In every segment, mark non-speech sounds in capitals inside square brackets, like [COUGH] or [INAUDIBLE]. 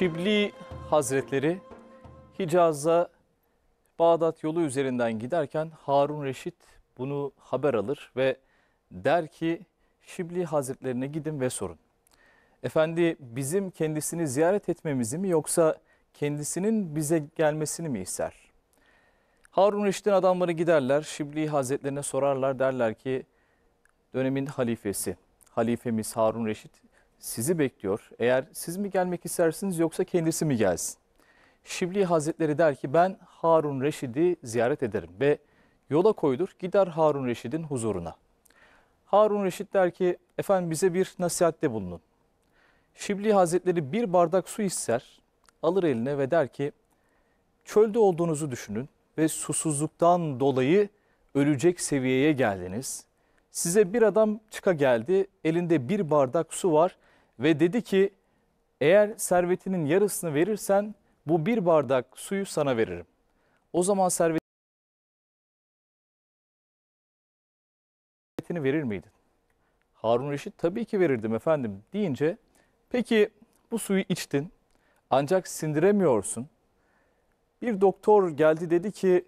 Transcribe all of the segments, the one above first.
Şibli Hazretleri Hicaz'a Bağdat yolu üzerinden giderken Harun Reşit bunu haber alır ve der ki Şibli Hazretlerine gidin ve sorun. Efendi bizim kendisini ziyaret etmemizi mi yoksa kendisinin bize gelmesini mi ister? Harun Reşit'in adamları giderler Şibli Hazretlerine sorarlar derler ki dönemin halifesi halifemiz Harun Reşit sizi bekliyor. Eğer siz mi gelmek istersiniz yoksa kendisi mi gelsin? Şibli Hazretleri der ki ben Harun Reşid'i ziyaret ederim ve yola koyulur gider Harun Reşid'in huzuruna. Harun Reşid der ki efendim bize bir nasihatte bulunun. Şibli Hazretleri bir bardak su ister, alır eline ve der ki çölde olduğunuzu düşünün ve susuzluktan dolayı ölecek seviyeye geldiniz. Size bir adam çıka geldi, elinde bir bardak su var ve dedi ki eğer servetinin yarısını verirsen bu bir bardak suyu sana veririm. O zaman servetini verir miydin? Harun Reşit tabii ki verirdim efendim deyince peki bu suyu içtin ancak sindiremiyorsun. Bir doktor geldi dedi ki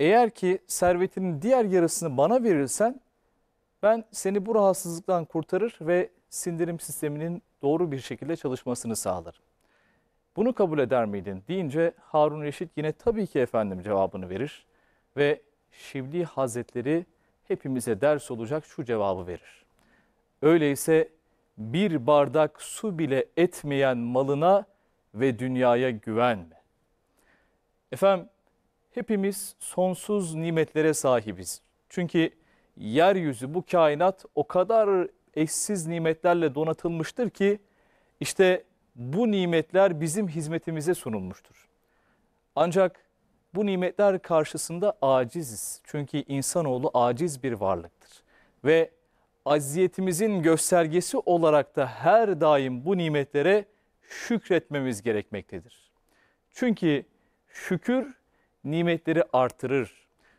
eğer ki servetinin diğer yarısını bana verirsen ben seni bu rahatsızlıktan kurtarır ve sindirim sisteminin doğru bir şekilde çalışmasını sağlar. Bunu kabul eder miydin deyince Harun Reşit yine tabii ki efendim cevabını verir ve Şibli Hazretleri hepimize ders olacak şu cevabı verir. Öyleyse bir bardak su bile etmeyen malına ve dünyaya güvenme. Efendim hepimiz sonsuz nimetlere sahibiz. Çünkü yeryüzü bu kainat o kadar eşsiz nimetlerle donatılmıştır ki işte bu nimetler bizim hizmetimize sunulmuştur. Ancak bu nimetler karşısında aciziz. Çünkü insanoğlu aciz bir varlıktır. Ve aziyetimizin göstergesi olarak da her daim bu nimetlere şükretmemiz gerekmektedir. Çünkü şükür nimetleri artırır.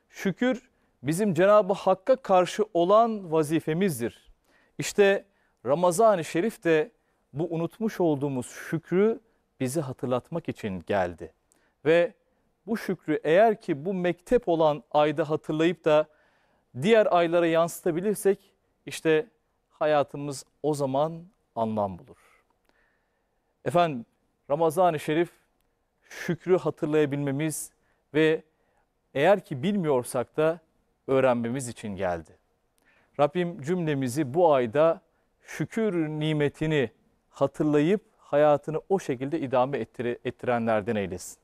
Şükür bizim Cenab-ı Hakk'a karşı olan vazifemizdir. İşte Ramazan-ı Şerif de bu unutmuş olduğumuz şükrü bizi hatırlatmak için geldi. Ve bu şükrü eğer ki bu mektep olan ayda hatırlayıp da diğer aylara yansıtabilirsek işte hayatımız o zaman anlam bulur. Efendim Ramazan-ı Şerif şükrü hatırlayabilmemiz ve eğer ki bilmiyorsak da öğrenmemiz için geldi. Rabbim cümlemizi bu ayda şükür nimetini hatırlayıp hayatını o şekilde idame ettirenlerden eylesin.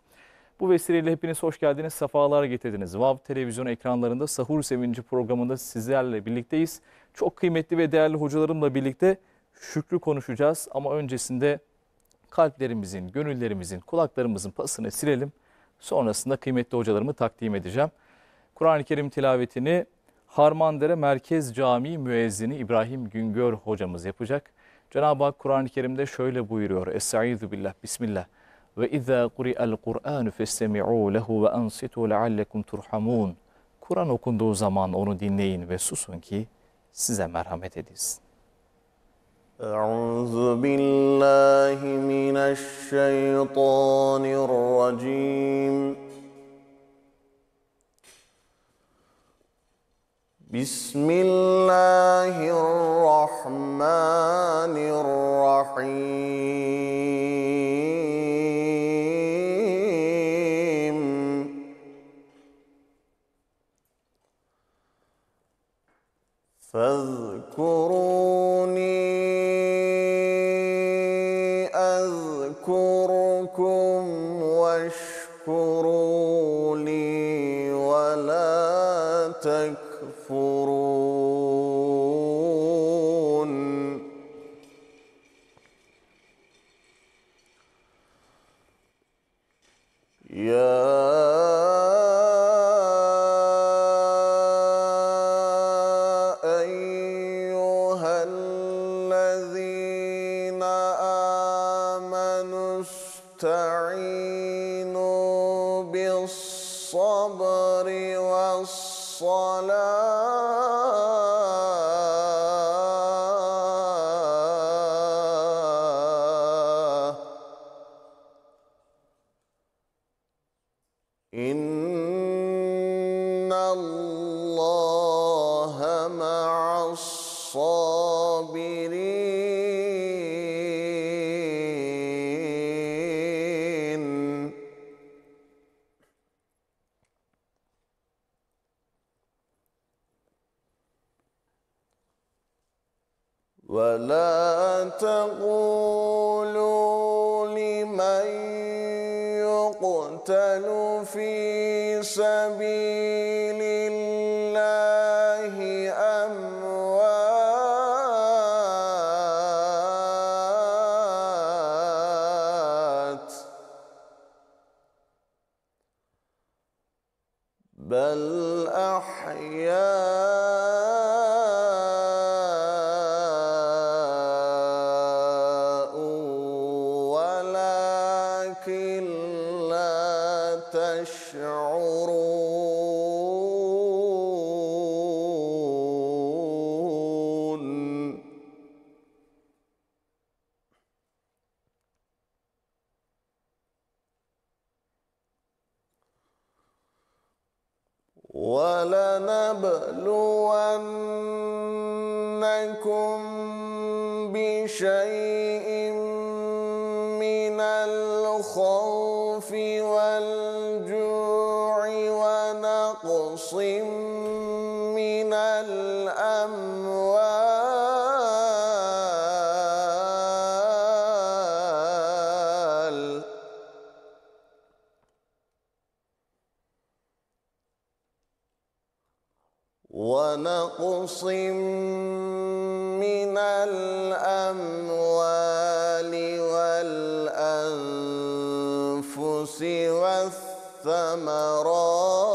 Bu vesileyle hepiniz hoş geldiniz, sefalar getirdiniz. VAV televizyon ekranlarında Sahur Sevinci programında sizlerle birlikteyiz. Çok kıymetli ve değerli hocalarımla birlikte şükrü konuşacağız ama öncesinde kalplerimizin, gönüllerimizin, kulaklarımızın pasını silelim. Sonrasında kıymetli hocalarımı takdim edeceğim. Kur'an-ı Kerim tilavetini Harmandere Merkez Camii müezzini İbrahim Güngör hocamız yapacak. Cenab-ı Hak Kur'an-ı Kerim'de şöyle buyuruyor. Estaizu billah, bismillah. Ve izâ kuri'el Kur'anu festemi'û lehu ve ansitû leallekum turhamûn. Kur'an okunduğu zaman onu dinleyin ve susun ki size merhamet edilsin. أعوذ بالله من الشيطان الرجيم بسم الله الرحمن الرحيم فاذكروا ونقص من الأموال والأنفس والثمرات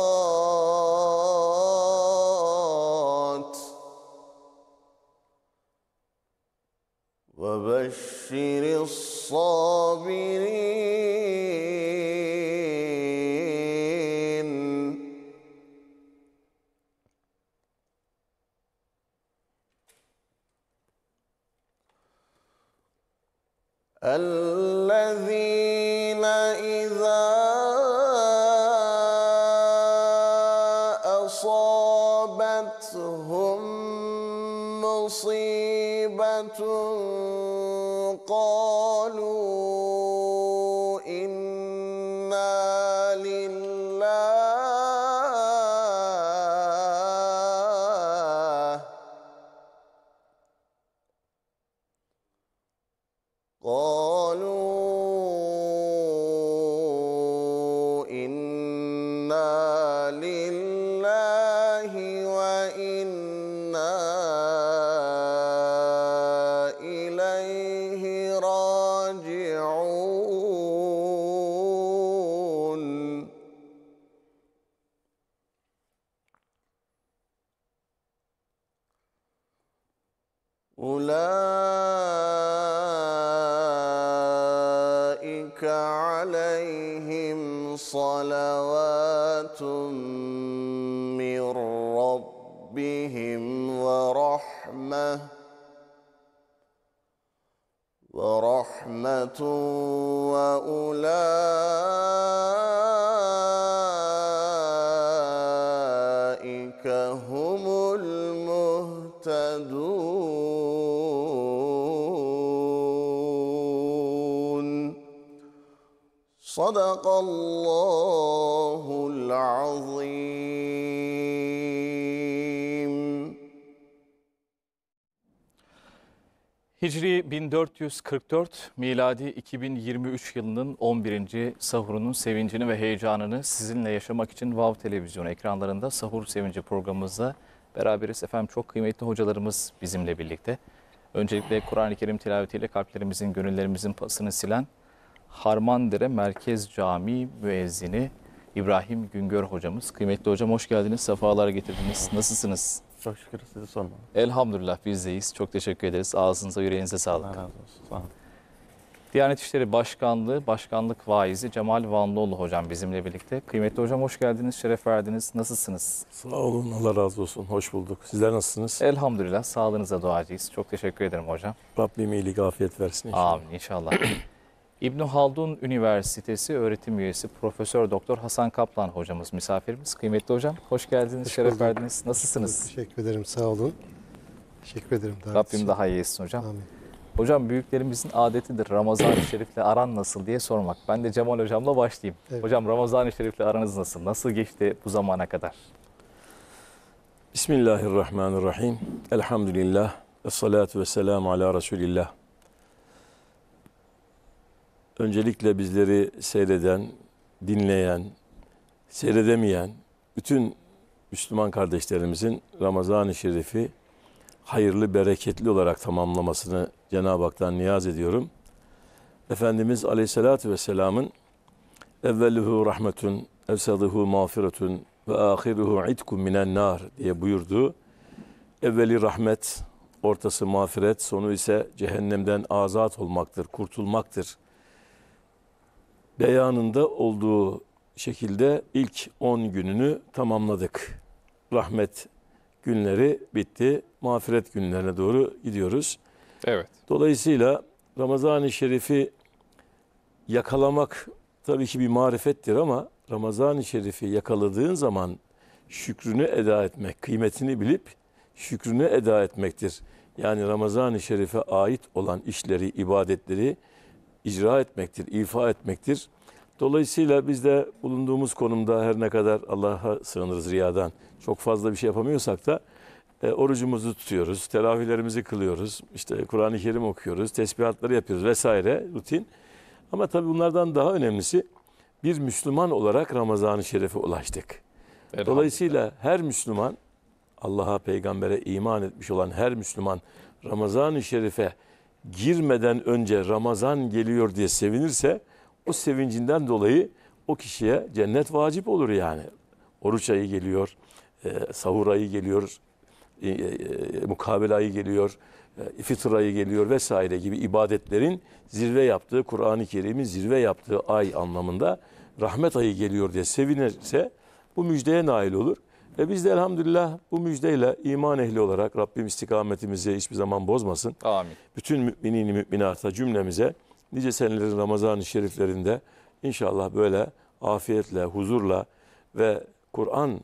1444 miladi 2023 yılının 11. sahurunun sevincini ve heyecanını sizinle yaşamak için Vav wow ekranlarında Sahur Sevinci programımızda beraberiz. Efendim çok kıymetli hocalarımız bizimle birlikte. Öncelikle Kur'an-ı Kerim tilavetiyle kalplerimizin, gönüllerimizin pasını silen Harmandere Merkez Camii müezzini İbrahim Güngör hocamız. Kıymetli hocam hoş geldiniz, sefalar getirdiniz. Nasılsınız? Çok şükür sizi sormadım. Elhamdülillah biz deyiz. Çok teşekkür ederiz. Ağzınıza yüreğinize sağlık. Allah Sağ olun. Diyanet İşleri Başkanlığı Başkanlık Vaizi Cemal Vanlıoğlu hocam bizimle birlikte. Kıymetli hocam hoş geldiniz, şeref verdiniz. Nasılsınız? Sağ olun, Allah razı olsun. Hoş bulduk. Sizler nasılsınız? Elhamdülillah, sağlığınıza duacıyız. Çok teşekkür ederim hocam. Rabbim iyilik, afiyet versin inşallah. Amin inşallah. İbn Haldun Üniversitesi öğretim üyesi Profesör Doktor Hasan Kaplan hocamız misafirimiz. Kıymetli hocam hoş geldiniz, hoş şeref verdiniz. Nasılsınız? Teşekkür ederim, sağ olun. Teşekkür ederim. Rabbim daha iyi hocam. Amin. Hocam büyüklerimizin adetidir Ramazan-ı [CLEARS THROAT] Şerif'le aran nasıl diye sormak. Ben de Cemal Hocam'la başlayayım. Evet. Hocam Ramazan-ı Şerif'le aranız nasıl? Nasıl geçti bu zamana kadar? Bismillahirrahmanirrahim. Elhamdülillah. Esselatu vesselamu ala Resulillah. Öncelikle bizleri seyreden, dinleyen, seyredemeyen bütün Müslüman kardeşlerimizin Ramazan-ı Şerif'i hayırlı, bereketli olarak tamamlamasını Cenab-ı Hak'tan niyaz ediyorum. Efendimiz Aleyhisselatü Vesselam'ın evveluhu rahmetun, evsaduhu mağfiretun ve ahiruhu itkum minen nar diye buyurdu. evveli rahmet, ortası mağfiret, sonu ise cehennemden azat olmaktır, kurtulmaktır.'' beyanında olduğu şekilde ilk 10 gününü tamamladık. Rahmet günleri bitti. Mağfiret günlerine doğru gidiyoruz. Evet. Dolayısıyla Ramazan-ı Şerif'i yakalamak tabii ki bir marifettir ama Ramazan-ı Şerif'i yakaladığın zaman şükrünü eda etmek, kıymetini bilip şükrünü eda etmektir. Yani Ramazan-ı Şerif'e ait olan işleri, ibadetleri icra etmektir, ifa etmektir. Dolayısıyla biz de bulunduğumuz konumda her ne kadar Allah'a sığınırız riyadan çok fazla bir şey yapamıyorsak da e, orucumuzu tutuyoruz, telavilerimizi kılıyoruz, işte Kur'an-ı Kerim okuyoruz, tesbihatları yapıyoruz vesaire rutin. Ama tabii bunlardan daha önemlisi bir Müslüman olarak Ramazan-ı Şerif'e ulaştık. Dolayısıyla her Müslüman Allah'a, peygambere iman etmiş olan her Müslüman Ramazan-ı Şerif'e girmeden önce Ramazan geliyor diye sevinirse o sevincinden dolayı o kişiye cennet vacip olur yani. Oruç ayı geliyor, e, sahur ayı geliyor, e, e, e, mukabele ayı geliyor, e, fitr ayı geliyor vesaire gibi ibadetlerin zirve yaptığı, Kur'an-ı Kerim'in zirve yaptığı ay anlamında rahmet ayı geliyor diye sevinirse bu müjdeye nail olur. E biz de elhamdülillah bu müjdeyle iman ehli olarak Rabbim istikametimizi hiçbir zaman bozmasın. Amin. Bütün müminini müminata cümlemize nice senelerin Ramazan-ı Şeriflerinde inşallah böyle afiyetle, huzurla ve Kur'an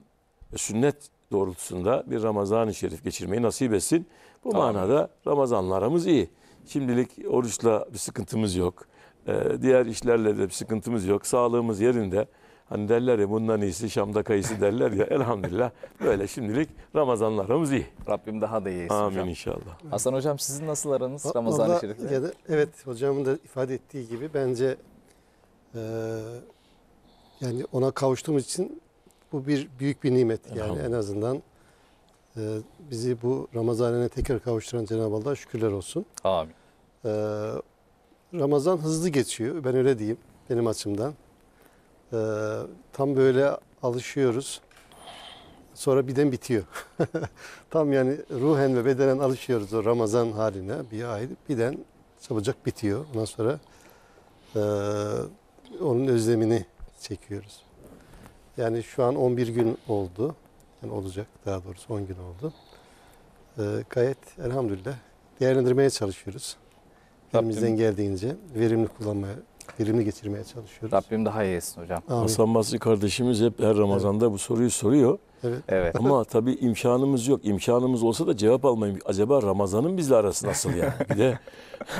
ve sünnet doğrultusunda bir Ramazan-ı Şerif geçirmeyi nasip etsin. Bu Amin. manada Ramazanlarımız iyi. Şimdilik oruçla bir sıkıntımız yok. Ee, diğer işlerle de bir sıkıntımız yok. Sağlığımız yerinde. Hani derler ya bundan iyisi Şam'da kayısı derler ya [LAUGHS] elhamdülillah böyle şimdilik Ramazanlarımız iyi. Rabbim daha da iyi Amin hocam. inşallah. Hasan hocam sizin nasıl aranız Ramazan-ı Şerif'le? Evet hocamın da ifade ettiği gibi bence e, yani ona kavuştuğumuz için bu bir büyük bir nimet yani en azından e, bizi bu Ramazan'ına tekrar kavuşturan Cenab-ı Allah'a şükürler olsun. Amin. E, Ramazan hızlı geçiyor ben öyle diyeyim benim açımdan. Ee, tam böyle alışıyoruz. Sonra birden bitiyor. [LAUGHS] tam yani ruhen ve bedenen alışıyoruz o Ramazan haline. Bir ay birden çabucak bitiyor. Ondan sonra e, onun özlemini çekiyoruz. Yani şu an 11 gün oldu. Yani olacak daha doğrusu 10 gün oldu. Ee, gayet elhamdülillah değerlendirmeye çalışıyoruz. Elimizden geldiğince verimli kullanmaya verimli geçirmeye çalışıyoruz. Rabbim daha iyi etsin hocam. Amin. Hasan Basri kardeşimiz hep her Ramazan'da evet. bu soruyu soruyor. Evet. evet. Ama [LAUGHS] tabii imkanımız yok. İmkanımız olsa da cevap almayın. Acaba Ramazan'ın bizle arası nasıl yani? Bir de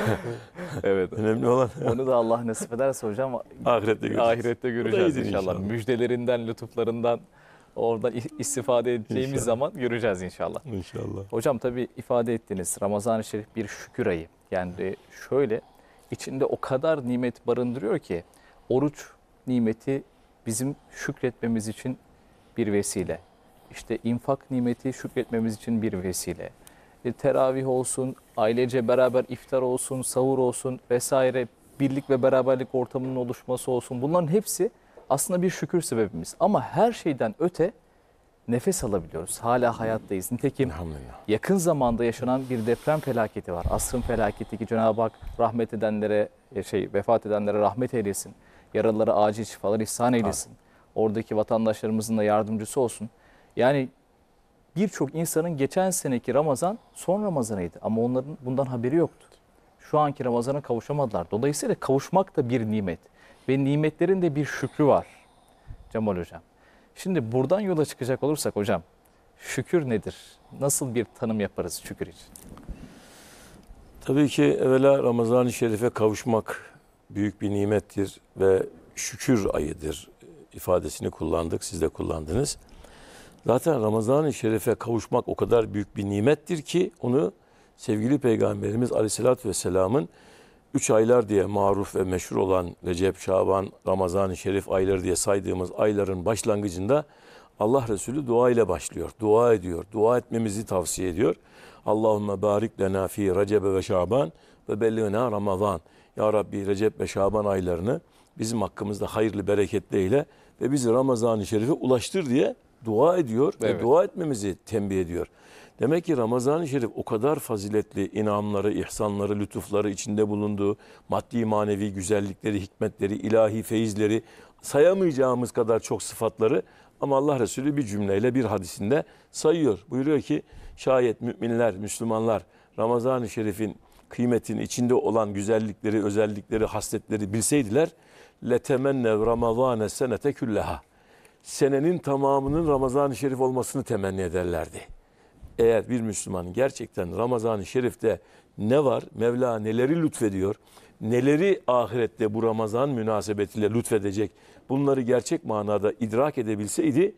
[LAUGHS] evet. Önemli olan. Onu da Allah nasip ederse hocam ahirette göreceğiz. Ahirette göreceğiz inşallah. inşallah. Müjdelerinden, lütuflarından oradan istifade edeceğimiz inşallah. zaman göreceğiz inşallah. İnşallah. Hocam tabii ifade ettiniz Ramazan-ı Şerif bir şükür ayı. Yani şöyle içinde o kadar nimet barındırıyor ki oruç nimeti bizim şükretmemiz için bir vesile. İşte infak nimeti şükretmemiz için bir vesile. E, teravih olsun, ailece beraber iftar olsun, sahur olsun vesaire birlik ve beraberlik ortamının oluşması olsun bunların hepsi aslında bir şükür sebebimiz. Ama her şeyden öte nefes alabiliyoruz. Hala hayattayız. Nitekim yakın zamanda yaşanan bir deprem felaketi var. Asrın felaketi ki Cenab-ı Hak rahmet edenlere, e, şey vefat edenlere rahmet eylesin. Yaralılara acil şifalar ihsan eylesin. Abi. Oradaki vatandaşlarımızın da yardımcısı olsun. Yani birçok insanın geçen seneki Ramazan son Ramazan'ıydı ama onların bundan haberi yoktu. Şu anki Ramazan'a kavuşamadılar. Dolayısıyla kavuşmak da bir nimet ve nimetlerin de bir şükrü var Cemal Hocam. Şimdi buradan yola çıkacak olursak hocam, şükür nedir? Nasıl bir tanım yaparız şükür için? Tabii ki evvela Ramazan-ı Şerif'e kavuşmak büyük bir nimettir ve şükür ayıdır ifadesini kullandık, siz de kullandınız. Zaten Ramazan-ı Şerif'e kavuşmak o kadar büyük bir nimettir ki onu sevgili Peygamberimiz Aleyhisselatü Vesselam'ın üç aylar diye maruf ve meşhur olan Recep, Şaban, Ramazan-ı Şerif ayları diye saydığımız ayların başlangıcında Allah Resulü dua ile başlıyor. Dua ediyor. Dua etmemizi tavsiye ediyor. Allahümme barik lena fi recebe ve şaban ve bellina ramazan. Ya Rabbi Recep ve Şaban aylarını bizim hakkımızda hayırlı bereketle ile ve bizi Ramazan-ı Şerif'e ulaştır diye dua ediyor evet. ve dua etmemizi tembih ediyor. Demek ki Ramazan-ı Şerif o kadar faziletli inamları, ihsanları, lütufları içinde bulunduğu maddi manevi güzellikleri, hikmetleri, ilahi feyizleri sayamayacağımız kadar çok sıfatları ama Allah Resulü bir cümleyle bir hadisinde sayıyor. Buyuruyor ki şayet müminler, Müslümanlar Ramazan-ı Şerif'in kıymetin içinde olan güzellikleri, özellikleri, hasletleri bilseydiler letemennev ramazane senete küllaha Senenin tamamının Ramazan-ı Şerif olmasını temenni ederlerdi.'' eğer bir Müslümanın gerçekten Ramazan-ı Şerif'te ne var? Mevla neleri lütfediyor? Neleri ahirette bu Ramazan münasebetiyle lütfedecek? Bunları gerçek manada idrak edebilseydi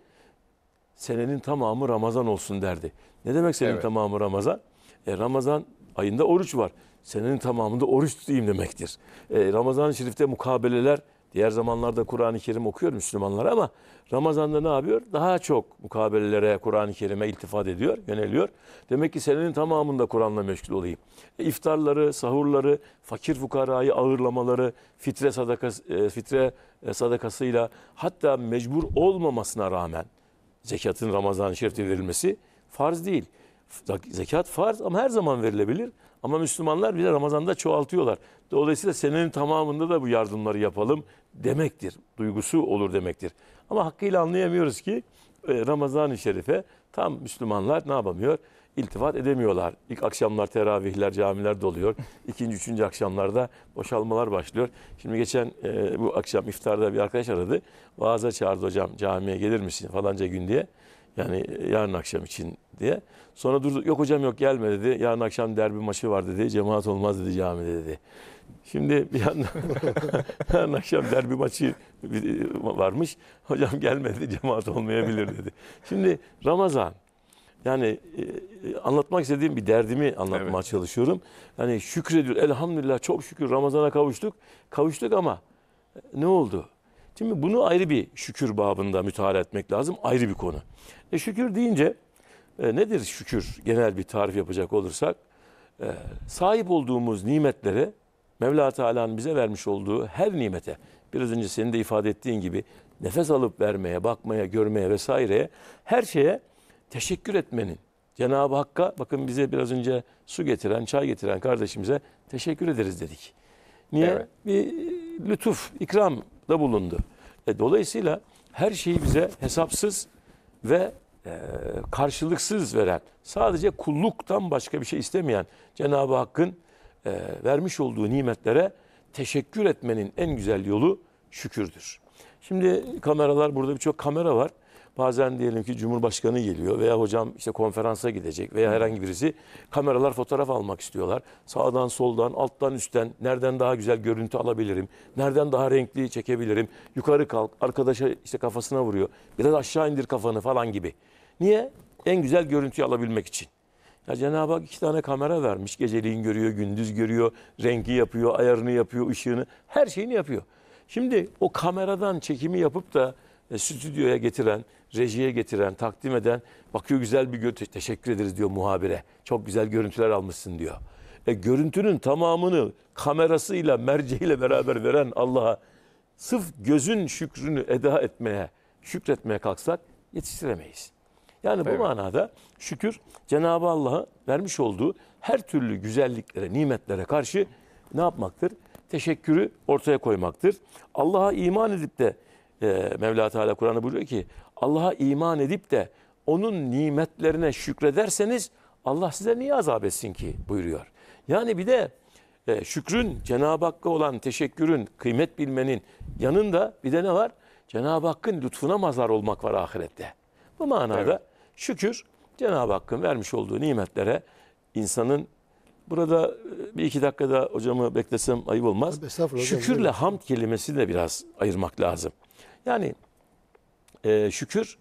senenin tamamı Ramazan olsun derdi. Ne demek senin evet. tamamı Ramazan? E, Ramazan ayında oruç var. Senenin tamamında oruç tutayım demektir. E, Ramazan-ı Şerif'te mukabeleler Diğer zamanlarda Kur'an-ı Kerim okuyor Müslümanlar ama Ramazan'da ne yapıyor? Daha çok mukabelelere, Kur'an-ı Kerim'e iltifat ediyor, yöneliyor. Demek ki senenin tamamında Kur'an'la meşgul olayım. E, iftarları, sahurları, fakir fukarayı ağırlamaları, fitre, sadakası, e, fitre e, sadakasıyla hatta mecbur olmamasına rağmen zekatın Ramazan-ı Şerif'te verilmesi farz değil. Zekat farz ama her zaman verilebilir. Ama Müslümanlar bile Ramazan'da çoğaltıyorlar. Dolayısıyla senenin tamamında da bu yardımları yapalım demektir. Duygusu olur demektir. Ama hakkıyla anlayamıyoruz ki e, Ramazan-ı Şerif'e tam Müslümanlar ne yapamıyor? İltifat edemiyorlar. İlk akşamlar teravihler, camiler doluyor. İkinci, üçüncü akşamlarda boşalmalar başlıyor. Şimdi geçen e, bu akşam iftarda bir arkadaş aradı. Vaaza çağırdı hocam camiye gelir misin falanca gün diye. Yani e, yarın akşam için diye. Sonra durdu. Yok hocam yok gelme dedi. Yarın akşam derbi maçı var dedi. Cemaat olmaz dedi camide dedi. Şimdi bir yandan [LAUGHS] yarın akşam derbi maçı e, varmış. Hocam gelmedi cemaat olmayabilir dedi. Şimdi Ramazan yani e, e, anlatmak istediğim bir derdimi anlatmaya evet. çalışıyorum. Yani şükrediyor. Elhamdülillah çok şükür Ramazan'a kavuştuk. Kavuştuk ama e, ne oldu? Şimdi bunu ayrı bir şükür babında müteala etmek lazım. Ayrı bir konu. E şükür deyince e, nedir şükür genel bir tarif yapacak olursak? E, sahip olduğumuz nimetlere Mevla Teala'nın bize vermiş olduğu her nimete biraz önce senin de ifade ettiğin gibi nefes alıp vermeye, bakmaya, görmeye vesaireye her şeye teşekkür etmenin Cenab-ı Hakk'a bakın bize biraz önce su getiren, çay getiren kardeşimize teşekkür ederiz dedik. Niye? Evet. Bir lütuf, ikram da bulundu. E, dolayısıyla her şeyi bize hesapsız ve e, karşılıksız veren, sadece kulluktan başka bir şey istemeyen Cenab-ı Hakk'ın e, vermiş olduğu nimetlere teşekkür etmenin en güzel yolu şükürdür. Şimdi kameralar burada birçok kamera var. Bazen diyelim ki Cumhurbaşkanı geliyor veya hocam işte konferansa gidecek veya herhangi birisi kameralar fotoğraf almak istiyorlar. Sağdan soldan alttan üstten nereden daha güzel görüntü alabilirim? Nereden daha renkli çekebilirim? Yukarı kalk arkadaşa işte kafasına vuruyor. Biraz aşağı indir kafanı falan gibi. Niye? En güzel görüntüyü alabilmek için. Ya Cenab-ı Hak iki tane kamera vermiş. Geceliğin görüyor, gündüz görüyor, rengi yapıyor, ayarını yapıyor, ışığını, her şeyini yapıyor. Şimdi o kameradan çekimi yapıp da e, stüdyoya getiren, rejiye getiren, takdim eden bakıyor güzel bir görüntü. Teşekkür ederiz diyor muhabire. Çok güzel görüntüler almışsın diyor. E, görüntünün tamamını kamerasıyla, merceğiyle beraber veren Allah'a sıf gözün şükrünü eda etmeye, şükretmeye kalksak yetiştiremeyiz. Yani Tabii. bu manada şükür Cenab-ı Allah'a vermiş olduğu her türlü güzelliklere, nimetlere karşı ne yapmaktır? Teşekkürü ortaya koymaktır. Allah'a iman edip de e, Mevla Teala Kur'an'ı buyuruyor ki Allah'a iman edip de onun nimetlerine şükrederseniz Allah size niye azap etsin ki buyuruyor. Yani bir de e, şükrün Cenab-ı Hakk'a olan teşekkürün kıymet bilmenin yanında bir de ne var? Cenab-ı Hakk'ın lütfuna mazhar olmak var ahirette. Bu manada evet. Şükür Cenab-ı Hakk'ın vermiş olduğu nimetlere insanın burada e, bir iki dakikada hocamı beklesem ayıp olmaz. Şükürle hocam, hamd kelimesi de biraz ayırmak lazım. Yani e, şükür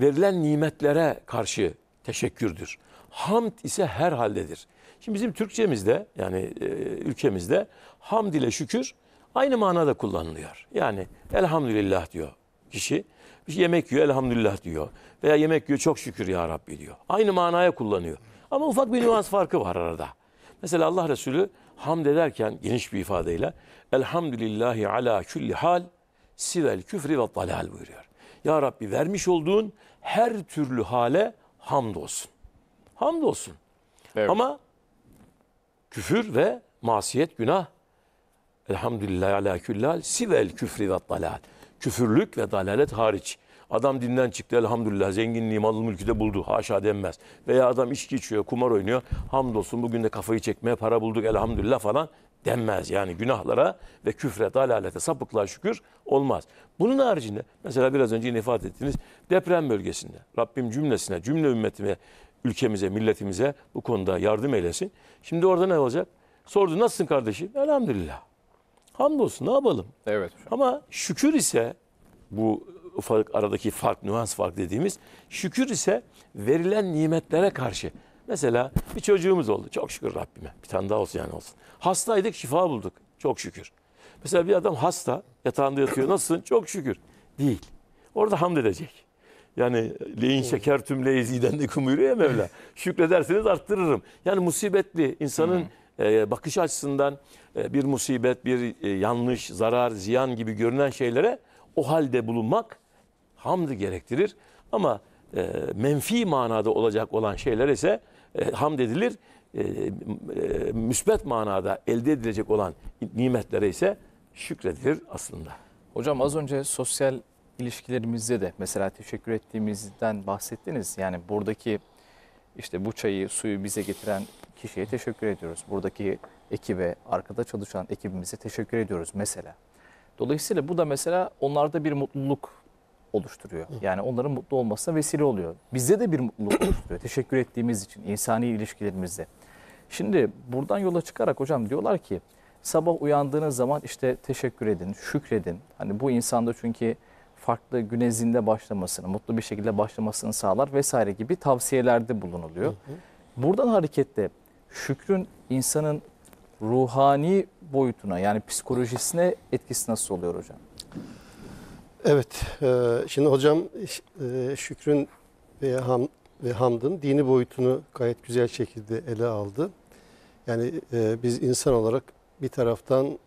verilen nimetlere karşı teşekkürdür. Hamd ise her haldedir. Şimdi bizim Türkçemizde yani e, ülkemizde hamd ile şükür aynı manada kullanılıyor. Yani elhamdülillah diyor kişi. Bir şey yemek yiyor elhamdülillah diyor veya yemek yiyor çok şükür ya Rabbi diyor. Aynı manaya kullanıyor. Ama ufak bir nüans farkı var arada. Mesela Allah Resulü hamd ederken geniş bir ifadeyle elhamdülillahi ala külli hal sivel küfri ve dalal buyuruyor. Ya Rabbi vermiş olduğun her türlü hale hamd hamdolsun. Hamdolsun. Evet. Ama küfür ve masiyet günah elhamdülillahi ala hal sivel küfri ve dalal. Küfürlük ve dalalet hariç Adam dinden çıktı elhamdülillah zenginliği malın mülkü de buldu haşa denmez. Veya adam içki içiyor kumar oynuyor hamdolsun bugün de kafayı çekmeye para bulduk elhamdülillah falan denmez. Yani günahlara ve küfre, dalalete, sapıklığa şükür olmaz. Bunun haricinde mesela biraz önce yine ifade ettiğiniz deprem bölgesinde Rabbim cümlesine, cümle ümmetime, ülkemize, milletimize bu konuda yardım eylesin. Şimdi orada ne olacak? Sordu nasılsın kardeşim? Elhamdülillah. Hamdolsun ne yapalım? Evet. Ama şükür ise bu ufak aradaki fark, nüans fark dediğimiz. Şükür ise verilen nimetlere karşı. Mesela bir çocuğumuz oldu. Çok şükür Rabbime. Bir tane daha olsun yani olsun. Hastaydık şifa bulduk. Çok şükür. Mesela bir adam hasta yatağında yatıyor. Nasılsın? Çok şükür. Değil. Orada hamd edecek. Yani leyin şeker tüm leyziden de kumuyruyor ya Mevla. [LAUGHS] Şükrederseniz arttırırım. Yani musibetli insanın hmm. e, bakış açısından e, bir musibet, bir e, yanlış, zarar, ziyan gibi görünen şeylere o halde bulunmak hamdı gerektirir. Ama e, menfi manada olacak olan şeyler ise e, hamd edilir. E, e, müsbet manada elde edilecek olan nimetlere ise şükredilir aslında. Hocam az önce sosyal ilişkilerimizde de mesela teşekkür ettiğimizden bahsettiniz. Yani buradaki işte bu çayı, suyu bize getiren kişiye teşekkür ediyoruz. Buradaki ekibe, arkada çalışan ekibimize teşekkür ediyoruz mesela. Dolayısıyla bu da mesela onlarda bir mutluluk oluşturuyor. Yani onların mutlu olmasına vesile oluyor. Bizde de bir mutluluk oluşturuyor. Teşekkür ettiğimiz için insani ilişkilerimizde. Şimdi buradan yola çıkarak hocam diyorlar ki sabah uyandığınız zaman işte teşekkür edin, şükredin. Hani bu insanda çünkü farklı günezinde başlamasını, mutlu bir şekilde başlamasını sağlar vesaire gibi tavsiyelerde bulunuluyor. Buradan hareketle şükrün insanın ruhani boyutuna yani psikolojisine etkisi nasıl oluyor hocam? Evet, e, şimdi hocam e, Şükrün ve, Ham, ve Hamd'ın dini boyutunu gayet güzel şekilde ele aldı. Yani e, biz insan olarak bir taraftan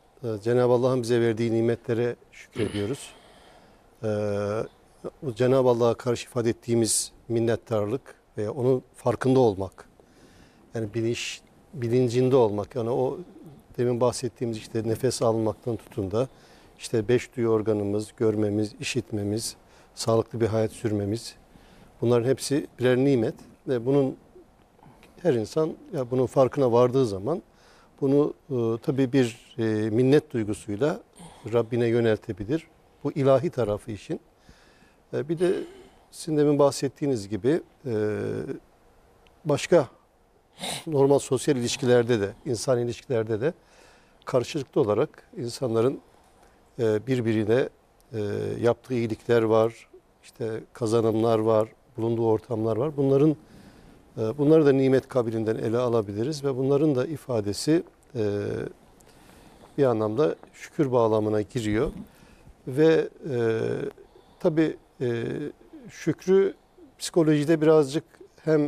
Cenab-ı Allah'ın bize verdiği nimetlere şükrediyoruz. Cenab-ı Allah'a karşı ifade ettiğimiz minnettarlık veya onun farkında olmak. Yani bilinç, bilincinde olmak. Yani o demin bahsettiğimiz işte nefes almaktan tutun da işte beş duyu organımız, görmemiz, işitmemiz, sağlıklı bir hayat sürmemiz bunların hepsi birer nimet ve bunun her insan ya bunun farkına vardığı zaman bunu e, tabii bir e, minnet duygusuyla Rabbine yöneltebilir. Bu ilahi tarafı için. E, bir de sizin demin bahsettiğiniz gibi e, başka normal sosyal ilişkilerde de, insan ilişkilerde de karşılıklı olarak insanların ee, birbirine e, yaptığı iyilikler var, işte kazanımlar var, bulunduğu ortamlar var. Bunların e, bunları da nimet kabilinden ele alabiliriz ve bunların da ifadesi e, bir anlamda şükür bağlamına giriyor ve tabi şükrü psikolojide birazcık hem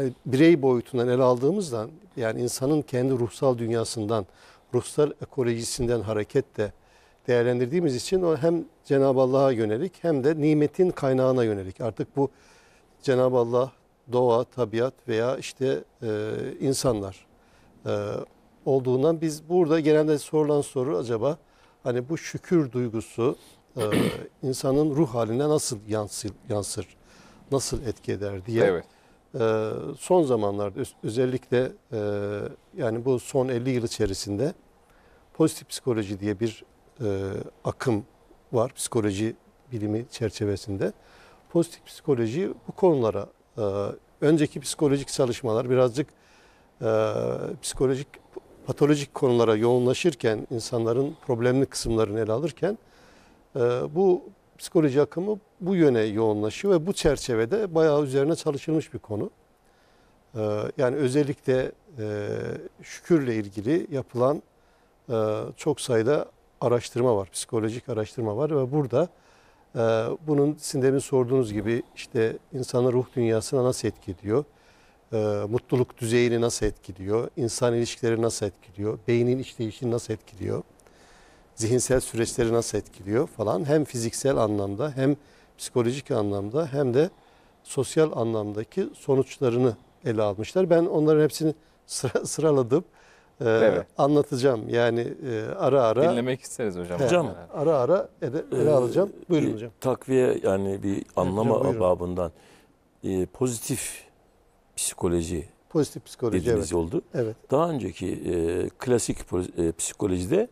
yani birey boyutundan ele aldığımızdan yani insanın kendi ruhsal dünyasından ruhsal ekolojisinden hareketle değerlendirdiğimiz için o hem Cenab-ı Allah'a yönelik hem de nimetin kaynağına yönelik. Artık bu Cenab-ı Allah, doğa, tabiat veya işte e, insanlar e, olduğundan biz burada genelde sorulan soru acaba hani bu şükür duygusu e, insanın ruh haline nasıl yansır, yansır, nasıl etki eder diye. Evet. Ee, son zamanlarda özellikle e, yani bu son 50 yıl içerisinde pozitif psikoloji diye bir e, akım var psikoloji bilimi çerçevesinde. Pozitif psikoloji bu konulara e, önceki psikolojik çalışmalar birazcık psikolojik patolojik konulara yoğunlaşırken insanların problemli kısımlarını ele alırken bu psikoloji akımı bu yöne yoğunlaşıyor ve bu çerçevede bayağı üzerine çalışılmış bir konu. Ee, yani özellikle e, şükürle ilgili yapılan e, çok sayıda araştırma var, psikolojik araştırma var ve burada e, bunun sizin demin sorduğunuz gibi işte insanın ruh dünyasına nasıl etkiliyor, mutluluk düzeyini nasıl etkiliyor, insan ilişkileri nasıl etkiliyor, beynin işleyişini nasıl etkiliyor, zihinsel süreçleri nasıl etkiliyor falan. Hem fiziksel anlamda hem psikolojik anlamda hem de sosyal anlamdaki sonuçlarını ele almışlar. Ben onların hepsini [LAUGHS] sıra, sıraladım. Ee, evet. Anlatacağım yani e, ara ara. Dinlemek isteriz hocam. He, hocam. Ara ara ele, ele e, alacağım. Buyurun hocam. Takviye yani bir anlama hocam, babından e, pozitif psikoloji pozitif psikoloji dediğiniz evet. oldu. Evet. Daha önceki e, klasik e, psikolojide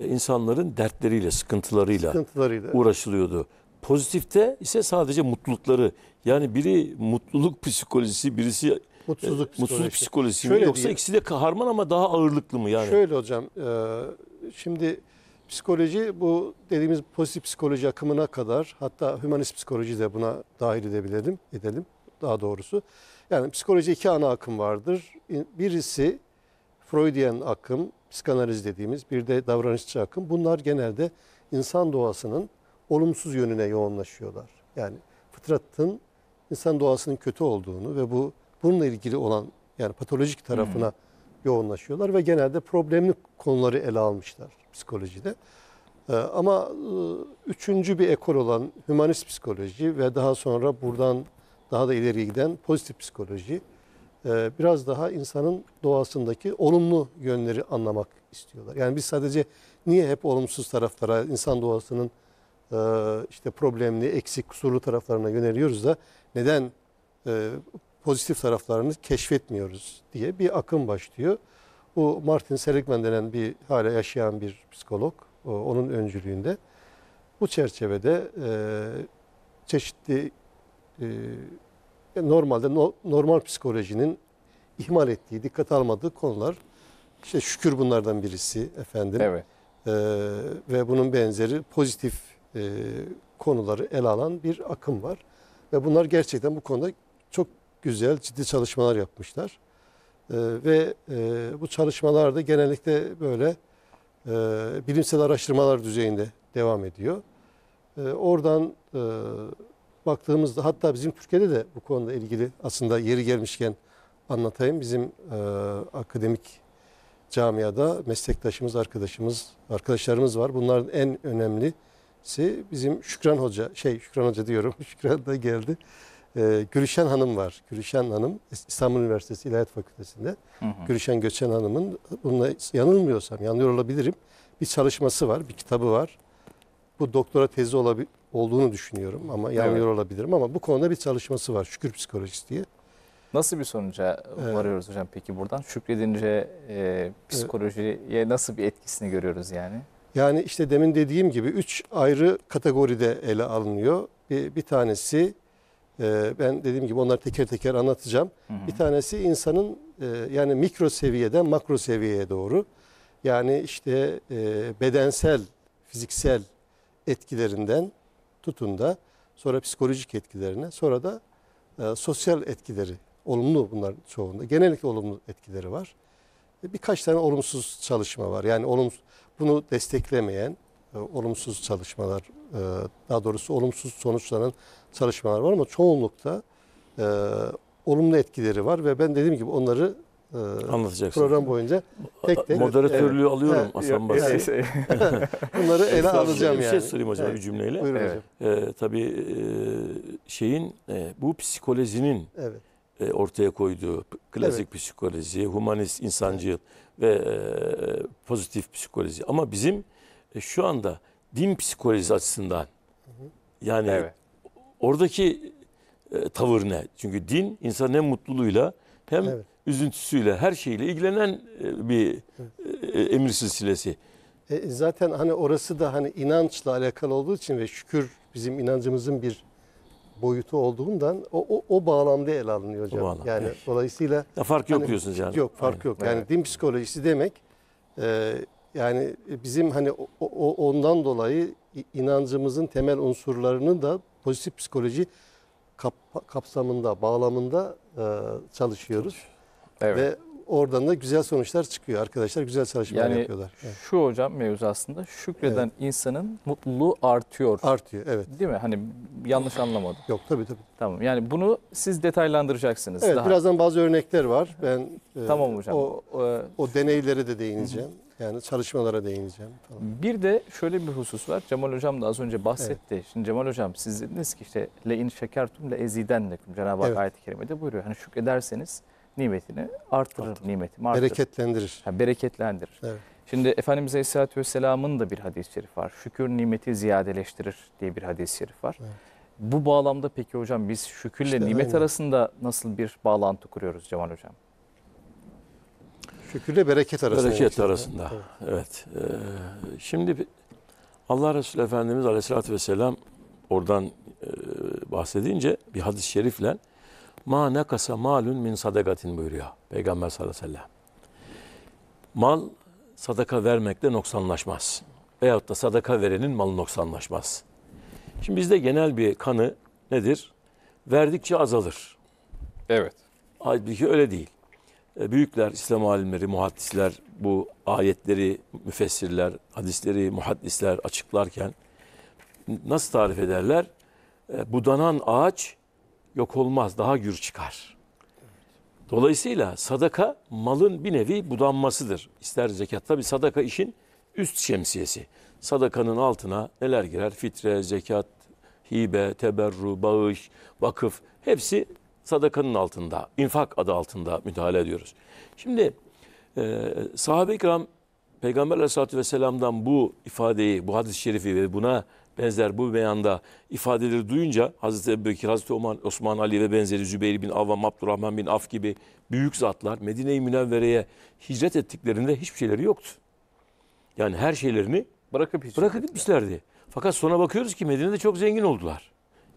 e, insanların dertleriyle, sıkıntılarıyla, sıkıntılarıyla uğraşılıyordu. Pozitifte ise sadece mutlulukları. Yani biri mutluluk psikolojisi, birisi e, mutsuzluk psikolojisi. Mutsuzluk psikolojisi Şöyle mi? Yoksa ikisi de harman ama daha ağırlıklı mı yani? Şöyle hocam, e, şimdi psikoloji bu dediğimiz pozitif psikoloji akımına kadar hatta hümanist psikoloji de buna dahil edebilirim edelim daha doğrusu. Yani psikoloji iki ana akım vardır. Birisi Freudian akım, psikanaliz dediğimiz bir de davranışçı akım. Bunlar genelde insan doğasının olumsuz yönüne yoğunlaşıyorlar. Yani fıtratın insan doğasının kötü olduğunu ve bu bununla ilgili olan yani patolojik tarafına hmm. yoğunlaşıyorlar ve genelde problemli konuları ele almışlar psikolojide. Ee, ama ıı, üçüncü bir ekol olan hümanist psikoloji ve daha sonra buradan daha da ileri giden pozitif psikoloji e, biraz daha insanın doğasındaki olumlu yönleri anlamak istiyorlar. Yani biz sadece niye hep olumsuz taraflara, insan doğasının e, işte problemli, eksik, kusurlu taraflarına yöneliyoruz da neden e, pozitif taraflarını keşfetmiyoruz diye bir akım başlıyor. Bu Martin Seligman denen bir hala yaşayan bir psikolog, onun öncülüğünde bu çerçevede çeşitli normalde no, normal psikolojinin ihmal ettiği, dikkat almadığı konular. İşte şükür bunlardan birisi efendim. Evet. Ee, ve bunun benzeri pozitif e, konuları ele alan bir akım var. Ve bunlar gerçekten bu konuda çok güzel, ciddi çalışmalar yapmışlar. Ee, ve e, bu çalışmalarda genellikle böyle e, bilimsel araştırmalar düzeyinde devam ediyor. E, oradan e, baktığımızda hatta bizim Türkiye'de de bu konuda ilgili aslında yeri gelmişken anlatayım. Bizim e, akademik camiada meslektaşımız, arkadaşımız, arkadaşlarımız var. Bunların en önemlisi bizim Şükran Hoca, şey Şükran Hoca diyorum, [LAUGHS] Şükran da geldi. Ee, Gülşen Hanım var. Gülşen Hanım İstanbul Üniversitesi İlahiyat Fakültesi'nde. Hı hı. Gülşen Göçen Hanım'ın bununla yanılmıyorsam, yanılıyor olabilirim. Bir çalışması var, bir kitabı var. Bu doktora tezi olabilir olduğunu düşünüyorum ama yanlıyor evet. olabilirim ama bu konuda bir çalışması var şükür psikolojisi diye. Nasıl bir sonuca ee, varıyoruz hocam peki buradan? Şükredince e, psikolojiye nasıl bir etkisini görüyoruz yani? Yani işte demin dediğim gibi üç ayrı kategoride ele alınıyor. Bir, bir tanesi e, ben dediğim gibi onları teker teker anlatacağım. Hı hı. Bir tanesi insanın e, yani mikro seviyeden makro seviyeye doğru yani işte e, bedensel, fiziksel etkilerinden tutun da sonra psikolojik etkilerine sonra da e, sosyal etkileri olumlu bunlar çoğunda. Genellikle olumlu etkileri var. E, birkaç tane olumsuz çalışma var. Yani olumsuz, bunu desteklemeyen e, olumsuz çalışmalar e, daha doğrusu olumsuz sonuçlanan çalışmalar var ama çoğunlukta e, olumlu etkileri var ve ben dediğim gibi onları anlatacaksın. Program boyunca tek tek. Moderatörlüğü evet. alıyorum evet. Hasan Basri. Yani, bunları ele alacağım yani. Bir şey sorayım hocam evet. bir cümleyle. Buyurun evet. hocam. Ee, tabii e, şeyin e, bu psikolojinin evet. E, ortaya koyduğu klasik evet. psikoloji, humanist, insancı evet. ve pozitif psikoloji. Ama bizim şu anda din psikolojisi açısından yani evet. oradaki tavır ne? Çünkü din insan hem mutluluğuyla hem evet üzüntüsüyle, her şeyle ilgilenen e, bir e, e, emir silsilesi. zaten hani orası da hani inançla alakalı olduğu için ve şükür bizim inancımızın bir boyutu olduğundan o, o, o bağlamda ele alınıyor hocam. bağlam, yani evet. dolayısıyla ya fark yok hani, diyorsunuz yani. Yok fark Aynen. yok. Yani evet. din psikolojisi demek e, yani bizim hani o, o, ondan dolayı inancımızın temel unsurlarını da pozitif psikoloji kap, kapsamında, bağlamında e, çalışıyoruz. Çalışıyor. Evet. Ve oradan da güzel sonuçlar çıkıyor. Arkadaşlar güzel çalışmalar yani yapıyorlar. Evet. Şu hocam mevzu aslında şükreden evet. insanın mutluluğu artıyor. Artıyor evet. Değil mi? Hani yanlış anlamadım. Yok tabii tabii. Tamam yani bunu siz detaylandıracaksınız. Evet daha. birazdan bazı örnekler var. Ben e, tamam e, hocam. O, e, o, deneylere de değineceğim. Yani çalışmalara değineceğim. Falan. Bir de şöyle bir husus var. Cemal Hocam da az önce bahsetti. Evet. Şimdi Cemal Hocam siz dediniz ki işte le in şekertum le eziden lekum. Cenab-ı Hak evet. ayet-i kerimede buyuruyor. Hani şükrederseniz nimetini artırır Artır. nimetimi artırır. Bereketlendirir. Ha, bereketlendirir. Evet. Şimdi Efendimiz Aleyhisselatü Vesselam'ın da bir hadis-i şerif var. Şükür nimeti ziyadeleştirir diye bir hadis-i şerif var. Evet. Bu bağlamda peki hocam biz şükürle işte nimet aynen. arasında nasıl bir bağlantı kuruyoruz Cemal hocam? Şükürle bereket arasında. Bereket arasında. Evet. evet. Ee, şimdi Allah Resulü Efendimiz Aleyhisselatü Vesselam oradan e, bahsedince bir hadis-i şerifle Ma ne kasa malun min sadakatin buyuruyor Peygamber sallallahu aleyhi ve sellem. Mal sadaka vermekle noksanlaşmaz. Veyahut da sadaka verenin malı noksanlaşmaz. Şimdi bizde genel bir kanı nedir? Verdikçe azalır. Evet. Halbuki öyle değil. E, büyükler, İslam alimleri, muhaddisler bu ayetleri, müfessirler, hadisleri, muhaddisler açıklarken nasıl tarif ederler? E, budanan ağaç yok olmaz, daha gür çıkar. Dolayısıyla sadaka malın bir nevi budanmasıdır. İster zekat. Tabi sadaka işin üst şemsiyesi. Sadakanın altına neler girer? Fitre, zekat, hibe, teberru, bağış, vakıf hepsi sadakanın altında, infak adı altında müdahale ediyoruz. Şimdi e, sahabe-i kiram Peygamber aleyhissalatü vesselam'dan bu ifadeyi, bu hadis-i şerifi ve buna benzer bu beyanda ifadeleri duyunca Hazreti Ebubekir, Hazreti Osman, Osman Ali ve benzeri Zübeyir bin Avvam, Abdurrahman bin Af gibi büyük zatlar Medine-i Münevvere'ye hicret ettiklerinde hiçbir şeyleri yoktu. Yani her şeylerini bırakıp, bırakıp gitmişlerdi. Fakat sonra bakıyoruz ki Medine'de çok zengin oldular.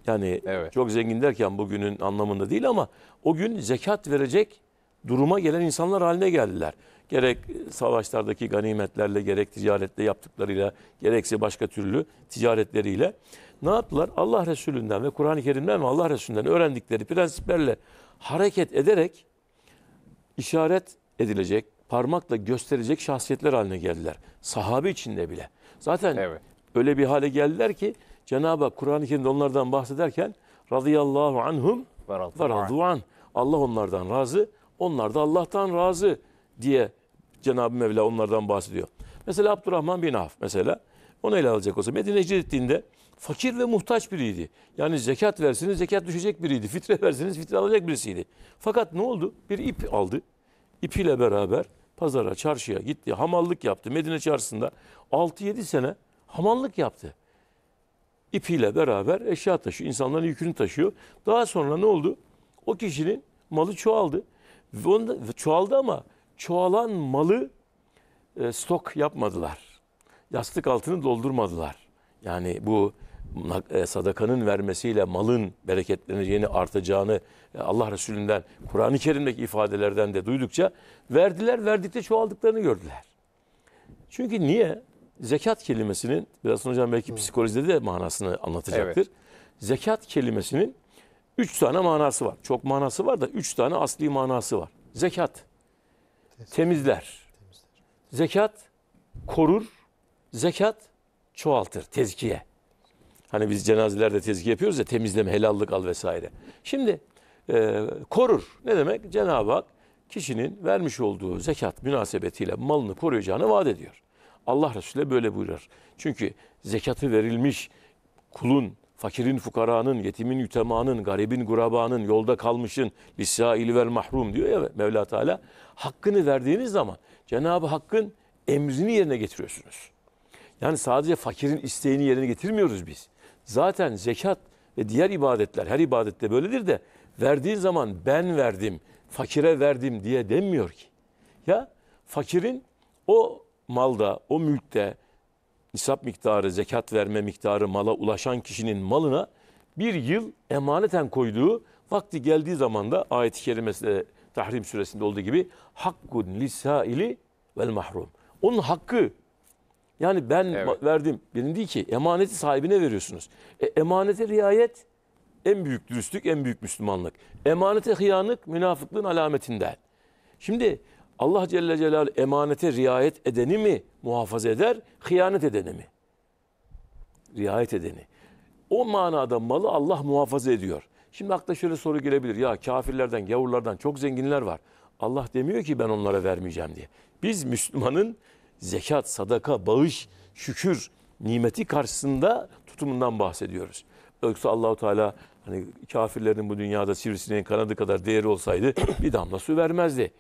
Yani evet. çok zengin derken bugünün anlamında değil ama o gün zekat verecek duruma gelen insanlar haline geldiler gerek savaşlardaki ganimetlerle, gerek ticaretle yaptıklarıyla, gerekse başka türlü ticaretleriyle ne yaptılar? Allah Resulü'nden ve Kur'an-ı Kerim'den ve Allah Resulü'nden öğrendikleri prensiplerle hareket ederek işaret edilecek, parmakla gösterecek şahsiyetler haline geldiler. Sahabi içinde bile. Zaten evet. öyle bir hale geldiler ki Cenab-ı Hak Kur'an-ı Kerim'de onlardan bahsederken radıyallahu anhum ve radu an. Allah onlardan razı, onlar da Allah'tan razı diye Cenab-ı Mevla onlardan bahsediyor. Mesela Abdurrahman bin Af mesela. Onu ele alacak olsa. Medine gittiğinde fakir ve muhtaç biriydi. Yani zekat versiniz zekat düşecek biriydi. Fitre [LAUGHS] versiniz fitre alacak birisiydi. Fakat ne oldu? Bir ip aldı. İpiyle beraber pazara, çarşıya gitti. Hamallık yaptı. Medine çarşısında 6-7 sene hamallık yaptı. İpiyle beraber eşya taşıyor. insanların yükünü taşıyor. Daha sonra ne oldu? O kişinin malı çoğaldı. ve Onda, çoğaldı ama çoğalan malı e, stok yapmadılar. Yastık altını doldurmadılar. Yani bu e, sadakanın vermesiyle malın bereketleneceğini, artacağını e, Allah Resulü'nden, Kur'an-ı Kerim'deki ifadelerden de duydukça verdiler, verdikçe çoğaldıklarını gördüler. Çünkü niye? Zekat kelimesinin, biraz hocam belki psikolojide de manasını anlatacaktır. Evet. Zekat kelimesinin üç tane manası var. Çok manası var da üç tane asli manası var. Zekat temizler. Zekat korur, zekat çoğaltır, tezkiye. Hani biz cenazelerde tezkiye yapıyoruz ya temizleme, helallık al vesaire. Şimdi e, korur ne demek? Cenab-ı Hak kişinin vermiş olduğu zekat münasebetiyle malını koruyacağını vaat ediyor. Allah Resulü böyle buyurur. Çünkü zekatı verilmiş kulun fakirin, fukaranın, yetimin, yütemanın, garibin, gurabanın, yolda kalmışın, lisail vel mahrum diyor ya Mevla Teala. Hakkını verdiğiniz zaman Cenab-ı Hakk'ın emrini yerine getiriyorsunuz. Yani sadece fakirin isteğini yerine getirmiyoruz biz. Zaten zekat ve diğer ibadetler her ibadette böyledir de verdiğin zaman ben verdim, fakire verdim diye denmiyor ki. Ya fakirin o malda, o mülkte, nisap miktarı, zekat verme miktarı mala ulaşan kişinin malına bir yıl emaneten koyduğu vakti geldiği zaman da ayet-i kerimesinde Tahrim suresinde olduğu gibi hakkun lisaili vel mahrum. Onun hakkı yani ben evet. verdim. Benim değil ki emaneti sahibine veriyorsunuz. E, emanete riayet en büyük dürüstlük, en büyük Müslümanlık. Emanete hıyanık münafıklığın alametinden. Şimdi Allah Celle Celal emanete riayet edeni mi muhafaza eder, hıyanet edeni mi? Riayet edeni. O manada malı Allah muhafaza ediyor. Şimdi akla şöyle soru gelebilir. Ya kafirlerden, gavurlardan çok zenginler var. Allah demiyor ki ben onlara vermeyeceğim diye. Biz Müslümanın zekat, sadaka, bağış, şükür nimeti karşısında tutumundan bahsediyoruz. Yoksa Allahu Teala hani kafirlerin bu dünyada sivrisineğin kanadı kadar değeri olsaydı bir damla su vermezdi.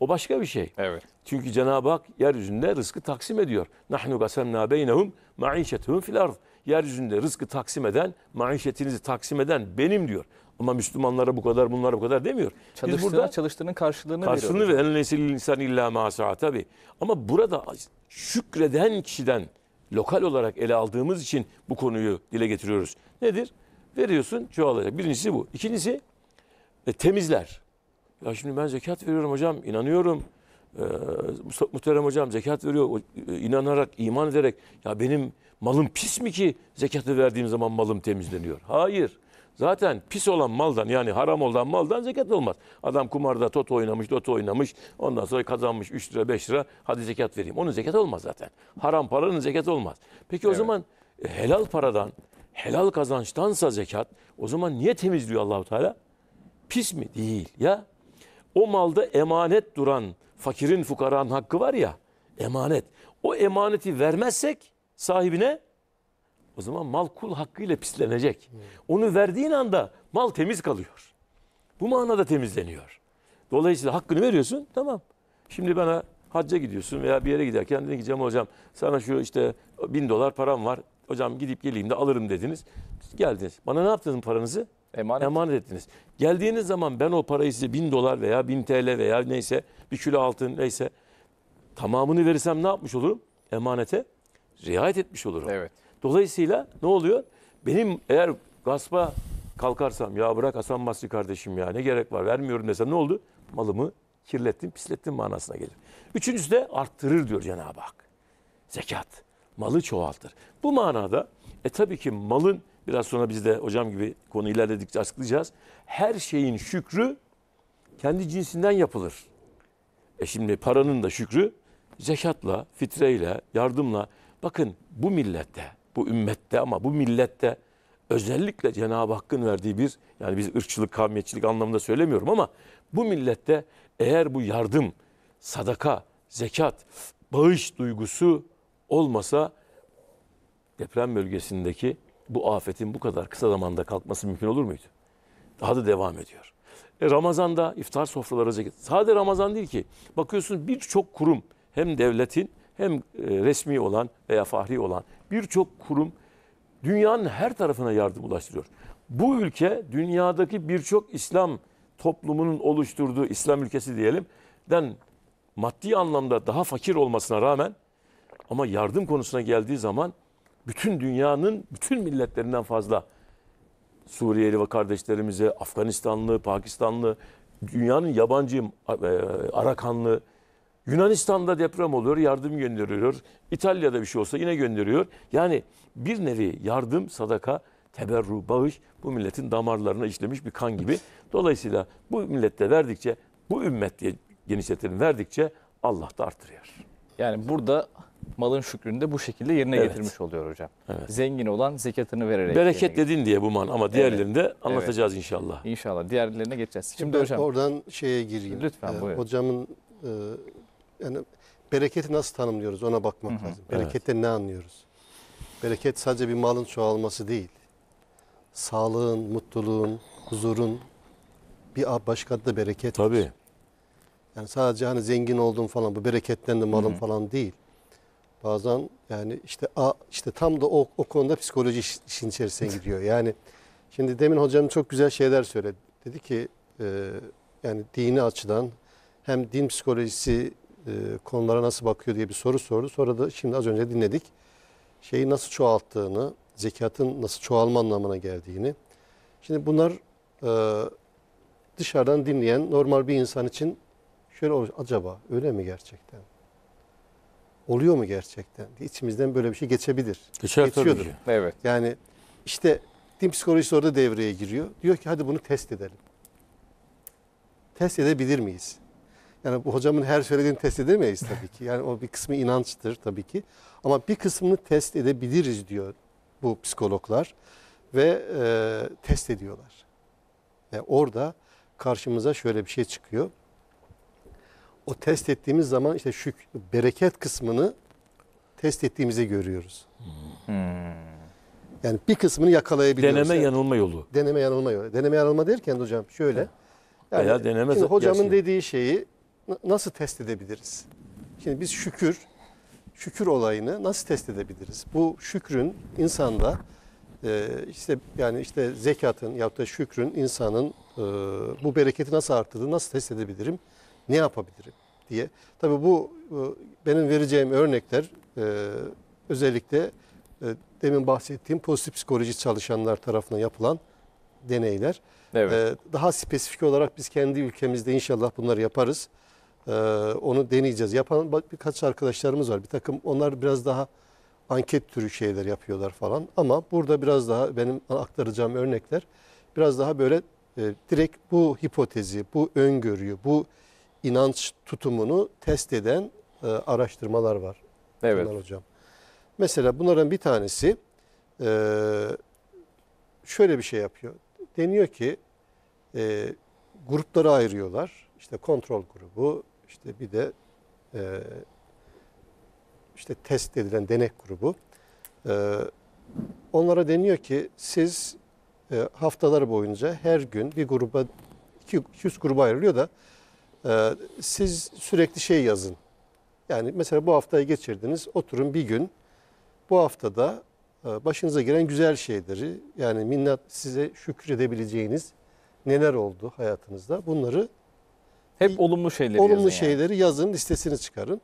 O başka bir şey. Evet. Çünkü Cenab-ı Hak yeryüzünde rızkı taksim ediyor. Nahnu gasemna beynehum maişetuhum fil ard. Yeryüzünde rızkı taksim eden, maişetinizi taksim eden benim diyor. Ama Müslümanlara bu kadar, bunlara bu kadar demiyor. Çalıştığına, Biz burada çalıştığının karşılığını veriyor. Karşılığını ve en nesil insan illa masa tabi. Ama burada şükreden kişiden lokal olarak ele aldığımız için bu konuyu dile getiriyoruz. Nedir? Veriyorsun çoğalacak. Birincisi bu. İkincisi e, temizler. Ya şimdi ben zekat veriyorum hocam, inanıyorum. Ee, muhterem hocam zekat veriyor, e, inanarak, iman ederek. Ya benim malım pis mi ki zekatı verdiğim zaman malım temizleniyor? Hayır. Zaten pis olan maldan yani haram olan maldan zekat olmaz. Adam kumarda toto oynamış, loto oynamış. Ondan sonra kazanmış 3 lira 5 lira. Hadi zekat vereyim. Onun zekat olmaz zaten. Haram paranın zekat olmaz. Peki evet. o zaman e, helal paradan, helal kazançtansa zekat o zaman niye temizliyor Allahu Teala? Pis mi? Değil. Ya o malda emanet duran fakirin fukaranın hakkı var ya emanet. O emaneti vermezsek sahibine o zaman mal kul hakkıyla pislenecek. Onu verdiğin anda mal temiz kalıyor. Bu manada temizleniyor. Dolayısıyla hakkını veriyorsun tamam. Şimdi bana hacca gidiyorsun veya bir yere giderken dedin ki Cem hocam sana şu işte bin dolar param var. Hocam gidip geleyim de alırım dediniz. Geldiniz. Bana ne yaptınız paranızı? Emanet. emanet ettiniz. Geldiğiniz zaman ben o parayı size bin dolar veya bin TL veya neyse bir kilo altın neyse tamamını verirsem ne yapmış olurum? Emanete riayet etmiş olurum. Evet. Dolayısıyla ne oluyor? Benim eğer gaspa kalkarsam ya bırak Hasan Masri kardeşim ya ne gerek var vermiyorum desem ne oldu? Malımı kirlettim pislettim manasına gelir. Üçüncüsü de arttırır diyor Cenab-ı Hak. Zekat. Malı çoğaltır. Bu manada e tabii ki malın Biraz sonra biz de hocam gibi konu ilerledikçe açıklayacağız. Her şeyin şükrü kendi cinsinden yapılır. E şimdi paranın da şükrü zekatla, fitreyle, yardımla. Bakın bu millette, bu ümmette ama bu millette özellikle Cenab-ı Hakk'ın verdiği bir yani biz ırkçılık, kavmiyetçilik anlamında söylemiyorum ama bu millette eğer bu yardım, sadaka, zekat, bağış duygusu olmasa deprem bölgesindeki bu afetin bu kadar kısa zamanda kalkması mümkün olur muydu? Daha da devam ediyor. E, Ramazan'da iftar sofraları sadece Ramazan değil ki. Bakıyorsunuz birçok kurum hem devletin hem e, resmi olan veya fahri olan birçok kurum dünyanın her tarafına yardım ulaştırıyor. Bu ülke dünyadaki birçok İslam toplumunun oluşturduğu İslam ülkesi diyelim den maddi anlamda daha fakir olmasına rağmen ama yardım konusuna geldiği zaman bütün dünyanın bütün milletlerinden fazla Suriyeli ve kardeşlerimize, Afganistanlı, Pakistanlı, dünyanın yabancı, e, Arakanlı, Yunanistan'da deprem oluyor, yardım gönderiyor. İtalya'da bir şey olsa yine gönderiyor. Yani bir nevi yardım, sadaka, teberru, bağış bu milletin damarlarına işlemiş bir kan gibi. Dolayısıyla bu millette verdikçe, bu ümmet diye genişletelim verdikçe Allah da artırıyor. Yani burada malın şükrünü de bu şekilde yerine evet. getirmiş oluyor hocam. Evet. Zengin olan zekatını vererek. Bereketledin diye bu man ama diğerlerini evet. de anlatacağız evet. inşallah. İnşallah diğerlerine geçeceğiz. Şimdi ben hocam. Oradan şeye gireyim. Lütfen ee, buyurun. Hocamın e, yani bereketi nasıl tanımlıyoruz ona bakmak Hı -hı. lazım. Berekette evet. ne anlıyoruz? Bereket sadece bir malın çoğalması değil. Sağlığın, mutluluğun, huzurun bir başka da bereket. Tabii. Yani sadece hani zengin oldum falan bu bereketten de malım Hı -hı. falan değil bazen yani işte a, işte tam da o, o konuda psikoloji iş, işin içerisine gidiyor. Yani şimdi demin hocam çok güzel şeyler söyledi. Dedi ki e, yani dini açıdan hem din psikolojisi e, konulara nasıl bakıyor diye bir soru sordu. Sonra da şimdi az önce dinledik. Şeyi nasıl çoğalttığını, zekatın nasıl çoğalma anlamına geldiğini. Şimdi bunlar e, dışarıdan dinleyen normal bir insan için şöyle acaba öyle mi gerçekten? Oluyor mu gerçekten? İçimizden böyle bir şey geçebilir. Geçer Geçiyordur. tabii ki. Evet. Yani işte din psikolojisi orada devreye giriyor. Diyor ki hadi bunu test edelim. Test edebilir miyiz? Yani bu hocamın her söylediğini test edemeyiz tabii ki. Yani o bir kısmı inançtır tabii ki. Ama bir kısmını test edebiliriz diyor bu psikologlar. Ve e, test ediyorlar. Ve orada karşımıza şöyle bir şey çıkıyor o test ettiğimiz zaman işte şük bereket kısmını test ettiğimizi görüyoruz. Hmm. Yani bir kısmını yakalayabiliyoruz. Deneme yani. yanılma yolu. Deneme yanılma yolu. Deneme yanılma derken hocam şöyle. Yani Veya deneme şimdi hocamın gelsin. dediği şeyi nasıl test edebiliriz? Şimdi biz şükür, şükür olayını nasıl test edebiliriz? Bu şükrün insanda e, işte yani işte zekatın ya da şükrün insanın e, bu bereketi nasıl arttırdığı nasıl test edebilirim? Ne yapabilirim diye. Tabii bu e, benim vereceğim örnekler e, özellikle e, demin bahsettiğim pozitif psikoloji çalışanlar tarafından yapılan deneyler. Evet. Daha spesifik olarak biz kendi ülkemizde inşallah bunları yaparız. Onu deneyeceğiz. Yapan birkaç arkadaşlarımız var. Bir takım onlar biraz daha anket türü şeyler yapıyorlar falan. Ama burada biraz daha benim aktaracağım örnekler biraz daha böyle direkt bu hipotezi, bu öngörüyü, bu inanç tutumunu test eden e, araştırmalar var. Evet. Bunlar hocam. Mesela bunların bir tanesi e, şöyle bir şey yapıyor. Deniyor ki e, gruplara ayırıyorlar. İşte kontrol grubu, işte bir de e, işte test edilen denek grubu. E, onlara deniyor ki siz e, haftalar boyunca her gün bir gruba 200 gruba ayrılıyor da ee, siz sürekli şey yazın. Yani mesela bu haftayı geçirdiniz. Oturun bir gün bu haftada e, başınıza giren güzel şeyleri yani minnat size şükredebileceğiniz neler oldu hayatınızda bunları hep olumlu şeyleri olumlu yazın şeyleri yani. yazın listesini çıkarın.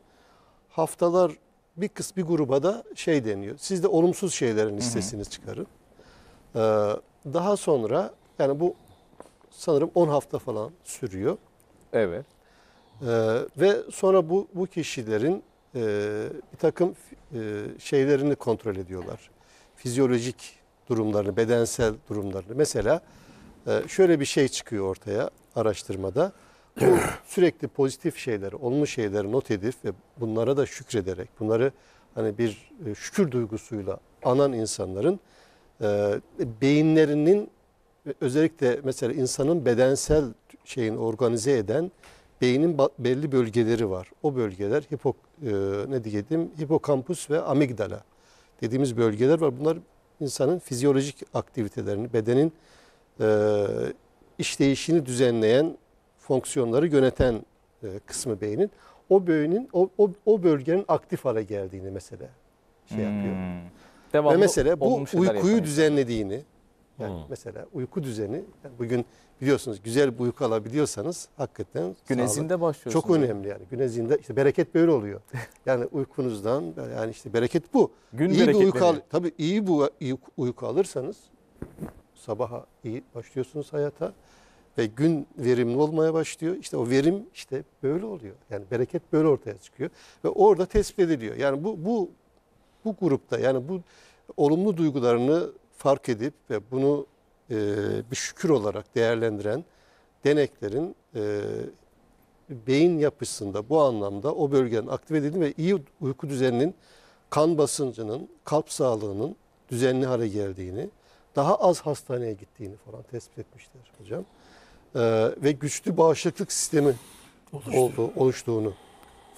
Haftalar bir kıs bir gruba da şey deniyor. Siz de olumsuz şeylerin listesini Hı -hı. çıkarın. Ee, daha sonra yani bu sanırım 10 hafta falan sürüyor. Evet. Ee, ve sonra bu, bu kişilerin e, bir takım e, şeylerini kontrol ediyorlar. Fizyolojik durumlarını, bedensel durumlarını. Mesela e, şöyle bir şey çıkıyor ortaya araştırmada. Bu [CLEARS THROAT] sürekli pozitif şeyleri, olumlu şeyleri not edip ve bunlara da şükrederek, bunları hani bir e, şükür duygusuyla anan insanların e, beyinlerinin özellikle mesela insanın bedensel şeyin organize eden beynin belli bölgeleri var. O bölgeler hipo, e, ne diyelim hipokampus ve amigdala dediğimiz bölgeler var. Bunlar insanın fizyolojik aktivitelerini, bedenin e, işleyişini düzenleyen fonksiyonları yöneten e, kısmı beynin. O beynin o, o, o bölgenin aktif hale geldiğini mesela şey yapıyor. Hmm. Devamlı Ve mesela bu uykuyu yapayım. düzenlediğini, yani hmm. mesela uyku düzeni yani bugün biliyorsunuz güzel bir uyku alabiliyorsanız hakikaten günezinde başlıyorsunuz. Çok önemli yani. Günezinde işte bereket böyle oluyor. [LAUGHS] yani uykunuzdan yani işte bereket bu. Gün iyi bir uyku al, tabii iyi bu iyi uyku alırsanız sabaha iyi başlıyorsunuz hayata ve gün verimli olmaya başlıyor. İşte o verim işte böyle oluyor. Yani bereket böyle ortaya çıkıyor ve orada tespit ediliyor. Yani bu bu bu grupta yani bu olumlu duygularını fark edip ve bunu e, bir şükür olarak değerlendiren deneklerin e, beyin yapısında bu anlamda o bölgenin aktive edildiğini ve iyi uyku düzeninin kan basıncının, kalp sağlığının düzenli hale geldiğini, daha az hastaneye gittiğini falan tespit etmişler hocam. Ee, ve güçlü bağışıklık sistemi Oluştu. oldu, oluştuğunu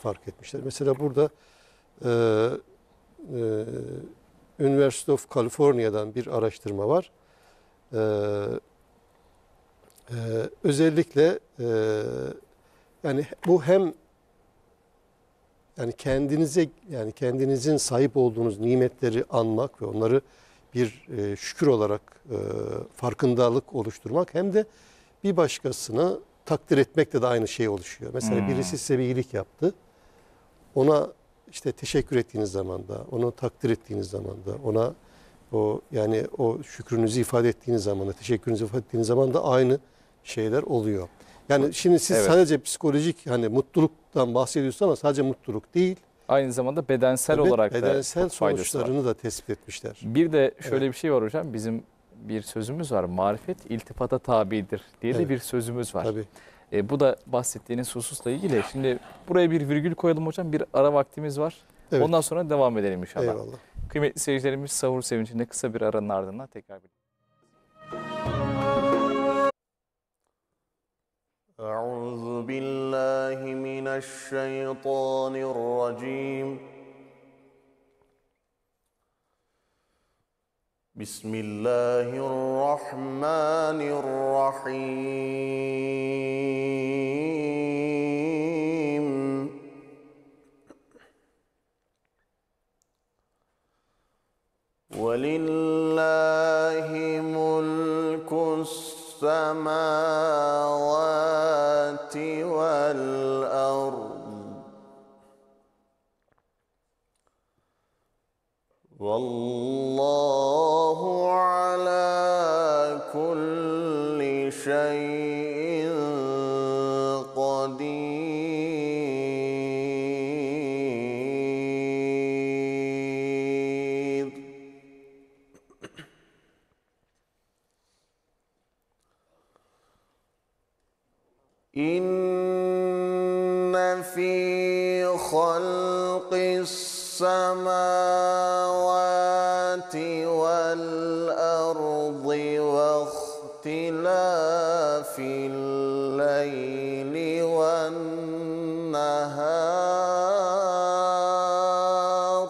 fark etmişler. Mesela burada e, e, University of California'dan bir araştırma var. Ee, e, özellikle e, yani bu hem yani kendinize yani kendinizin sahip olduğunuz nimetleri anmak ve onları bir e, şükür olarak e, farkındalık oluşturmak hem de bir başkasını takdir etmekle de aynı şey oluşuyor. Mesela hmm. birisi size bir iyilik yaptı. Ona işte teşekkür ettiğiniz zaman da, onu takdir ettiğiniz zaman da, ona o yani o şükrünüzü ifade ettiğiniz zaman da, teşekkürünüzü ifade ettiğiniz zaman da aynı şeyler oluyor. Yani şimdi siz evet. sadece psikolojik hani mutluluktan bahsediyorsunuz ama sadece mutluluk değil. Aynı zamanda bedensel evet, olarak bedensel da sonuçlarını var. da tespit etmişler. Bir de şöyle evet. bir şey var hocam. Bizim bir sözümüz var. Marifet iltifata tabidir diye evet. de bir sözümüz var. Tabii. E, bu da bahsettiğiniz hususla ilgili. Şimdi buraya bir virgül koyalım hocam. Bir ara vaktimiz var. Evet. Ondan sonra devam edelim inşallah. Eyvallah. Kıymetli seyircilerimiz sahur sevincinde kısa bir aranın ardından tekrar birlikte. أعوذ بالله من الشيطان الرجيم بسم الله الرحمن الرحيم ولله ملك السماوات والأرض والله السماوات والأرض واختلاف الليل والنهار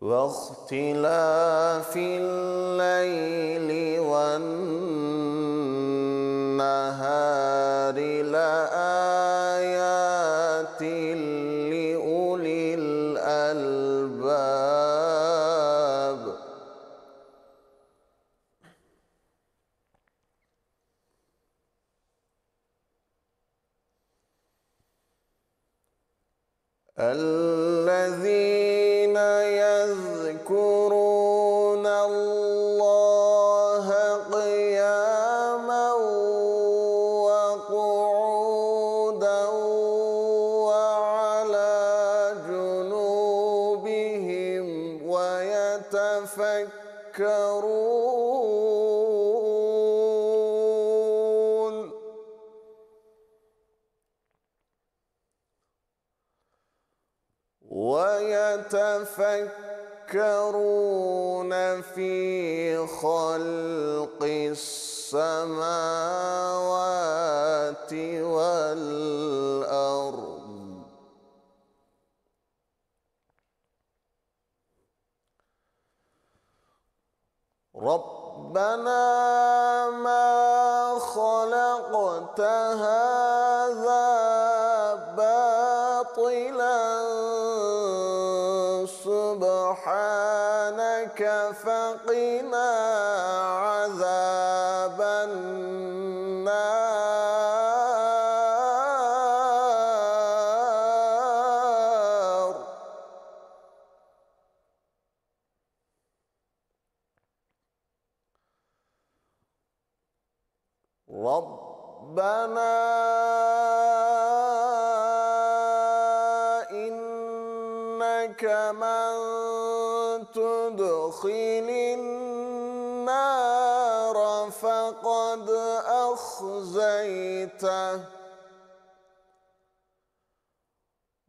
واختلاف الليل والنهار في خلق السماوات والأرض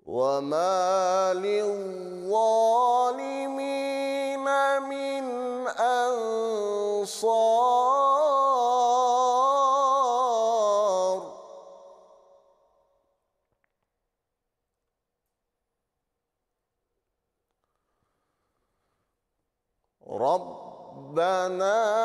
وما للظالمين من أنصار ربنا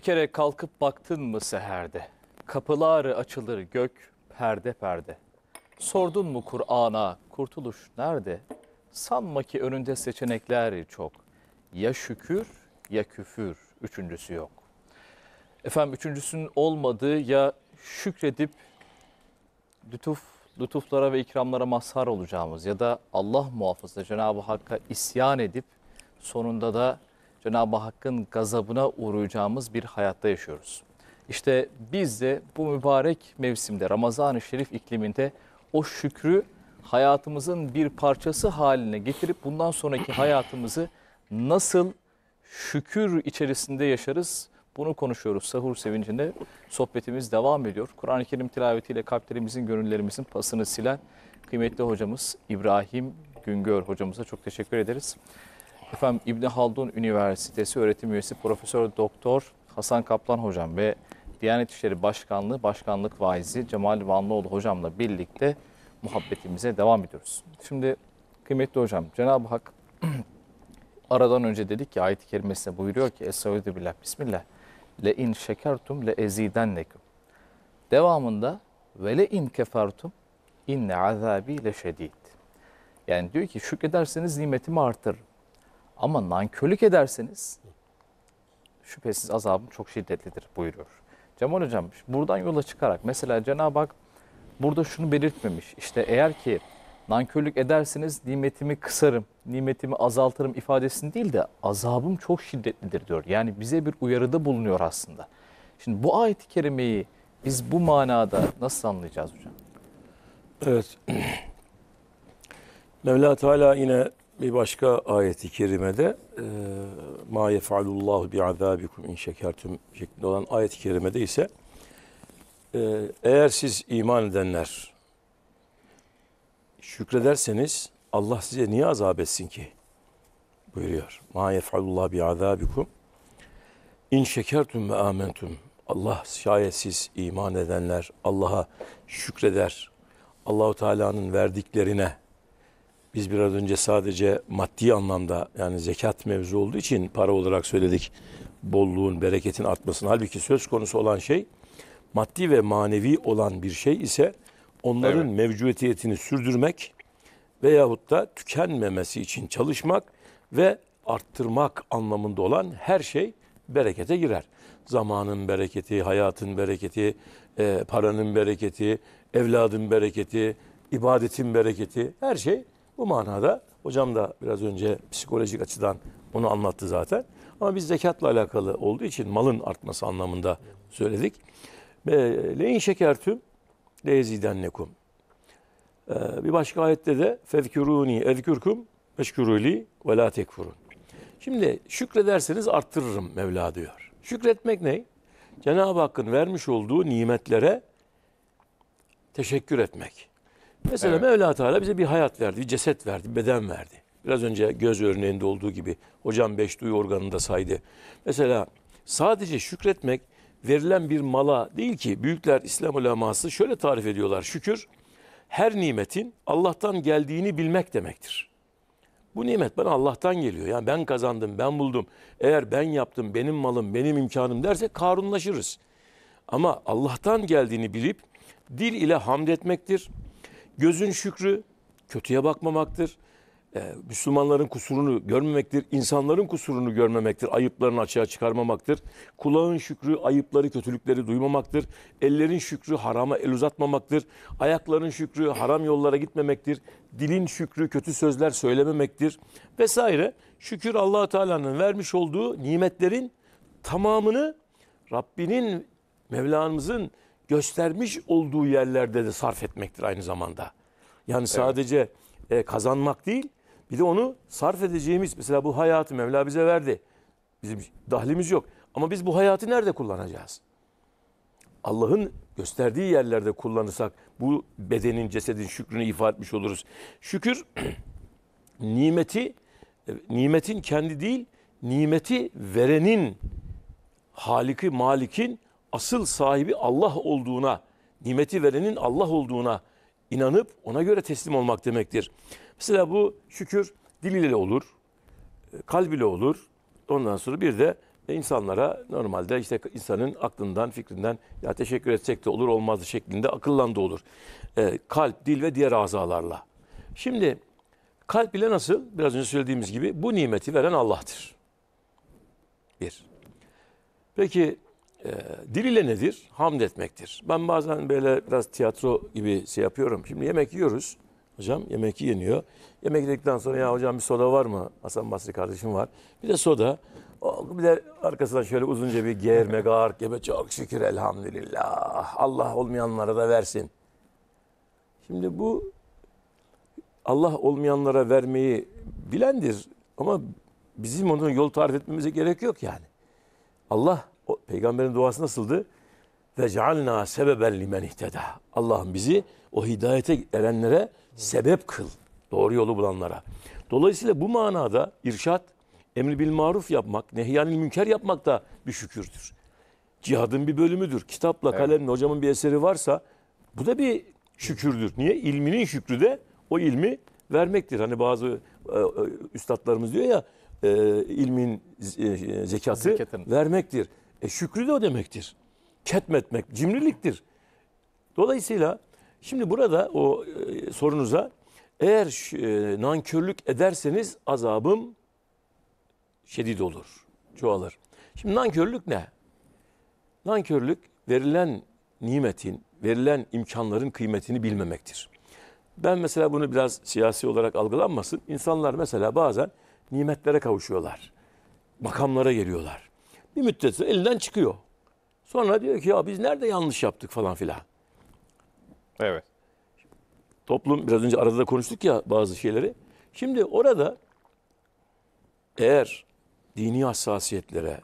Bir kere kalkıp baktın mı seherde? Kapılar açılır gök perde perde. Sordun mu Kur'an'a kurtuluş nerede? Sanma ki önünde seçenekler çok. Ya şükür ya küfür. Üçüncüsü yok. Efendim üçüncüsünün olmadığı ya şükredip lütuf, lütuflara ve ikramlara mazhar olacağımız ya da Allah muhafaza Cenab-ı Hakk'a isyan edip sonunda da Cenab-ı Hakk'ın gazabına uğrayacağımız bir hayatta yaşıyoruz. İşte biz de bu mübarek mevsimde Ramazan-ı Şerif ikliminde o şükrü hayatımızın bir parçası haline getirip bundan sonraki hayatımızı nasıl şükür içerisinde yaşarız bunu konuşuyoruz. Sahur sevincinde sohbetimiz devam ediyor. Kur'an-ı Kerim tilavetiyle kalplerimizin, gönüllerimizin pasını silen kıymetli hocamız İbrahim Güngör hocamıza çok teşekkür ederiz. Efendim İbni Haldun Üniversitesi öğretim üyesi Profesör Doktor Hasan Kaplan hocam ve Diyanet İşleri Başkanlığı Başkanlık Vaizi Cemal Vanlıoğlu hocamla birlikte muhabbetimize devam ediyoruz. Şimdi kıymetli hocam Cenab-ı Hak [CLEARS THROAT] aradan önce dedik ki ayet-i kerimesine buyuruyor ki Estaizu billah bismillah le in şekertum le eziden ezidennekum. Devamında ve le in kefertum inne azabi le şedid. Yani diyor ki şükrederseniz nimetimi artırırım. Ama nankörlük ederseniz şüphesiz azabım çok şiddetlidir buyuruyor. Cemal Hocam buradan yola çıkarak mesela Cenab-ı Hak burada şunu belirtmemiş. İşte eğer ki nankörlük edersiniz nimetimi kısarım, nimetimi azaltırım ifadesini değil de azabım çok şiddetlidir diyor. Yani bize bir uyarıda bulunuyor aslında. Şimdi bu ayet-i kerimeyi biz bu manada nasıl anlayacağız hocam? Evet. [CLEARS THROAT] Mevla Teala yine bir başka ayeti kerimede e, ma yefalullahu bi azabikum in şekertum şeklinde olan ayet-i kerimede ise e, eğer siz iman edenler şükrederseniz Allah size niye azap etsin ki? buyuruyor. Ma yefalullahu bi azabikum in şekertum ve amentum. Allah şayet siz iman edenler Allah'a şükreder. Allahu Teala'nın verdiklerine biz biraz önce sadece maddi anlamda yani zekat mevzu olduğu için para olarak söyledik. Bolluğun, bereketin artmasını. Halbuki söz konusu olan şey maddi ve manevi olan bir şey ise onların evet. mevcudiyetini sürdürmek veyahut da tükenmemesi için çalışmak ve arttırmak anlamında olan her şey berekete girer. Zamanın bereketi, hayatın bereketi, e, paranın bereketi, evladın bereketi, ibadetin bereketi her şey bu manada hocam da biraz önce psikolojik açıdan onu anlattı zaten. Ama biz zekatla alakalı olduğu için malın artması anlamında söyledik. Ee, leyin şekertüm lezidennekum. Ee, bir başka ayette de fevküruni evkürküm meşkürüli ve la tekfurun. Şimdi şükrederseniz arttırırım Mevla diyor. Şükretmek ne? Cenab-ı Hakk'ın vermiş olduğu nimetlere teşekkür etmek. Mesela evet. Mevla Teala bize bir hayat verdi, bir ceset verdi, bir beden verdi. Biraz önce göz örneğinde olduğu gibi hocam beş duyu organını da saydı. Mesela sadece şükretmek verilen bir mala değil ki büyükler İslam uleması şöyle tarif ediyorlar. Şükür her nimetin Allah'tan geldiğini bilmek demektir. Bu nimet bana Allah'tan geliyor. Yani ben kazandım, ben buldum. Eğer ben yaptım, benim malım, benim imkanım derse karunlaşırız. Ama Allah'tan geldiğini bilip dil ile hamd etmektir. Gözün şükrü kötüye bakmamaktır. Ee, Müslümanların kusurunu görmemektir, insanların kusurunu görmemektir, ayıplarını açığa çıkarmamaktır. Kulağın şükrü ayıpları, kötülükleri duymamaktır. Ellerin şükrü harama el uzatmamaktır. Ayakların şükrü haram yollara gitmemektir. Dilin şükrü kötü sözler söylememektir vesaire. Şükür Allah Teala'nın vermiş olduğu nimetlerin tamamını Rabbinin Mevlamızın göstermiş olduğu yerlerde de sarf etmektir aynı zamanda. Yani sadece e, kazanmak değil bir de onu sarf edeceğimiz mesela bu hayatı Mevla bize verdi. Bizim dahlimiz yok. Ama biz bu hayatı nerede kullanacağız? Allah'ın gösterdiği yerlerde kullanırsak bu bedenin, cesedin şükrünü ifade etmiş oluruz. Şükür [CLEARS THROAT] nimeti, e, nimetin kendi değil, nimeti verenin, Halik'i, Malik'in asıl sahibi Allah olduğuna, nimeti verenin Allah olduğuna inanıp ona göre teslim olmak demektir. Mesela bu şükür dil ile olur, kalb ile olur. Ondan sonra bir de insanlara normalde işte insanın aklından, fikrinden ya teşekkür etsek de olur olmazdı şeklinde akıllan da olur. E, kalp, dil ve diğer azalarla. Şimdi kalp ile nasıl? Biraz önce söylediğimiz gibi bu nimeti veren Allah'tır. Bir. Peki e, ee, dil ile nedir? Hamd etmektir. Ben bazen böyle biraz tiyatro gibi şey yapıyorum. Şimdi yemek yiyoruz. Hocam yemek yeniyor. Yemek yedikten sonra ya hocam bir soda var mı? Hasan Basri kardeşim var. Bir de soda. Bir de arkasından şöyle uzunca bir germe, [LAUGHS] gark gibi. çok şükür elhamdülillah. Allah olmayanlara da versin. Şimdi bu Allah olmayanlara vermeyi bilendir. Ama bizim onun yol tarif etmemize gerek yok yani. Allah o, peygamberin duası nasıldı? Ve cealna sebeben limen ihteda. Allah'ım bizi o hidayete erenlere sebep kıl. Doğru yolu bulanlara. Dolayısıyla bu manada irşat, emri bil maruf yapmak, nehyanil münker yapmak da bir şükürdür. Cihadın bir bölümüdür. Kitapla, kalemle, evet. hocamın bir eseri varsa bu da bir şükürdür. Niye? İlminin şükrü de o ilmi vermektir. Hani bazı e, e üstadlarımız diyor ya e, ilmin e, zekatı Zekatın. vermektir. E şükrü de o demektir. Ketmetmek cimriliktir. Dolayısıyla şimdi burada o e, sorunuza eğer e, nankörlük ederseniz azabım şedid olur, çoğalır. Şimdi nankörlük ne? Nankörlük verilen nimetin, verilen imkanların kıymetini bilmemektir. Ben mesela bunu biraz siyasi olarak algılanmasın. İnsanlar mesela bazen nimetlere kavuşuyorlar. Makamlara geliyorlar. Bir müddet sonra elinden çıkıyor. Sonra diyor ki ya biz nerede yanlış yaptık falan filan. Evet. Toplum biraz önce arada konuştuk ya bazı şeyleri. Şimdi orada eğer dini hassasiyetlere,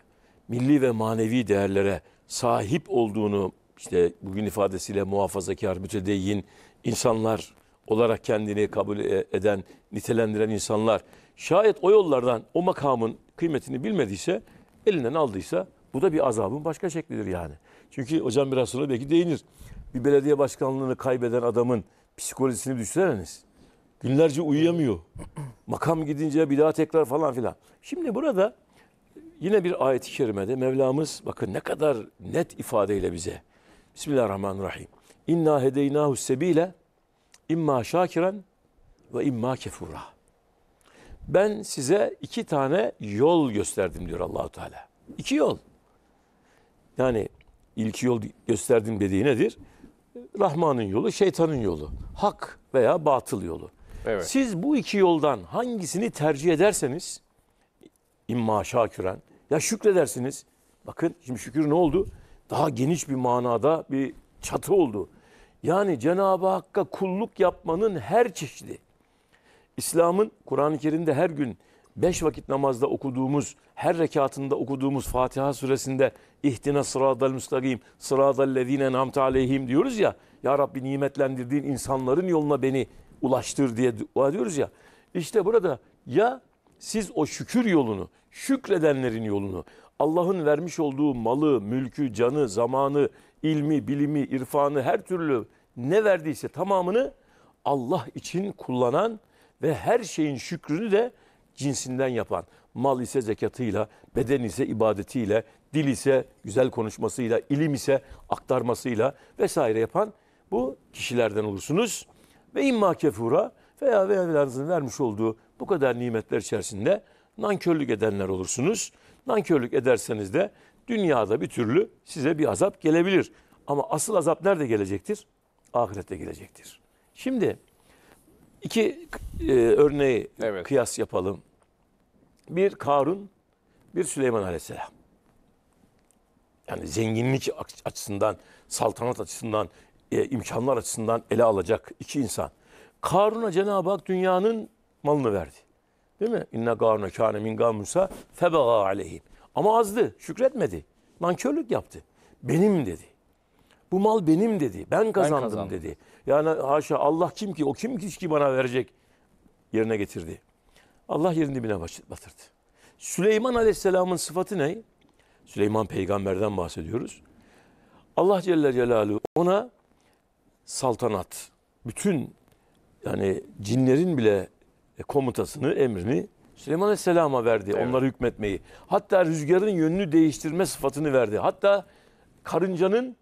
milli ve manevi değerlere sahip olduğunu işte bugün ifadesiyle muhafazakar, mütedeyyin insanlar olarak kendini kabul e, eden, nitelendiren insanlar şayet o yollardan o makamın kıymetini bilmediyse Elinden aldıysa bu da bir azabın başka şeklidir yani. Çünkü hocam biraz sonra belki değinir. Bir belediye başkanlığını kaybeden adamın psikolojisini düşünseniz. Günlerce uyuyamıyor. [CLEARS THROAT] Makam gidince bir daha tekrar falan filan. Şimdi burada yine bir ayet-i kerimede Mevlamız bakın ne kadar net ifadeyle bize. Bismillahirrahmanirrahim. İnna hedeynahu sebile imma şakiren ve imma kefura. Ben size iki tane yol gösterdim diyor Allahu Teala. İki yol. Yani ilki yol gösterdim dediği nedir? Rahman'ın yolu, şeytanın yolu. Hak veya batıl yolu. Evet. Siz bu iki yoldan hangisini tercih ederseniz imma şaküren ya şükredersiniz. Bakın şimdi şükür ne oldu? Daha geniş bir manada bir çatı oldu. Yani Cenab-ı Hakk'a kulluk yapmanın her çeşidi. İslam'ın Kur'an-ı Kerim'de her gün beş vakit namazda okuduğumuz, her rekatında okuduğumuz Fatiha suresinde ihtine sıradal müstakim, sıradal lezine namte aleyhim diyoruz ya. Ya Rabbi nimetlendirdiğin insanların yoluna beni ulaştır diye dua ediyoruz ya. İşte burada ya siz o şükür yolunu, şükredenlerin yolunu, Allah'ın vermiş olduğu malı, mülkü, canı, zamanı, ilmi, bilimi, irfanı her türlü ne verdiyse tamamını Allah için kullanan ve her şeyin şükrünü de cinsinden yapan. Mal ise zekatıyla, beden ise ibadetiyle, dil ise güzel konuşmasıyla, ilim ise aktarmasıyla vesaire yapan bu kişilerden olursunuz. Ve imma kefura veya evladınızın vermiş olduğu bu kadar nimetler içerisinde nankörlük edenler olursunuz. Nankörlük ederseniz de dünyada bir türlü size bir azap gelebilir. Ama asıl azap nerede gelecektir? Ahirette gelecektir. Şimdi İki e, örneği evet. kıyas yapalım. Bir Karun, bir Süleyman Aleyhisselam. Yani zenginlik açısından, saltanat açısından, e, imkanlar açısından ele alacak iki insan. Karun'a Cenab-ı Hak dünyanın malını verdi. Değil mi? İnne Karun'a kâne min Musa febeğa aleyhim. Ama azdı, şükretmedi. Nankörlük yaptı. Benim dedi. Bu mal benim dedi. Ben kazandım, ben kazandım. dedi. Yani haşa Allah kim ki o kim ki, ki bana verecek yerine getirdi. Allah yerin dibine batırdı. Süleyman Aleyhisselam'ın sıfatı ne? Süleyman peygamberden bahsediyoruz. Allah Celle Celaluhu ona saltanat, bütün yani cinlerin bile komutasını, emrini Süleyman Aleyhisselam'a verdi. Evet. Onları hükmetmeyi. Hatta rüzgarın yönünü değiştirme sıfatını verdi. Hatta karıncanın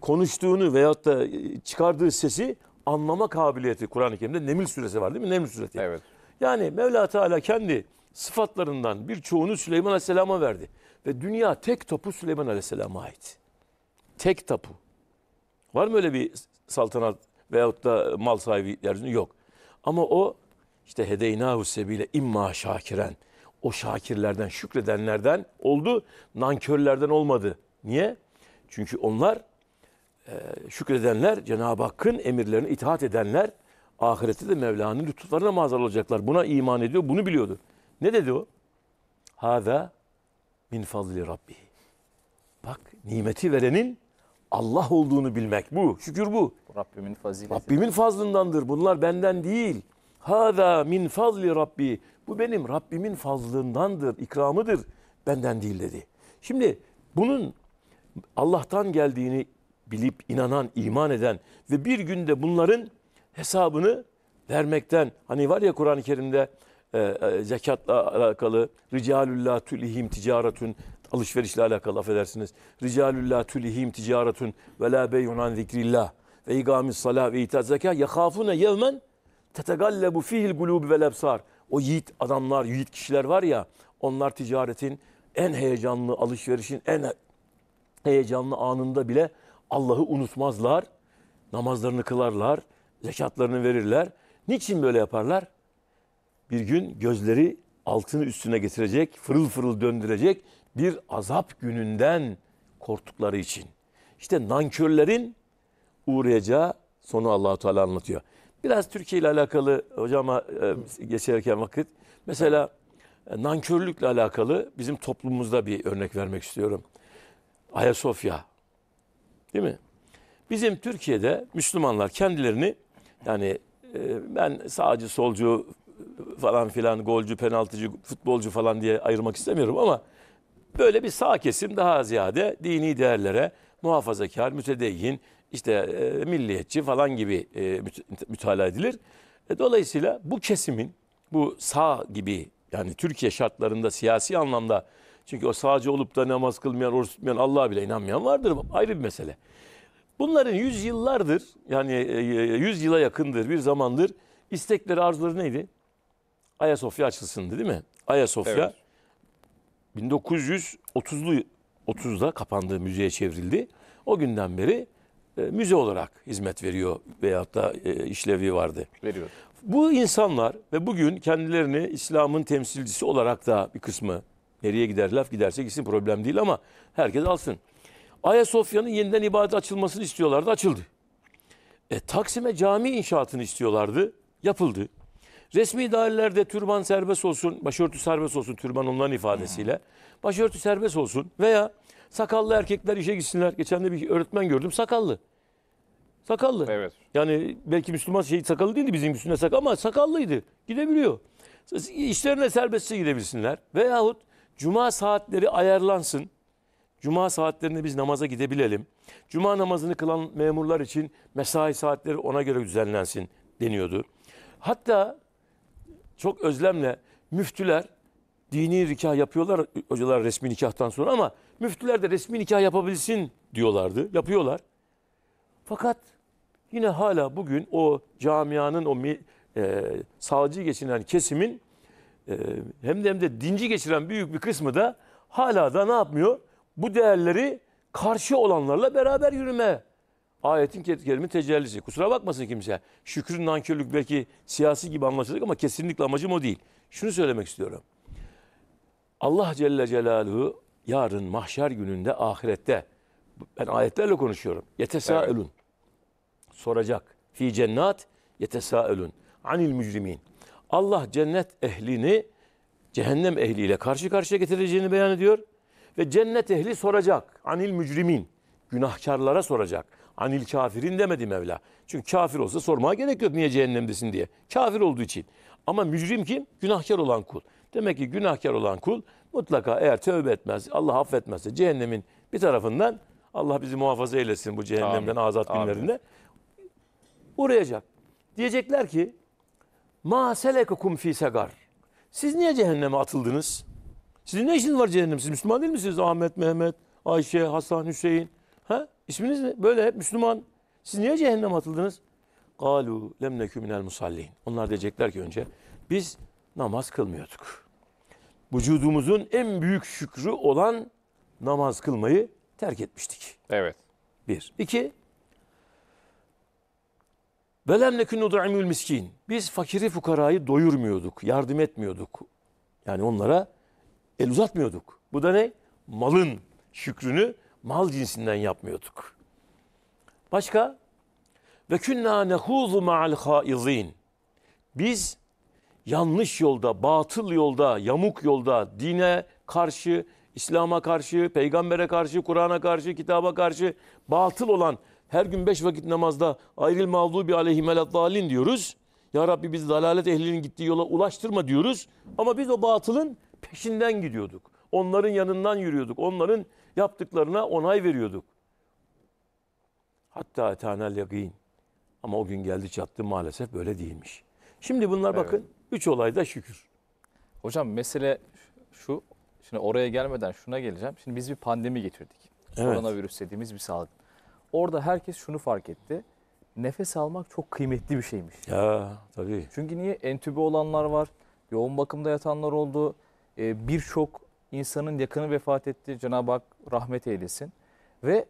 konuştuğunu veyahut da e, çıkardığı sesi anlama kabiliyeti Kur'an-ı Kerim'de Nemil suresi var değil mi? Nemil suresi. Evet. Yani Mevla Teala kendi sıfatlarından çoğunu Süleyman Aleyhisselam'a verdi. Ve dünya tek tapu Süleyman Aleyhisselam'a ait. Tek tapu. Var mı öyle bir saltanat veyahut da mal sahibi yeryüzünde? Yok. Ama o işte hedeynahu sebile imma şakiren. O şakirlerden, şükredenlerden oldu. Nankörlerden olmadı. Niye? Çünkü onlar ee, şükredenler, Cenab-ı Hakk'ın emirlerine itaat edenler ahirette de Mevla'nın lütuflarına mazhar olacaklar. Buna iman ediyor, bunu biliyordu. Ne dedi o? Hâzâ min fazli rabbi. Bak nimeti verenin Allah olduğunu bilmek bu. Şükür bu. Rabbimin fazileti. Rabbimin fazlındandır. Bunlar benden değil. Hâzâ min fazli rabbi. Bu benim Rabbimin fazlındandır, ikramıdır. Benden değil dedi. Şimdi bunun Allah'tan geldiğini bilip inanan, iman eden ve bir günde bunların hesabını vermekten hani var ya Kur'an-ı Kerim'de e, e, zekatla alakalı ricalullah tülihim ticaretun alışverişle alakalı affedersiniz. Ricalullah tülihim ticaretun ve la beyun an zikrillah ve igamis salah ve itaz zeka yahafune yevmen tetegallabu fihil gulubi vel ebsar. O yiğit adamlar, yiğit kişiler var ya onlar ticaretin en heyecanlı alışverişin en heyecanlı anında bile Allah'ı unutmazlar, namazlarını kılarlar, zekatlarını verirler. Niçin böyle yaparlar? Bir gün gözleri altını üstüne getirecek, fırıl fırıl döndürecek bir azap gününden korktukları için. İşte nankörlerin uğrayacağı sonu Allahu Teala anlatıyor. Biraz Türkiye ile alakalı hocama e, geçerken vakit mesela e, nankörlükle alakalı bizim toplumumuzda bir örnek vermek istiyorum. Ayasofya Değil mi? Bizim Türkiye'de Müslümanlar kendilerini yani e, ben sağcı, solcu falan filan, golcü, penaltıcı, futbolcu falan diye ayırmak istemiyorum ama böyle bir sağ kesim daha ziyade dini değerlere muhafazakar, mütedeyyin, işte e, milliyetçi falan gibi e, mütala edilir. E, dolayısıyla bu kesimin bu sağ gibi yani Türkiye şartlarında siyasi anlamda çünkü o sadece olup da namaz kılmayan, oruç tutmayan, Allah'a bile inanmayan vardır. Ayrı bir mesele. Bunların yüzyıllardır yani e, e, yüzyıla yakındır bir zamandır istekleri arzuları neydi? Ayasofya açılsın değil mi? Ayasofya evet. 1930'lu 30'da kapandı müzeye çevrildi. O günden beri e, müze olarak hizmet veriyor veyahut da e, işlevi vardı. Veriyor. Bu insanlar ve bugün kendilerini İslam'ın temsilcisi olarak da bir kısmı Nereye gider laf giderse gitsin problem değil ama herkes alsın. Ayasofya'nın yeniden ibadet açılmasını istiyorlardı açıldı. E, Taksim'e cami inşaatını istiyorlardı yapıldı. Resmi idarelerde türban serbest olsun, başörtü serbest olsun türban onların ifadesiyle. Başörtü serbest olsun veya sakallı erkekler işe gitsinler. Geçen de bir öğretmen gördüm sakallı. Sakallı. Evet. Yani belki Müslüman şey sakallı değildi bizim üstüne sakal ama sakallıydı. Gidebiliyor. İşlerine serbestçe gidebilsinler. Veyahut Cuma saatleri ayarlansın. Cuma saatlerinde biz namaza gidebilelim. Cuma namazını kılan memurlar için mesai saatleri ona göre düzenlensin deniyordu. Hatta çok özlemle müftüler dini nikah yapıyorlar hocalar resmi nikahtan sonra ama müftüler de resmi nikah yapabilsin diyorlardı. Yapıyorlar. Fakat yine hala bugün o camianın o e, sağcı geçinen kesimin ee, hem de hem de dinci geçiren büyük bir kısmı da hala da ne yapmıyor? Bu değerleri karşı olanlarla beraber yürüme. Ayetin kelime tecellisi. Kusura bakmasın kimse. Şükrün nankörlük belki siyasi gibi anlaşılacak ama kesinlikle amacım o değil. Şunu söylemek istiyorum. Allah Celle Celaluhu yarın mahşer gününde ahirette ben ayetlerle konuşuyorum. Yetesâelun. Evet. Soracak. Fi cennat yetesâelun. Anil mücrimin. Allah cennet ehlini cehennem ehliyle karşı karşıya getireceğini beyan ediyor. Ve cennet ehli soracak. Anil mücrimin. Günahkarlara soracak. Anil kafirin demedi Mevla. Çünkü kafir olsa sormaya gerek yok niye cehennemdesin diye. Kafir olduğu için. Ama mücrim kim? Günahkar olan kul. Demek ki günahkar olan kul mutlaka eğer tövbe etmez, Allah affetmezse cehennemin bir tarafından Allah bizi muhafaza eylesin bu cehennemden Amin. azat Amin. günlerinde. Uğrayacak. Diyecekler ki Ma selekukum fi segar. Siz niye cehenneme atıldınız? Sizin ne işiniz var cehennem? Siz Müslüman değil misiniz? Ahmet, Mehmet, Ayşe, Hasan, Hüseyin. Ha? İsminiz ne? Böyle hep Müslüman. Siz niye cehenneme atıldınız? Galu lem nekü minel musallin. Onlar diyecekler ki önce biz namaz kılmıyorduk. Vücudumuzun en büyük şükrü olan namaz kılmayı terk etmiştik. Evet. Bir. İki, Velem lekün nud'imül miskin. Biz fakiri fukarayı doyurmuyorduk, yardım etmiyorduk. Yani onlara el uzatmıyorduk. Bu da ne? Malın şükrünü mal cinsinden yapmıyorduk. Başka? Ve künna nehuzu ma'al haizin. Biz yanlış yolda, batıl yolda, yamuk yolda, dine karşı, İslam'a karşı, peygambere karşı, Kur'an'a karşı, kitaba karşı batıl olan her gün beş vakit namazda ayril mağdubi aleyhimelat dalin diyoruz. Ya Rabbi bizi dalalet ehlinin gittiği yola ulaştırma diyoruz. Ama biz o batılın peşinden gidiyorduk. Onların yanından yürüyorduk. Onların yaptıklarına onay veriyorduk. Hatta etanel yakin. Ama o gün geldi çattı maalesef böyle değilmiş. Şimdi bunlar evet. bakın üç olayda şükür. Hocam mesele şu. Şimdi oraya gelmeden şuna geleceğim. Şimdi biz bir pandemi getirdik. Evet. Koronavirüs dediğimiz bir salgın. Orada herkes şunu fark etti. Nefes almak çok kıymetli bir şeymiş. Ya tabii. Çünkü niye? Entübe olanlar var. Yoğun bakımda yatanlar oldu. Ee, Birçok insanın yakını vefat etti. Cenab-ı Hak rahmet eylesin. Ve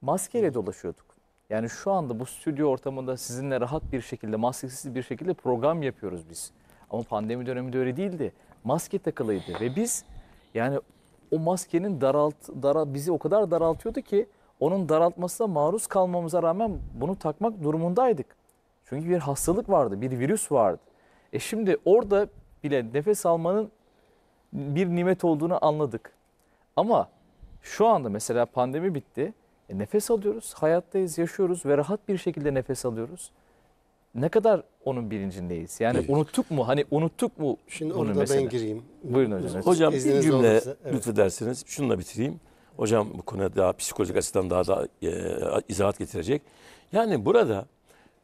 maskeyle dolaşıyorduk. Yani şu anda bu stüdyo ortamında sizinle rahat bir şekilde, maskesiz bir şekilde program yapıyoruz biz. Ama pandemi döneminde öyle değildi. Maske takılıydı ve biz yani o maskenin daralt, dara, bizi o kadar daraltıyordu ki onun daraltmasına maruz kalmamıza rağmen bunu takmak durumundaydık. Çünkü bir hastalık vardı, bir virüs vardı. E şimdi orada bile nefes almanın bir nimet olduğunu anladık. Ama şu anda mesela pandemi bitti. E nefes alıyoruz, hayattayız, yaşıyoruz ve rahat bir şekilde nefes alıyoruz. Ne kadar onun bilincindeyiz? Yani evet. unuttuk mu? Hani unuttuk mu Şimdi orada mesela? ben gireyim. Buyurun hocam. Hocam bir cümle olursa, evet. lütfederseniz şununla bitireyim. Hocam bu konuda daha psikolojik açıdan daha da e, izahat getirecek. Yani burada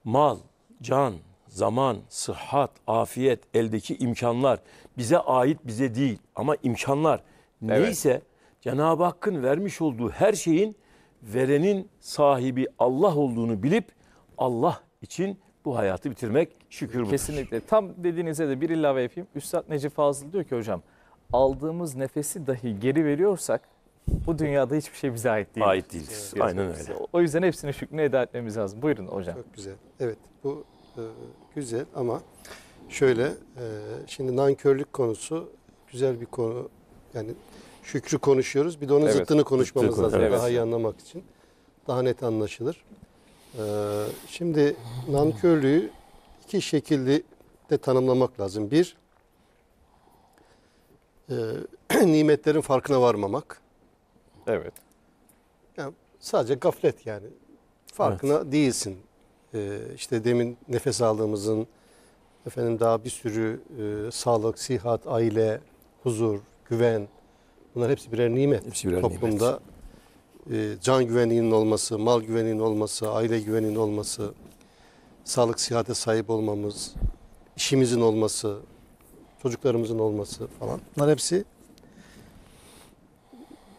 mal, can, zaman, sıhhat, afiyet, eldeki imkanlar bize ait bize değil ama imkanlar evet. neyse Cenab-ı Hakk'ın vermiş olduğu her şeyin verenin sahibi Allah olduğunu bilip Allah için bu hayatı bitirmek şükür budur. Kesinlikle. Tam dediğinize de bir ilave yapayım. Üstad Necip Fazıl diyor ki hocam aldığımız nefesi dahi geri veriyorsak bu dünyada hiçbir şey bize ait değil. Ait değiliz. Evet. Aynen öyle. O yüzden hepsine şükrünü eda etmemiz lazım. Buyurun hocam. Çok güzel. Evet bu e, güzel ama şöyle e, şimdi nankörlük konusu güzel bir konu. Yani şükrü konuşuyoruz. Bir de onun evet. zıttını konuşmamız Zıttı lazım. Evet. Daha iyi anlamak için. Daha net anlaşılır. E, şimdi nankörlüğü iki şekilde de tanımlamak lazım. Bir, e, [CLEARS THROAT] nimetlerin farkına varmamak. Evet. Yani sadece gaflet yani. Farkına evet. değilsin. Ee, işte demin nefes aldığımızın efendim daha bir sürü e, sağlık, sihat, aile, huzur, güven bunlar hepsi birer nimet. Hepsi birer Toplumda nimet. E, can güvenliğinin olması, mal güvenliğinin olması, aile güveninin olması, sağlık, sihate sahip olmamız, işimizin olması, çocuklarımızın olması falan bunlar hepsi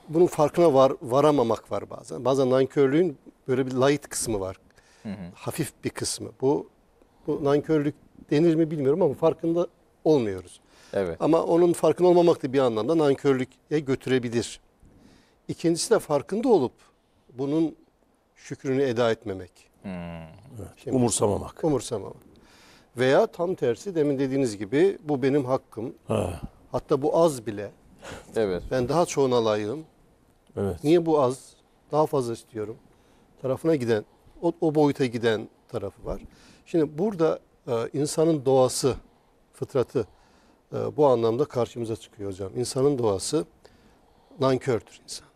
bunun farkına var, varamamak var bazen. Bazen nankörlüğün böyle bir light kısmı var. Hı hı. Hafif bir kısmı. Bu, bu nankörlük denir mi bilmiyorum ama farkında olmuyoruz. Evet. Ama onun farkında olmamak da bir anlamda nankörlüğe götürebilir. İkincisi de farkında olup bunun şükrünü eda etmemek. Hmm. Şimdi, umursamamak. Umursamamak. Veya tam tersi demin dediğiniz gibi bu benim hakkım. Ha. Hatta bu az bile. evet. Ben daha çoğuna layığım. Evet. Niye bu az? Daha fazla istiyorum. Tarafına giden, o, o boyuta giden tarafı var. Şimdi burada e, insanın doğası, fıtratı e, bu anlamda karşımıza çıkıyor hocam. İnsanın doğası nankördür insan.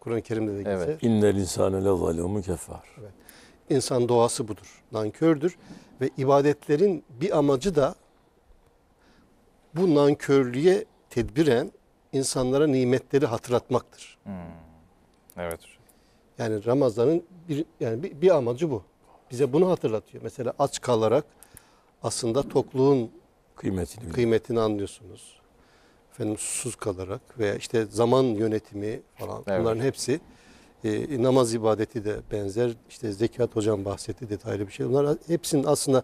Kur'an-ı Kerim'de de geçer. Evet. İnnel insane le zalimun kefar. Evet. İnsan doğası budur. Nankördür ve ibadetlerin bir amacı da bu nankörlüğe tedbiren insanlara nimetleri hatırlatmaktır. Hmm. Evet Yani Ramazan'ın bir yani bir, bir amacı bu. Bize bunu hatırlatıyor. Mesela aç kalarak aslında tokluğun kıymetini kıymetini anlıyorsunuz. Efendim susuz kalarak veya işte zaman yönetimi falan evet. bunların hepsi e, namaz ibadeti de benzer. İşte zekat hocam bahsetti detaylı bir şey. Bunlar hepsinin aslında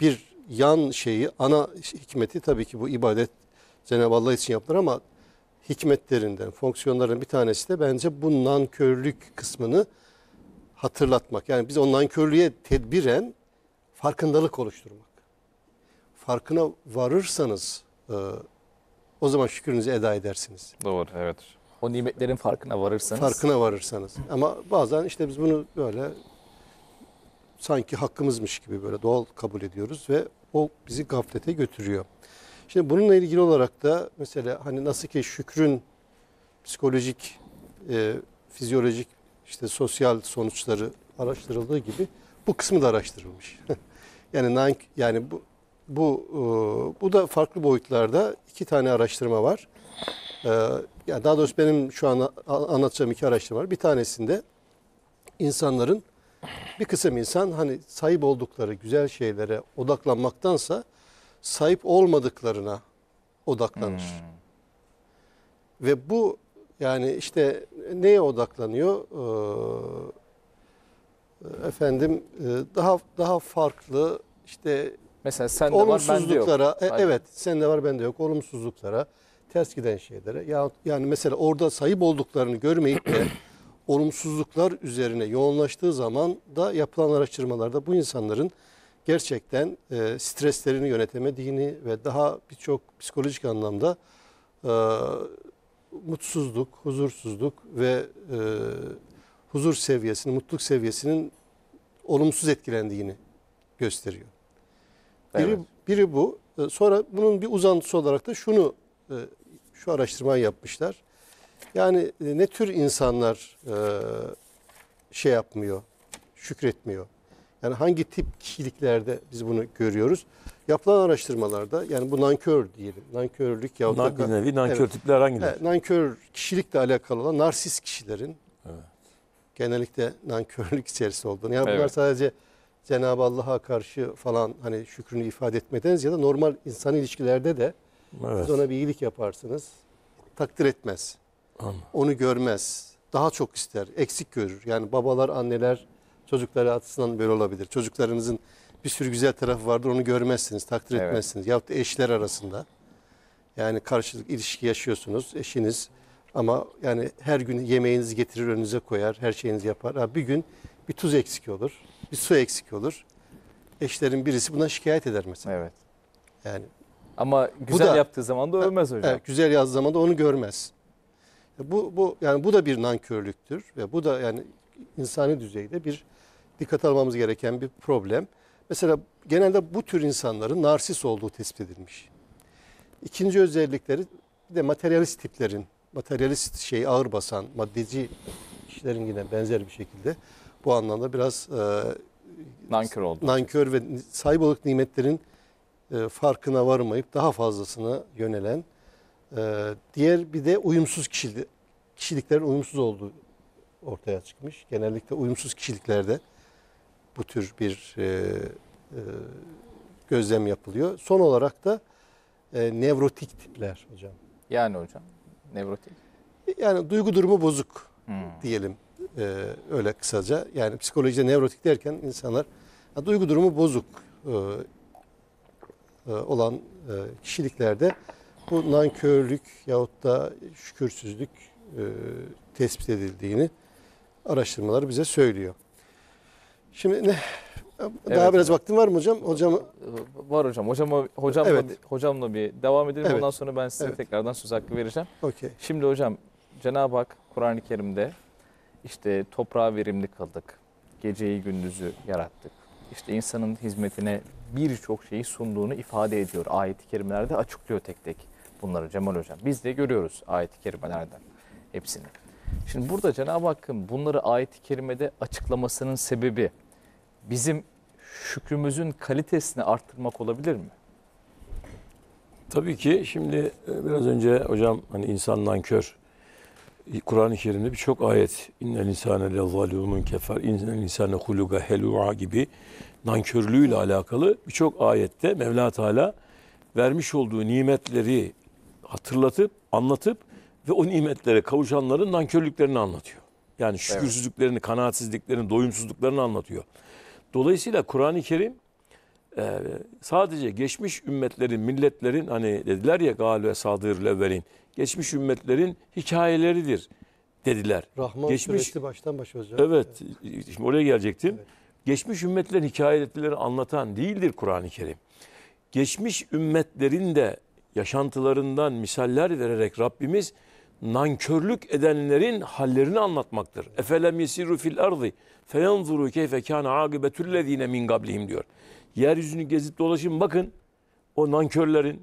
bir yan şeyi, ana hikmeti tabii ki bu ibadet Cenab-ı Allah için yapılır ama hikmetlerinden, fonksiyonlarının bir tanesi de bence bu nankörlük kısmını hatırlatmak. Yani biz o nankörlüğe tedbiren farkındalık oluşturmak. Farkına varırsanız e, o zaman şükrünüzü eda edersiniz. Doğru, evet. O nimetlerin farkına varırsanız. Farkına varırsanız. Ama bazen işte biz bunu böyle sanki hakkımızmış gibi böyle doğal kabul ediyoruz ve o bizi gaflete götürüyor. Şimdi bununla ilgili olarak da mesela hani nasıl ki şükrün psikolojik, e, fizyolojik, işte sosyal sonuçları araştırıldığı gibi bu kısmı da araştırılmış. [LAUGHS] yani nank, yani bu bu e, bu da farklı boyutlarda iki tane araştırma var. E, yani daha doğrusu benim şu an anlatacağım iki araştırma var. Bir tanesinde insanların bir kısım insan hani sahip oldukları güzel şeylere odaklanmaktansa sahip olmadıklarına odaklanır. Hmm. Ve bu yani işte neye odaklanıyor? Ee, efendim e, daha daha farklı işte mesela sen de var bende yok. E, evet, sen de var bende yok. Olumsuzluklara, ters giden şeylere ya yani mesela orada sahip olduklarını görmeyip de [CLEARS THROAT] olumsuzluklar üzerine yoğunlaştığı zaman da yapılan araştırmalarda bu insanların gerçekten e, streslerini yönetemediğini ve daha birçok psikolojik anlamda e, mutsuzluk, huzursuzluk ve e, huzur seviyesinin, mutluluk seviyesinin olumsuz etkilendiğini gösteriyor. Evet. biri bu. E, sonra bunun bir uzantısı olarak da şunu e, şu araştırmayı yapmışlar. Yani e, ne tür insanlar şey yapmıyor, şükretmiyor. Yani hangi tip kişiliklerde biz bunu görüyoruz? Yapılan araştırmalarda yani bu nankör diyelim. Nankörlük ya da... Bir nevi nankör evet, tipler hangileri? Evet, nankör kişilikle alakalı olan narsist kişilerin evet. genellikle nankörlük [LAUGHS] içerisinde olduğunu. Yani evet. bunlar sadece Cenab-ı Allah'a karşı falan hani şükrünü ifade etmediniz ya da normal insan ilişkilerde de evet. siz ona bir iyilik yaparsınız. Takdir etmez. Anladım. Onu görmez. Daha çok ister. Eksik görür. Yani babalar, anneler çocukları açısından böyle olabilir. Çocuklarınızın bir sürü güzel tarafı vardır onu görmezsiniz, takdir evet. etmezsiniz. Yahut da eşler arasında yani karşılık ilişki yaşıyorsunuz eşiniz ama yani her gün yemeğinizi getirir önünüze koyar, her şeyinizi yapar. Ha, bir gün bir tuz eksik olur, bir su eksik olur. Eşlerin birisi buna şikayet eder mesela. Evet. Yani ama güzel da, yaptığı zaman da övmez hocam. Evet, güzel yazdığı zaman da onu görmez. Bu bu yani bu da bir nankörlüktür ve bu da yani insani düzeyde bir dikkat almamız gereken bir problem. Mesela genelde bu tür insanların narsist olduğu tespit edilmiş. İkinci özellikleri bir de materyalist tiplerin, materyalist şey ağır basan, maddeci kişilerin yine benzer bir şekilde bu anlamda biraz e, nankör oldu. Nankör ve sahip olduk nimetlerin e, farkına varmayıp daha fazlasına yönelen e, diğer bir de uyumsuz kişilik, kişiliklerin uyumsuz olduğu ortaya çıkmış. Genellikle uyumsuz kişiliklerde bu tür bir e, e, gözlem yapılıyor. Son olarak da e, nevrotik tipler hocam. Yani hocam nevrotik. Yani duygu durumu bozuk hmm. diyelim e, öyle kısaca. Yani psikolojide nevrotik derken insanlar ya, duygu durumu bozuk e, e, olan e, kişiliklerde bu nankörlük yahut da şükürsüzlük e, tespit edildiğini araştırmalar bize söylüyor. Şimdi ne? Daha Evet. biraz vaktin var mı hocam? Hocam Var hocam. Hocama, hocamla, Evet. hocamla bir devam edelim. Evet. Ondan sonra ben size Evet. tekrardan söz hakkı vereceğim. okey. Şimdi hocam Cenab-ı Hak Kur'an-ı Kerim'de işte toprağa verimli kıldık. Geceyi gündüzü yarattık. İşte insanın hizmetine birçok şeyi sunduğunu ifade ediyor. Ayet-i kerimelerde açıklıyor tek tek bunları Cemal hocam. Biz de görüyoruz ayet-i kerimelerden hepsini. Şimdi burada Cenab-ı Hakk'ın bunları ayet-i kerimede açıklamasının sebebi bizim şükrümüzün kalitesini arttırmak olabilir mi? Tabii ki şimdi e, biraz önce hocam hani insan nankör Kur'an-ı Kerim'de birçok ayet innel insane le zalimun kefer innel insane huluga helua gibi nankörlüğüyle alakalı birçok ayette Mevla Teala vermiş olduğu nimetleri hatırlatıp anlatıp ve o nimetlere kavuşanların nankörlüklerini anlatıyor. Yani şükürsüzlüklerini, evet. kanaatsizliklerini, doyumsuzluklarını anlatıyor. Dolayısıyla Kur'an-ı Kerim e, sadece geçmiş ümmetlerin, milletlerin hani dediler ya gal ve sadır levvelin geçmiş ümmetlerin hikayeleridir dediler. Rahman geçmiş, suresi baştan başa hocam. Evet, evet. Şimdi oraya gelecektim. Evet. Geçmiş ümmetlerin hikayeleri anlatan değildir Kur'an-ı Kerim. Geçmiş ümmetlerin de yaşantılarından misaller vererek Rabbimiz nankörlük edenlerin hallerini anlatmaktır. Efelem yesiru fil ardı feyanzuru keyfe kâne âgıbetüllezîne min gablihim diyor. Yeryüzünü gezip dolaşın bakın o nankörlerin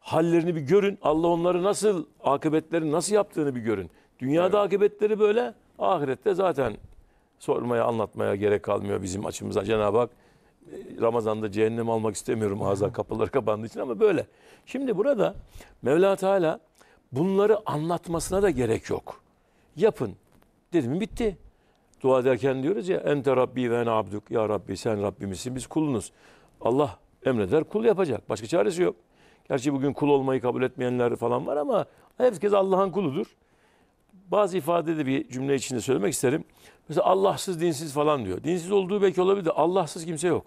hallerini bir görün. Allah onları nasıl akıbetleri nasıl yaptığını bir görün. Dünyada evet. akıbetleri böyle ahirette zaten sormaya anlatmaya gerek kalmıyor bizim açımıza. Cenab-ı Hak e, Ramazan'da cehennem almak istemiyorum ağza kapıları kapandığı için ama böyle. Şimdi burada Mevla Teala bunları anlatmasına da gerek yok. Yapın. Dedim bitti. Dua ederken diyoruz ya ente rabbi ve ene abduk. Ya Rabbi sen Rabbimizsin biz kulunuz. Allah emreder kul yapacak. Başka çaresi yok. Gerçi bugün kul olmayı kabul etmeyenler falan var ama herkes Allah'ın kuludur. Bazı ifadede bir cümle içinde söylemek isterim. Mesela Allahsız dinsiz falan diyor. Dinsiz olduğu belki olabilir. Allahsız kimse yok.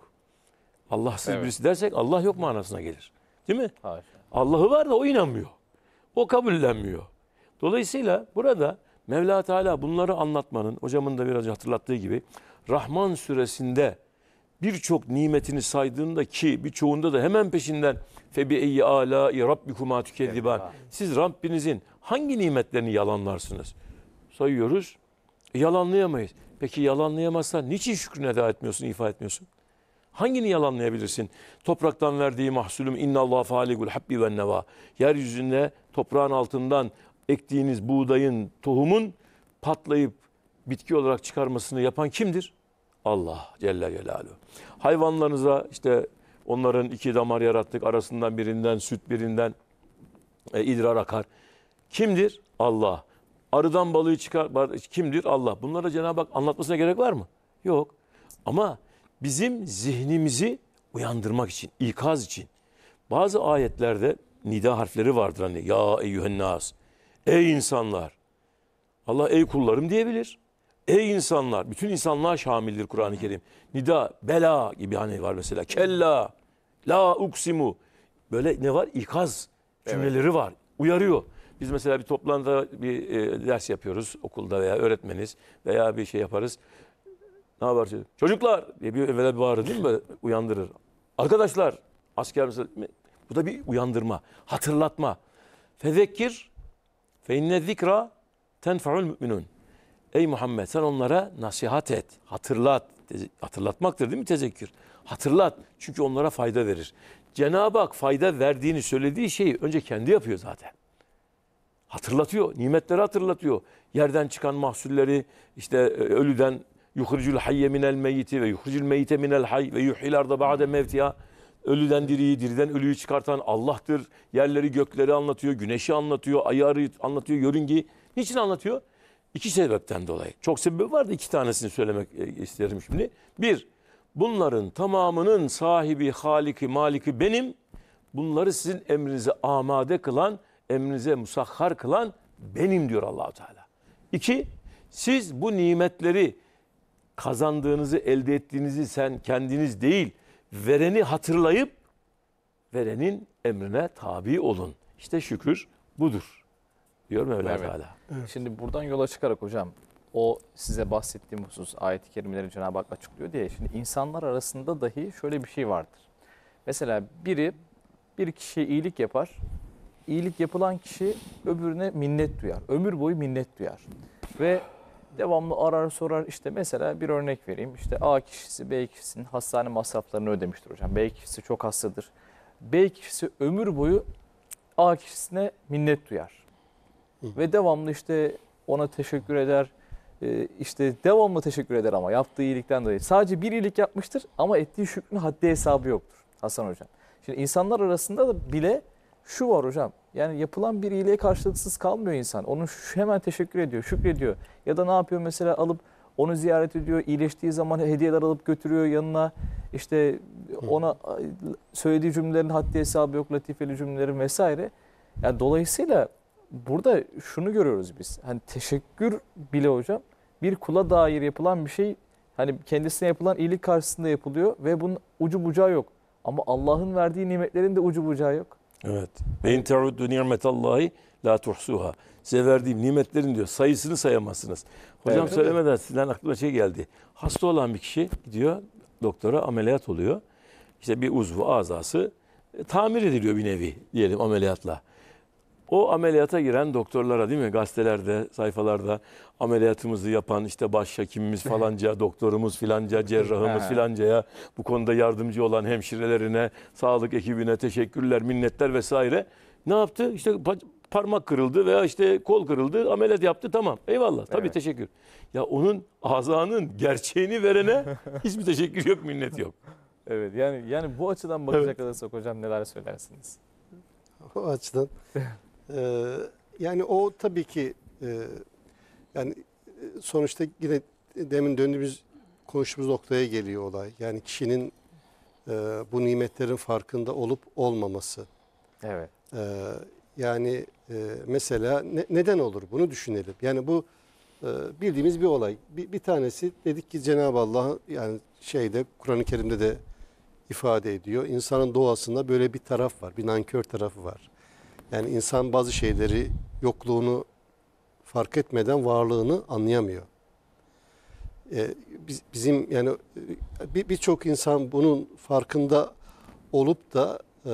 Allahsız evet. birisi dersek Allah yok manasına gelir. Değil mi? Hayır. Allah'ı var da o inanmıyor. O kabullenmiyor. Dolayısıyla burada Mevla Teala bunları anlatmanın, hocamın da biraz hatırlattığı gibi Rahman suresinde birçok nimetini saydığında ki birçoğunda da hemen peşinden febi eyyi ala rabbikuma tükediban. Siz Rabbinizin hangi nimetlerini yalanlarsınız? Sayıyoruz. E, yalanlayamayız. Peki yalanlayamazsan niçin şükrünü eda etmiyorsun, ifa etmiyorsun? Hangini yalanlayabilirsin? Topraktan verdiği mahsulüm inna innallâh fâligul habbi ve neva. Yeryüzünde toprağın altından ektiğiniz buğdayın, tohumun patlayıp bitki olarak çıkarmasını yapan kimdir? Allah Celle Celaluhu. Hayvanlarınıza işte onların iki damar yarattık. Arasından birinden süt birinden e, idrar akar. Kimdir? Allah. Arıdan balığı çıkar. Kimdir? Allah. Bunlara Cenab-ı Hak anlatmasına gerek var mı? Yok. Ama bizim zihnimizi uyandırmak için, ikaz için. Bazı ayetlerde nida harfleri vardır hani ya eyyühennas, ey insanlar. Allah ey kullarım diyebilir. Ey insanlar, bütün insanlığa şamildir Kur'an-ı Kerim. Nida, bela gibi hani var mesela. Kella, la uksimu. Böyle ne var? İkaz cümleleri evet. var. Uyarıyor. Biz mesela bir toplantıda bir e, ders yapıyoruz okulda veya öğretmeniz veya bir şey yaparız. Ne haber Çocuklar diye bir evvela bir bağırır değil mi? Uyandırır. Arkadaşlar asker bu da bir uyandırma, hatırlatma. Fezekkir fe inne zikra tenfe'ul müminun. Ey Muhammed sen onlara nasihat et, hatırlat. Hatırlatmaktır değil mi tezekkür? Hatırlat çünkü onlara fayda verir. Cenab-ı Hak fayda verdiğini söylediği şeyi önce kendi yapıyor zaten. Hatırlatıyor, nimetleri hatırlatıyor. Yerden çıkan mahsulleri, işte e, ölüden Yuhricül hayye minel meyyiti ve yuhricül meyyite minel hay ve yuhil arda ba'de mevtiha. Ölüden diriyi, diriden ölüyü çıkartan Allah'tır. Yerleri, gökleri anlatıyor, güneşi anlatıyor, ayarı anlatıyor, yörüngeyi. Niçin anlatıyor? İki sebepten dolayı. Çok sebebi var da iki tanesini söylemek e, isterim şimdi. Bir, bunların tamamının sahibi, haliki, maliki benim. Bunları sizin emrinize amade kılan, emrinize musahhar kılan benim diyor Allahu Teala. İki, siz bu nimetleri kazandığınızı, elde ettiğinizi sen kendiniz değil, vereni hatırlayıp verenin emrine tabi olun. İşte şükür budur diyor Mevla evet. Teala. Evet. Şimdi buradan yola çıkarak hocam o size bahsettiğim husus ayet-i kerimeleri Cenab-ı Hak açıklıyor diye. Şimdi insanlar arasında dahi şöyle bir şey vardır. Mesela biri bir kişi iyilik yapar. İyilik yapılan kişi öbürüne minnet duyar. Ömür boyu minnet duyar. Ve Devamlı arar sorar işte mesela bir örnek vereyim. İşte A kişisi B kişisinin hastane masraflarını ödemiştir hocam. B kişisi çok hastadır. B kişisi ömür boyu A kişisine minnet duyar. Hı. Ve devamlı işte ona teşekkür eder. Ee, işte devamlı teşekkür eder ama yaptığı iyilikten dolayı. Sadece bir iyilik yapmıştır ama ettiği şükrün haddi hesabı yoktur Hasan Hocam. Şimdi insanlar arasında da bile şu var hocam. Yani yapılan bir iyiliğe karşılıksız kalmıyor insan. Onun hemen teşekkür ediyor, şükrediyor. Ya da ne yapıyor mesela alıp onu ziyaret ediyor. İyileştiği zaman hediyeler alıp götürüyor yanına. İşte ona söylediği cümlelerin haddi hesabı yok, latifeli cümlelerin vesaire. Yani dolayısıyla burada şunu görüyoruz biz. Hani teşekkür bile hocam bir kula dair yapılan bir şey hani kendisine yapılan iyilik karşısında yapılıyor ve bunun ucu bucağı yok. Ama Allah'ın verdiği nimetlerin de ucu bucağı yok. Evet. Ve in teuddu ni'metallahi la tuhsuha. Size verdiğim nimetlerin diyor sayısını sayamazsınız. Hocam evet, söylemeden evet. sizden aklıma şey geldi. Hasta olan bir kişi gidiyor doktora ameliyat oluyor. İşte bir uzvu azası e, tamir ediliyor bir nevi diyelim ameliyatla. O ameliyata giren doktorlara değil mi gazetelerde, sayfalarda ameliyatımızı yapan işte başhekimimiz [LAUGHS] falanca, doktorumuz filanca, cerrahımız filancaya, bu konuda yardımcı olan hemşirelerine, sağlık ekibine teşekkürler, minnetler vesaire. Ne yaptı? işte parmak kırıldı veya işte kol kırıldı, ameliyat yaptı tamam. Eyvallah. Tabii evet. teşekkür. Ya onun azanın gerçeğini verene [LAUGHS] hiçbir teşekkür yok, minnet yok. Evet yani yani bu açıdan bakacak evet. olursak hocam neler söylersiniz? O açıdan [LAUGHS] Ee, yani o tabii ki e, yani e, sonuçta yine demin döndüğümüz konuştuğumuz noktaya geliyor olay. Yani kişinin e, bu nimetlerin farkında olup olmaması. Evet. E, yani e, mesela ne, neden olur bunu düşünelim. Yani bu e, bildiğimiz bir olay. Bir, bir tanesi dedik ki Cenab-ı Allah yani şeyde Kur'an-ı Kerim'de de ifade ediyor. İnsanın doğasında böyle bir taraf var, bir nankör tarafı var. Yani insan bazı şeyleri yokluğunu fark etmeden varlığını anlayamıyor. Ee, biz, bizim yani e, birçok bir insan bunun farkında olup da e,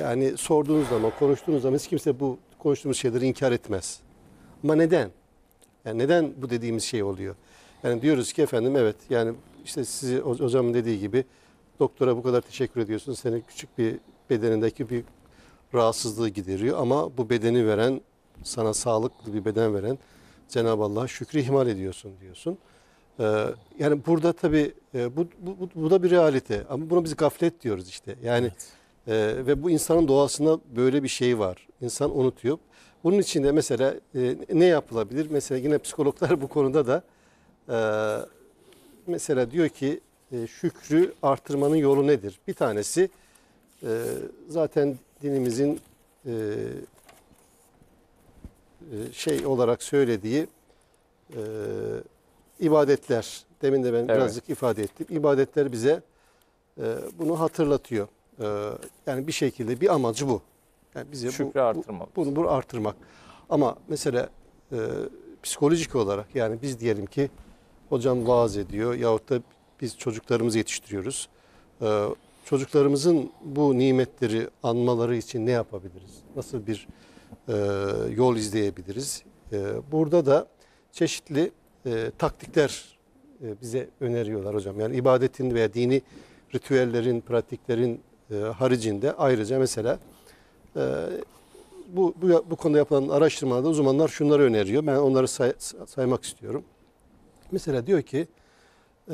yani sorduğunuz zaman, konuştuğunuz zaman hiç kimse bu konuştuğumuz şeyleri inkar etmez. Ama neden? Yani neden bu dediğimiz şey oluyor? Yani diyoruz ki efendim evet yani işte sizi hocamın dediği gibi doktora bu kadar teşekkür ediyorsun. Senin küçük bir bedenindeki bir rahatsızlığı gideriyor ama bu bedeni veren sana sağlıklı bir beden veren Cenab-ı Allah şükrü ihmal ediyorsun diyorsun. Ee, yani burada tabi e, bu, bu, bu, bu da bir realite ama buna biz gaflet diyoruz işte. Yani evet. e, ve bu insanın doğasında böyle bir şey var. İnsan unutuyor. Bunun için de mesela e, ne yapılabilir? Mesela yine psikologlar bu konuda da e, mesela diyor ki e, şükrü artırmanın yolu nedir? Bir tanesi e, zaten dinimizin e, e, şey olarak söylediği e, ibadetler. Demin de ben evet. birazcık ifade ettim. ibadetler bize e, bunu hatırlatıyor. E, yani bir şekilde bir amacı bu. Yani bize Şükrü bu, artırmak. Bu, bunu, bunu artırmak. Ama mesela e, psikolojik olarak yani biz diyelim ki hocam vaaz ediyor yahut da biz çocuklarımızı yetiştiriyoruz. E, çocuklarımızın bu nimetleri anmaları için ne yapabiliriz? Nasıl bir e, yol izleyebiliriz? E, burada da çeşitli e, taktikler e, bize öneriyorlar hocam. Yani ibadetin veya dini ritüellerin, pratiklerin e, haricinde ayrıca mesela e, bu, bu, bu konuda yapılan araştırmalarda uzmanlar şunları öneriyor. Ben onları say, saymak istiyorum. Mesela diyor ki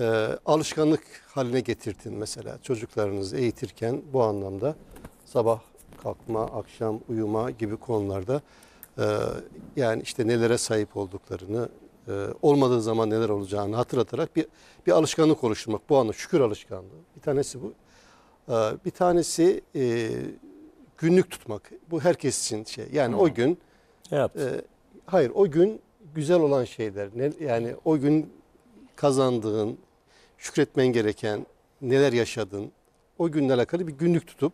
e, alışkanlık haline getirdin mesela çocuklarınızı eğitirken bu anlamda sabah kalkma, akşam uyuma gibi konularda e, yani işte nelere sahip olduklarını, e, olmadığı zaman neler olacağını hatırlatarak bir, bir alışkanlık oluşturmak. Bu anı şükür alışkanlığı. Bir tanesi bu. E, bir tanesi e, günlük tutmak. Bu herkes için şey. Yani hmm. o gün evet. e, hayır o gün güzel olan şeyler. Ne, yani o gün kazandığın, şükretmen gereken, neler yaşadın, o günle alakalı bir günlük tutup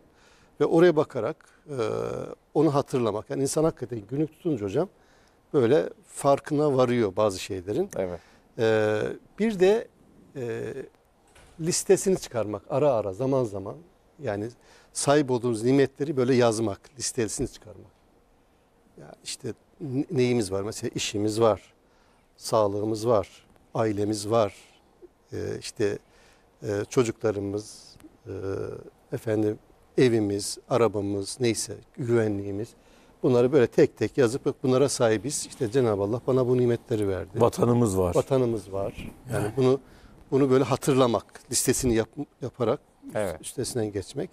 ve oraya bakarak e, onu hatırlamak. Yani insan hakikaten günlük tutunca hocam böyle farkına varıyor bazı şeylerin. Evet. E, bir de e, listesini çıkarmak ara ara zaman zaman yani sahip olduğumuz nimetleri böyle yazmak, listesini çıkarmak. Yani işte neyimiz var? Mesela işimiz var, sağlığımız var, ailemiz var, ee, e, işte çocuklarımız, e, efendim evimiz, arabamız, neyse güvenliğimiz. Bunları böyle tek tek yazıp bunlara sahibiz. İşte Cenab-ı Allah bana bu nimetleri verdi. Vatanımız var. Vatanımız var. Yani, bunu bunu böyle hatırlamak, listesini yap, yaparak evet. üstesinden geçmek.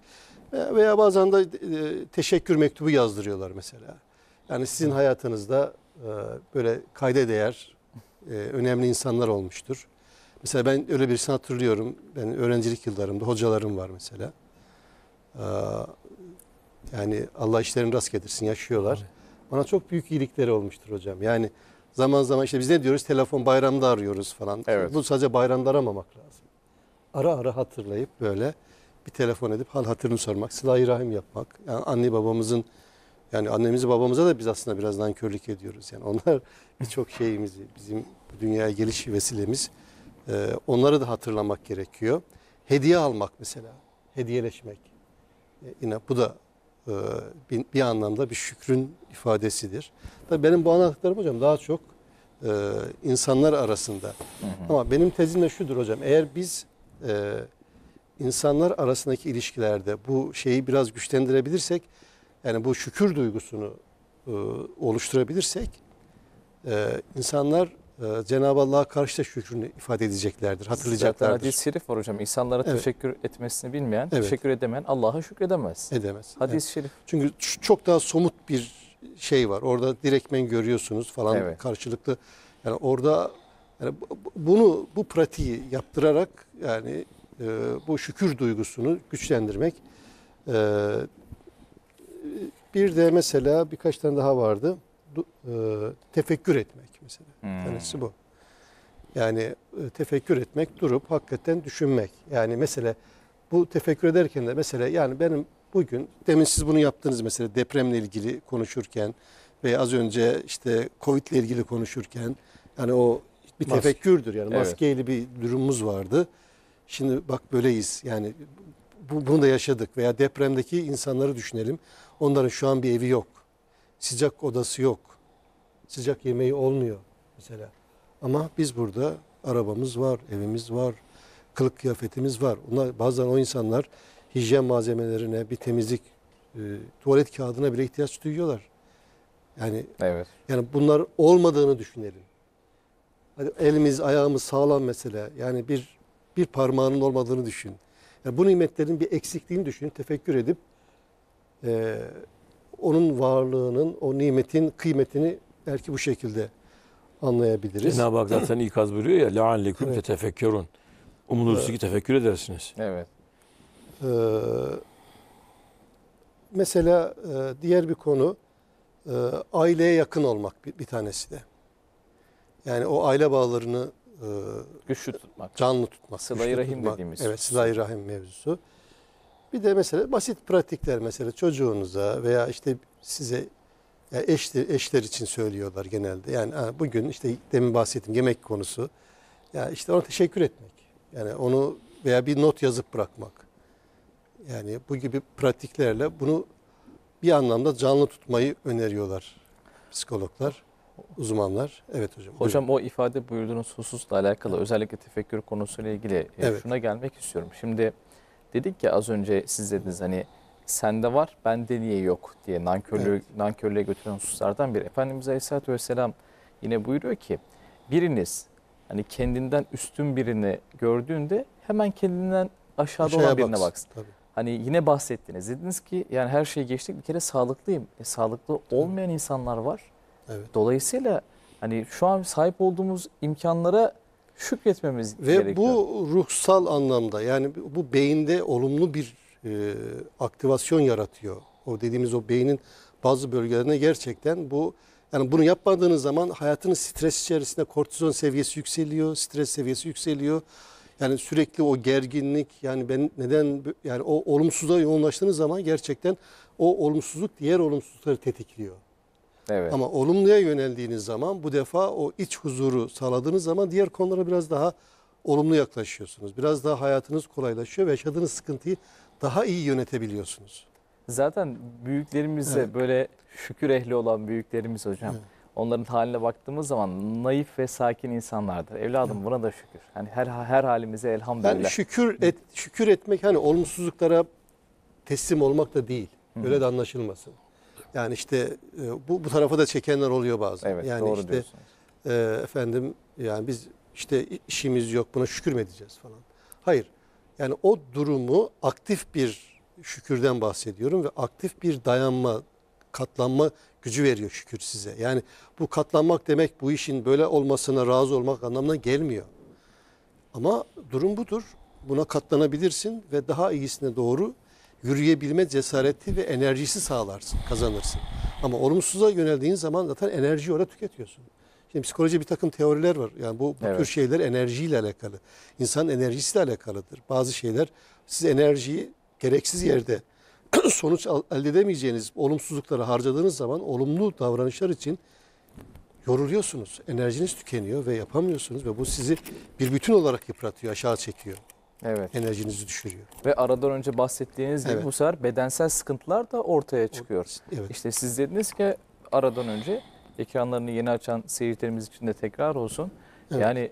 Veya bazen de e, teşekkür mektubu yazdırıyorlar mesela. Yani sizin hayatınızda e, böyle kayda değer önemli insanlar olmuştur. Mesela ben öyle birisini hatırlıyorum. Ben öğrencilik yıllarımda hocalarım var mesela. Ee, yani Allah işlerini rast getirsin yaşıyorlar. Bana çok büyük iyilikleri olmuştur hocam. Yani zaman zaman işte biz ne diyoruz? Telefon bayramda arıyoruz falan. Evet. Bu sadece bayramda aramamak lazım. Ara ara hatırlayıp böyle bir telefon edip hal hatırını sormak, silah i rahim yapmak. Yani anne babamızın yani annemizi babamıza da biz aslında biraz nankörlük ediyoruz. Yani onlar [LAUGHS] birçok şeyimizi, bizim dünyaya geliş vesilemiz. Ee, onları da hatırlamak gerekiyor. Hediye almak mesela, hediyeleşmek. Ee, yine bu da e, bir, anlamda bir şükrün ifadesidir. Tabii benim bu anlattıklarım hocam daha çok e, insanlar arasında. Hı hı. Ama benim tezim de şudur hocam. Eğer biz e, insanlar arasındaki ilişkilerde bu şeyi biraz güçlendirebilirsek, yani bu şükür duygusunu oluşturabilirsek, insanlar ee, Cenab-ı Allah'a karşı da şükrünü ifade edeceklerdir, hatırlayacaklardır. Zaten hadis-i şerif var hocam. İnsanlara evet. teşekkür etmesini bilmeyen, evet. teşekkür edemeyen Allah'a şükredemez. Edemez. Hadis-i şerif. Çünkü çok daha somut bir şey var. Orada direkmen görüyorsunuz falan evet. karşılıklı. Yani orada yani bunu bu pratiği yaptırarak yani e, bu şükür duygusunu güçlendirmek. E, bir de mesela birkaç tane daha vardı. E, tefekkür etmek mesela. Hmm. Tanesi bu. Yani e, tefekkür etmek, durup hakikaten düşünmek. Yani mesela bu tefekkür ederken de mesela yani benim bugün demin siz bunu yaptınız mesela depremle ilgili konuşurken ve az önce işte Covid ile ilgili konuşurken yani o bir Mas tefekkürdür yani evet. maskeyle bir durumumuz vardı. Şimdi bak böyleyiz yani bu, bunu da yaşadık veya depremdeki insanları düşünelim. Onların şu an bir evi yok. Sıcak odası yok sıcak yemeği olmuyor mesela. Ama biz burada arabamız var, evimiz var, kılık kıyafetimiz var. Onlar, bazen o insanlar hijyen malzemelerine, bir temizlik, e, tuvalet kağıdına bile ihtiyaç duyuyorlar. Yani evet. yani bunlar olmadığını düşünelim. Hadi elimiz, ayağımız sağlam mesela. Yani bir bir parmağının olmadığını düşün. Yani bu nimetlerin bir eksikliğini düşünün, tefekkür edip e, onun varlığının, o nimetin kıymetini Belki bu şekilde anlayabiliriz. Cenab-ı Hak zaten ikaz buyuruyor ya. لَعَلَّكُمْ evet. تَتَفَكَّرُونَ Umulursa evet. ki tefekkür edersiniz. Evet. Ee, mesela e, diğer bir konu e, aileye yakın olmak bir, bir tanesi de. Yani o aile bağlarını e, güçlü tutmak. Canlı tutmak. Sıla-i rahim tutmak. dediğimiz. Evet şey. sıla-i rahim mevzusu. Bir de mesela basit pratikler mesela çocuğunuza veya işte size yani eşler, eşler için söylüyorlar genelde. Yani bugün işte demin bahsettiğim yemek konusu. Ya yani işte ona teşekkür etmek. Yani onu veya bir not yazıp bırakmak. Yani bu gibi pratiklerle bunu bir anlamda canlı tutmayı öneriyorlar psikologlar, uzmanlar. Evet hocam. Hocam buyurun. o ifade buyurduğunuz hususla alakalı evet. özellikle tefekkür konusuyla ilgili e, evet. şuna gelmek istiyorum. Şimdi dedik ki az önce siz dediniz hani sende var bende niye yok diye nankörlüğe, evet. nankörlüğe götüren hususlardan biri. Efendimiz Aleyhisselatü Vesselam yine buyuruyor ki biriniz hani kendinden üstün birini gördüğünde hemen kendinden aşağıda olan birine baksın. baksın. Tabii. Hani yine bahsettiniz. Dediniz ki yani her şeyi geçtik bir kere sağlıklıyım. E, sağlıklı olmayan insanlar var. Evet. Dolayısıyla hani şu an sahip olduğumuz imkanlara şükretmemiz Ve gerekiyor. Ve bu ruhsal anlamda yani bu beyinde olumlu bir e, aktivasyon yaratıyor. O dediğimiz o beynin bazı bölgelerine gerçekten bu yani bunu yapmadığınız zaman hayatının stres içerisinde kortizon seviyesi yükseliyor, stres seviyesi yükseliyor. Yani sürekli o gerginlik yani ben neden yani o olumsuza yoğunlaştığınız zaman gerçekten o olumsuzluk diğer olumsuzlukları tetikliyor. Evet. Ama olumluya yöneldiğiniz zaman bu defa o iç huzuru sağladığınız zaman diğer konulara biraz daha olumlu yaklaşıyorsunuz. Biraz daha hayatınız kolaylaşıyor ve yaşadığınız sıkıntıyı daha iyi yönetebiliyorsunuz. Zaten büyüklerimize evet. böyle şükür ehli olan büyüklerimiz hocam. Evet. Onların haline baktığımız zaman naif ve sakin insanlardır. Evladım buna da şükür. Yani her her halimize elhamdülillah. Yani şükür et, şükür etmek hani olumsuzluklara teslim olmak da değil. Böyle de anlaşılmasın. Yani işte e, bu bu tarafa da çekenler oluyor bazen. Evet, yani doğru işte diyorsunuz. E, efendim yani biz işte işimiz yok buna şükür mü edeceğiz falan. Hayır. Yani o durumu aktif bir şükürden bahsediyorum ve aktif bir dayanma, katlanma gücü veriyor şükür size. Yani bu katlanmak demek bu işin böyle olmasına razı olmak anlamına gelmiyor. Ama durum budur. Buna katlanabilirsin ve daha iyisine doğru yürüyebilme cesareti ve enerjisi sağlarsın, kazanırsın. Ama olumsuza yöneldiğin zaman zaten enerjiyi orada tüketiyorsun. Şimdi psikoloji bir takım teoriler var. Yani bu, bu evet. tür şeyler enerjiyle alakalı. İnsanın enerjisiyle alakalıdır. Bazı şeyler siz enerjiyi gereksiz yerde [CLEARS THROAT] sonuç elde edemeyeceğiniz olumsuzlukları harcadığınız zaman olumlu davranışlar için yoruluyorsunuz. Enerjiniz tükeniyor ve yapamıyorsunuz ve bu sizi bir bütün olarak yıpratıyor, aşağı çekiyor. Evet. Enerjinizi düşürüyor. Ve aradan önce bahsettiğiniz gibi evet. bu sefer bedensel sıkıntılar da ortaya çıkıyor. Evet. İşte siz dediniz ki aradan önce ekranlarını yeni açan seyircilerimiz için de tekrar olsun. Evet. Yani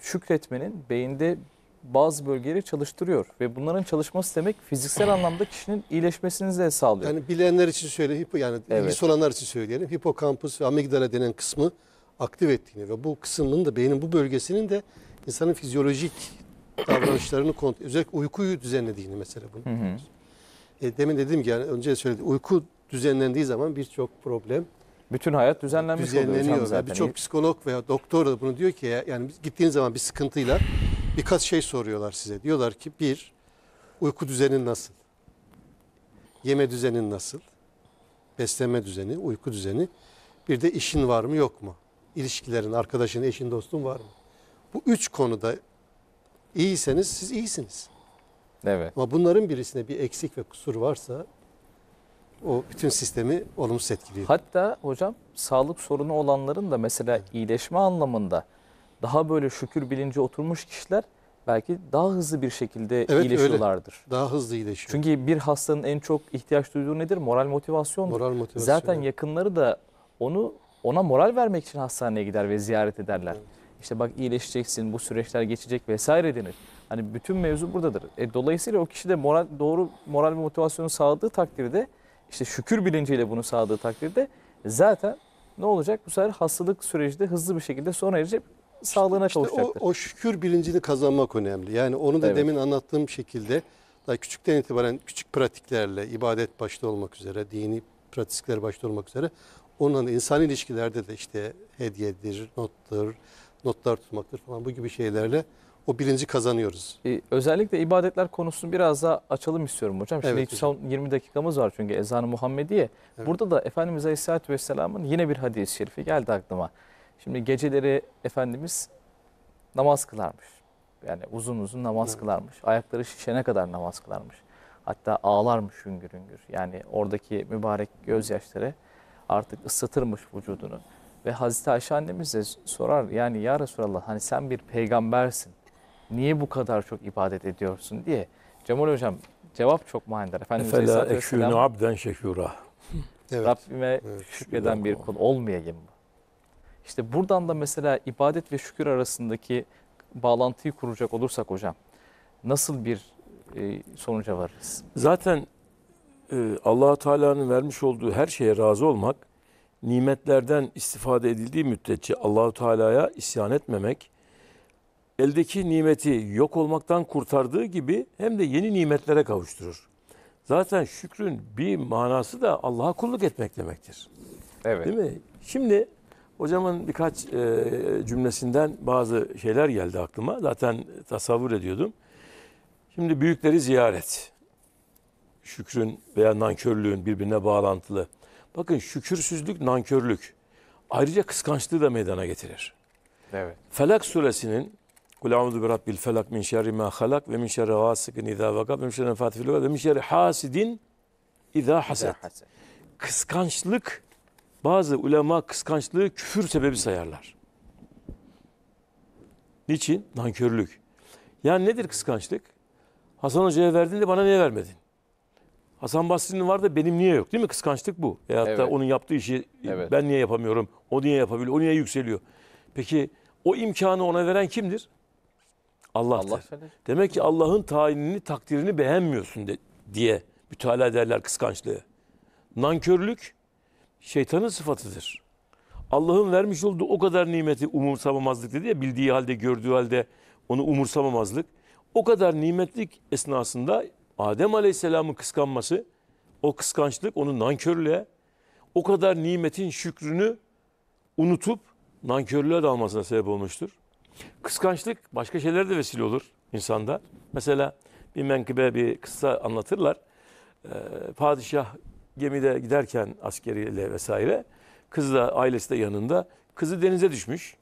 şükretmenin beyinde bazı bölgeleri çalıştırıyor ve bunların çalışması demek fiziksel anlamda kişinin iyileşmesini de sağlıyor. Yani bilenler için söyleyeyim, yani evet. ilgisi olanlar için söyleyelim. Hipokampus ve amigdala denen kısmı aktif ettiğini ve bu kısmının da beynin bu bölgesinin de insanın fizyolojik davranışlarını kontrol, özellikle uykuyu düzenlediğini mesela bunu. Hı hı. E, demin dediğim gibi yani önce söyledim uyku düzenlendiği zaman birçok problem bütün hayat düzenlenmiş oluyor hocam Birçok psikolog veya doktor da bunu diyor ki yani gittiğiniz zaman bir sıkıntıyla birkaç şey soruyorlar size. Diyorlar ki bir, uyku düzenin nasıl? Yeme düzenin nasıl? Beslenme düzeni, uyku düzeni. Bir de işin var mı yok mu? İlişkilerin, arkadaşın, eşin, dostun var mı? Bu üç konuda iyiyseniz siz iyisiniz. Evet. Ama bunların birisine bir eksik ve kusur varsa o bütün sistemi olumsuz etkiliyor. Hatta hocam sağlık sorunu olanların da mesela iyileşme anlamında daha böyle şükür bilinci oturmuş kişiler belki daha hızlı bir şekilde evet, iyileşiyorlardır. Öyle. Daha hızlı iyileşiyor. Çünkü bir hastanın en çok ihtiyaç duyduğu nedir? Moral motivasyon. Moral motivasyon. Zaten yakınları da onu ona moral vermek için hastaneye gider ve ziyaret ederler. Evet. İşte bak iyileşeceksin, bu süreçler geçecek vesaire denir. Hani bütün mevzu buradadır. E, dolayısıyla o kişi de moral doğru moral ve motivasyonu sağladığı takdirde işte şükür bilinciyle bunu sağladığı takdirde zaten ne olacak? Bu sefer hastalık süreci de hızlı bir şekilde sona erecek sağlığına çalışacaktır. kavuşacaktır. O, o şükür bilincini kazanmak önemli. Yani onu da evet. demin anlattığım şekilde daha küçükten itibaren küçük pratiklerle ibadet başta olmak üzere, dini pratikler başta olmak üzere onunla insan ilişkilerde de işte hediyedir, nottur, notlar tutmaktır falan bu gibi şeylerle o bilinci kazanıyoruz. Ee, özellikle ibadetler konusunu biraz daha açalım istiyorum hocam. Şimdi evet, son 20 dakikamız var çünkü ezanı ı Muhammediye. Evet. Burada da Efendimiz Aleyhisselatü Vesselam'ın yine bir hadis-i şerifi geldi aklıma. Şimdi geceleri Efendimiz namaz kılarmış. Yani uzun uzun namaz evet. kılarmış. Ayakları şişene kadar namaz kılarmış. Hatta ağlarmış hüngür hüngür. Yani oradaki mübarek gözyaşları artık ıslatırmış vücudunu. Ve Hazreti Ayşe annemiz de sorar yani ya Resulallah hani sen bir peygambersin niye bu kadar çok ibadet ediyorsun diye. Cemal Hocam cevap çok manidar. Efendimiz Efela ekşûnü abden şekûrâ. [LAUGHS] Evet. Rabbime evet. şükreden bir kul olmayayım mı? İşte buradan da mesela ibadet ve şükür arasındaki bağlantıyı kuracak olursak hocam nasıl bir e, sonuca varırız? Zaten e, allah Teala'nın vermiş olduğu her şeye razı olmak, nimetlerden istifade edildiği müddetçe Allahu Teala'ya isyan etmemek, eldeki nimeti yok olmaktan kurtardığı gibi hem de yeni nimetlere kavuşturur. Zaten şükrün bir manası da Allah'a kulluk etmek demektir. Evet. Değil mi? Şimdi hocamın birkaç e, cümlesinden bazı şeyler geldi aklıma. Zaten tasavvur ediyordum. Şimdi büyükleri ziyaret. Şükrün veya nankörlüğün birbirine bağlantılı. Bakın şükürsüzlük nankörlük. Ayrıca kıskançlığı da meydana getirir. Evet. Felak suresinin Kul a'udhu bi rabbil felak min şerri ma halak ve min şerri gasikin iza vakab ve min şerri nefaati fil ve min şerri hasidin iza hased. Kıskançlık bazı ulema kıskançlığı küfür sebebi sayarlar. Niçin? Nankörlük. Yani nedir kıskançlık? Hasan Hoca'ya verdin de bana niye vermedin? Hasan Basri'nin var da benim niye yok değil mi? Kıskançlık bu. Veyahut evet. da onun yaptığı işi evet. ben niye yapamıyorum? O niye yapabiliyor? O niye yükseliyor? Peki o imkanı ona veren kimdir? Allah'tır. Allah Demek ki Allah'ın tayinini, takdirini beğenmiyorsun de, diye mütalaa ederler kıskançlığı. Nankörlük şeytanın sıfatıdır. Allah'ın vermiş olduğu o kadar nimeti umursamamazlık dedi ya bildiği halde gördüğü halde onu umursamamazlık. O kadar nimetlik esnasında Adem Aleyhisselam'ın kıskanması, o kıskançlık onu nankörlüğe, o kadar nimetin şükrünü unutup nankörlüğe dalmasına sebep olmuştur. Kıskançlık başka şeylere de vesile olur insanda. Mesela bir menkıbe bir kısa anlatırlar. Ee, padişah gemide giderken askeriyle vesaire kız da ailesi de yanında kızı denize düşmüş.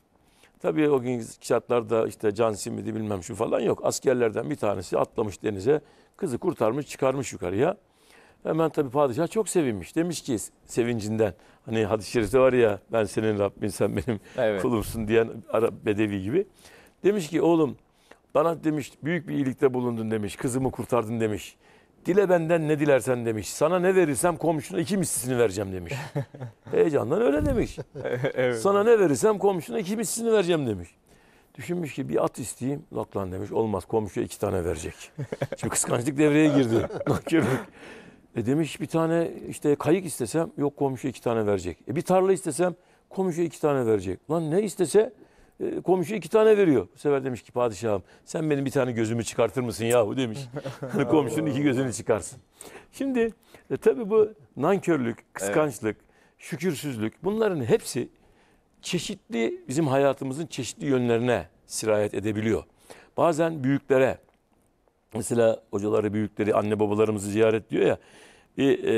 Tabii o gün şartlarda işte can simidi bilmem şu falan yok. Askerlerden bir tanesi atlamış denize kızı kurtarmış çıkarmış yukarıya. Hemen tabi padişah çok sevinmiş. Demiş ki sevincinden hani hadis-i şerifte var ya ben senin Rabbi'n sen benim evet. kulumsun diyen Arap bedevi gibi. Demiş ki oğlum bana demiş büyük bir iyilikte bulundun demiş. Kızımı kurtardın demiş. Dile benden ne dilersen demiş. Sana ne verirsem komşuna iki mislisini vereceğim demiş. [LAUGHS] Heyecandan öyle demiş. evet. Sana ne verirsem komşuna iki mislisini vereceğim demiş. Düşünmüş ki bir at isteyeyim. Yok demiş olmaz komşuya iki tane verecek. Şimdi kıskançlık devreye girdi. [LAUGHS] Nakirlik. E demiş bir tane işte kayık istesem yok komşu iki tane verecek. E bir tarla istesem komşu iki tane verecek. Lan ne istese e, komşu iki tane veriyor. Bu sefer demiş ki padişahım sen benim bir tane gözümü çıkartır mısın yahu demiş. [LAUGHS] Hani komşunun iki gözünü çıkarsın. Şimdi e, tabii bu nankörlük, kıskançlık, şükürsüzlük bunların hepsi çeşitli bizim hayatımızın çeşitli yönlerine sirayet edebiliyor. Bazen büyüklere, Mesela hocaları, büyükleri, anne babalarımızı ziyaret diyor ya. Bir e,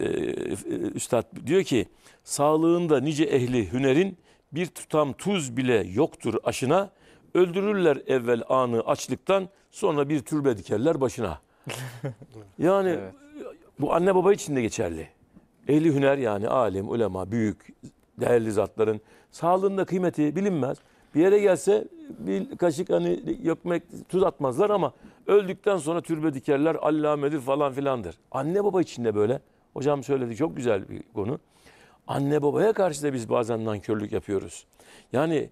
e, üstad diyor ki sağlığında nice ehli hünerin bir tutam tuz bile yoktur aşına. Öldürürler evvel anı açlıktan sonra bir türbe dikerler başına. [LAUGHS] yani evet. bu anne baba için de geçerli. Ehli hüner yani alim, ulema, büyük, değerli zatların sağlığında kıymeti bilinmez. Bir yere gelse bir kaşık hani yapmak tuz atmazlar ama öldükten sonra türbe dikerler, allamedir falan filandır. Anne baba için de böyle. Hocam söyledi çok güzel bir konu. Anne babaya karşı da biz bazen nankörlük yapıyoruz. Yani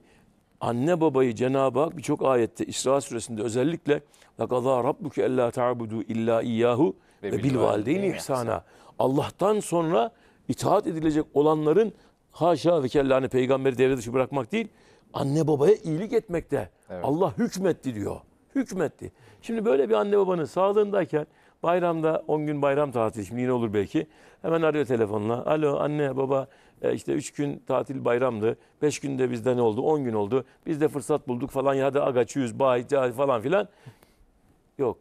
anne babayı Cenab-ı Hak birçok ayette İsra suresinde özellikle لَقَضَى رَبُّكَ اَلَّا تَعْبُدُوا illa iyyahu ve bil valideyni ihsana. Allah'tan sonra itaat edilecek olanların haşa ve kellani peygamberi devre dışı bırakmak değil, anne babaya iyilik etmekte. Evet. Allah hükmetti diyor. Hükmetti. Şimdi böyle bir anne babanın sağlığındayken bayramda 10 gün bayram tatili şimdi yine olur belki. Hemen arıyor telefonla. Alo anne baba e, işte 3 gün tatil bayramdı. 5 günde bizde ne oldu? 10 gün oldu. Biz de fırsat bulduk falan ya da agaç yüz bay falan filan. Yok.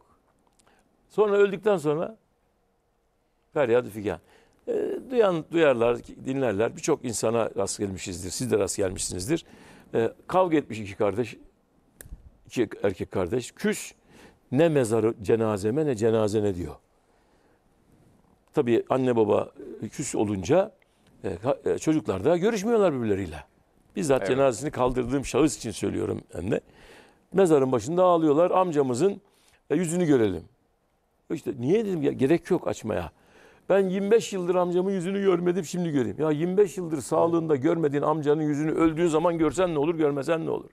Sonra öldükten sonra feryadı figan. E, duyan, duyarlar, dinlerler. Birçok insana rast gelmişizdir. Siz de rast gelmişsinizdir. E, kavga etmiş iki kardeş, iki erkek kardeş. Küs ne mezarı cenazeme ne cenazene diyor. Tabii anne baba e, küs olunca e, e, çocuklar da görüşmüyorlar birbirleriyle. Bizzat evet. cenazesini kaldırdığım şahıs için söylüyorum anne. Mezarın başında ağlıyorlar amcamızın e, yüzünü görelim. İşte niye dedim ya gerek yok açmaya. Ben 25 yıldır amcamın yüzünü görmedim şimdi göreyim. Ya 25 yıldır sağlığında görmediğin amcanın yüzünü öldüğün zaman görsen ne olur görmesen ne olur.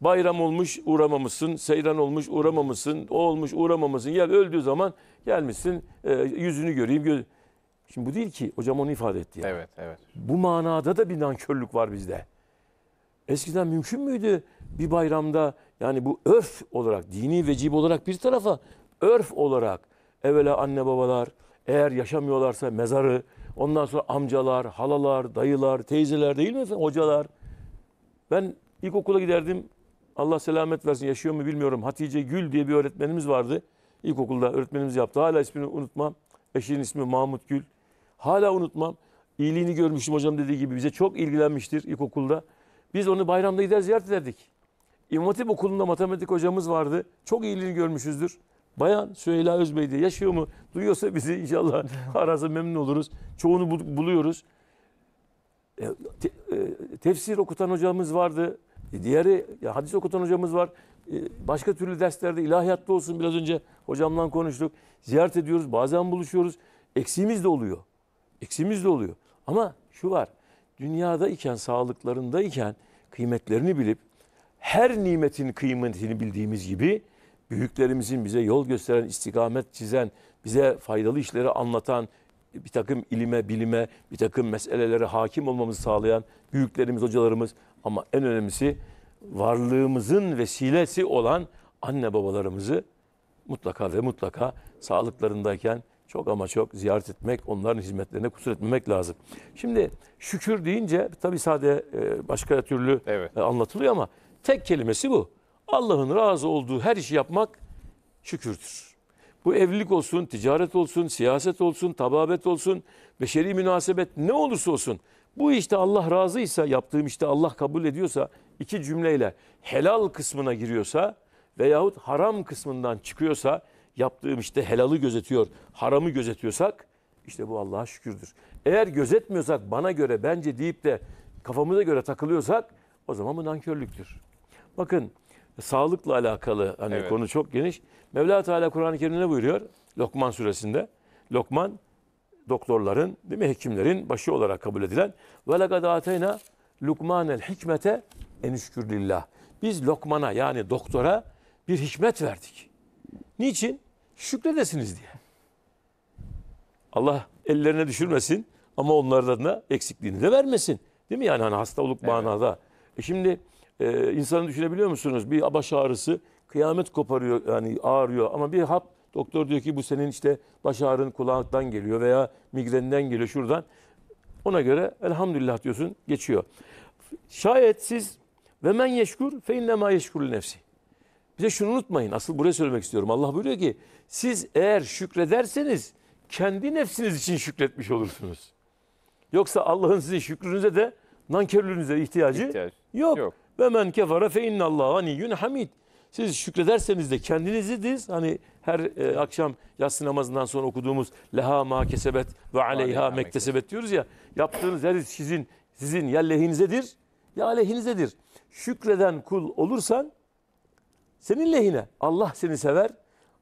Bayram olmuş uğramamışsın, seyran olmuş uğramamışsın, o olmuş uğramamışsın. Gel öldüğü zaman gelmişsin e, yüzünü göreyim. Göz... Şimdi bu değil ki hocam onu ifade etti. Yani. Evet, evet. Bu manada da bir nankörlük var bizde. Eskiden mümkün müydü bir bayramda yani bu örf olarak, dini vecib olarak bir tarafa, örf olarak evvela anne babalar, eğer yaşamıyorlarsa mezarı, ondan sonra amcalar, halalar, dayılar, teyzeler değil mi efendim? Hocalar. Ben ilkokula giderdim. Allah selamet versin yaşıyor mu bilmiyorum. Hatice Gül diye bir öğretmenimiz vardı. İlkokulda öğretmenimiz yaptı. Hala ismini unutmam. Eşinin ismi Mahmut Gül. Hala unutmam. İyiliğini görmüştüm hocam dediği gibi. Bize çok ilgilenmiştir ilkokulda. Biz onu bayramda gider ziyaret ederdik. İmam Hatip Okulu'nda matematik hocamız vardı. Çok iyiliğini görmüşüzdür. Bayan Süheyla Özbey diye yaşıyor mu? Duyuyorsa bizi inşallah [LAUGHS] ararsa memnun oluruz. Çoğunu buluyoruz. E, te, e, tefsir okutan hocamız vardı. E, diğeri ya, hadis okutan hocamız var. E, başka türlü derslerde ilahiyatta olsun biraz önce hocamla konuştuk. Ziyaret ediyoruz. Bazen buluşuyoruz. Eksiğimiz de oluyor. Eksiğimiz de oluyor. Ama şu var. Dünyada iken, sağlıklarında iken kıymetlerini bilip her nimetin kıymetini bildiğimiz gibi büyüklerimizin bize yol gösteren, istikamet çizen, bize faydalı işleri anlatan, bir takım ilime, bilime, bir takım meselelere hakim olmamızı sağlayan büyüklerimiz, hocalarımız ama en önemlisi varlığımızın vesilesi olan anne babalarımızı mutlaka ve mutlaka sağlıklarındayken çok ama çok ziyaret etmek, onların hizmetlerine kusur etmemek lazım. Şimdi şükür deyince tabii sade e, başka türlü evet. E, anlatılıyor ama tek kelimesi bu. Allah'ın razı olduğu her işi yapmak şükürdür. Bu evlilik olsun, ticaret olsun, siyaset olsun, tababet olsun, beşeri münasebet ne olursa olsun. Bu işte Allah razıysa, yaptığım işte Allah kabul ediyorsa, iki cümleyle helal kısmına giriyorsa veyahut haram kısmından çıkıyorsa, yaptığım işte helalı gözetiyor, haramı gözetiyorsak işte bu Allah'a şükürdür. Eğer gözetmiyorsak bana göre bence deyip de kafamıza göre takılıyorsak o zaman bu nankörlüktür. Bakın sağlıkla alakalı hani evet. konu çok geniş. Mevla Teala Kur'an-ı Kerim'de buyuruyor? Lokman suresinde. Lokman doktorların, değil mi hekimlerin başı olarak kabul edilen ve lekad ateyna lukmanel hikmete enüşkür lillah. Biz Lokman'a yani doktora bir hikmet verdik. Niçin? Şükredesiniz diye. Allah ellerine düşürmesin ama onlardan da eksikliğini de vermesin. Değil mi? Yani hani hastalık evet. manada. E şimdi ee, insanı düşünebiliyor musunuz? Bir baş ağrısı kıyamet koparıyor yani ağrıyor ama bir hap doktor diyor ki bu senin işte baş ağrın kulaktan geliyor veya migrenden geliyor şuradan. Ona göre elhamdülillah diyorsun geçiyor. Şayet siz ve men yeşkur fe innema yeşkurlu nefsi. Bize şunu unutmayın. Asıl buraya söylemek istiyorum. Allah buyuruyor ki siz eğer şükrederseniz kendi nefsiniz için şükretmiş olursunuz. Yoksa Allah'ın sizin şükrünüze de nankörlüğünüze ihtiyacı İhtiyaç. yok. yok. Ve men kefere fe innallaha ganiyyun hamid. Siz şükrederseniz de kendiniziz. Hani her e, akşam yatsı namazından sonra okuduğumuz leha ma kesebet ve aleyha mektesebet diyoruz ya. Yaptığınız her sizin sizin ya lehinizedir ya aleyhinizedir. Şükreden kul olursan senin lehine. Allah seni sever.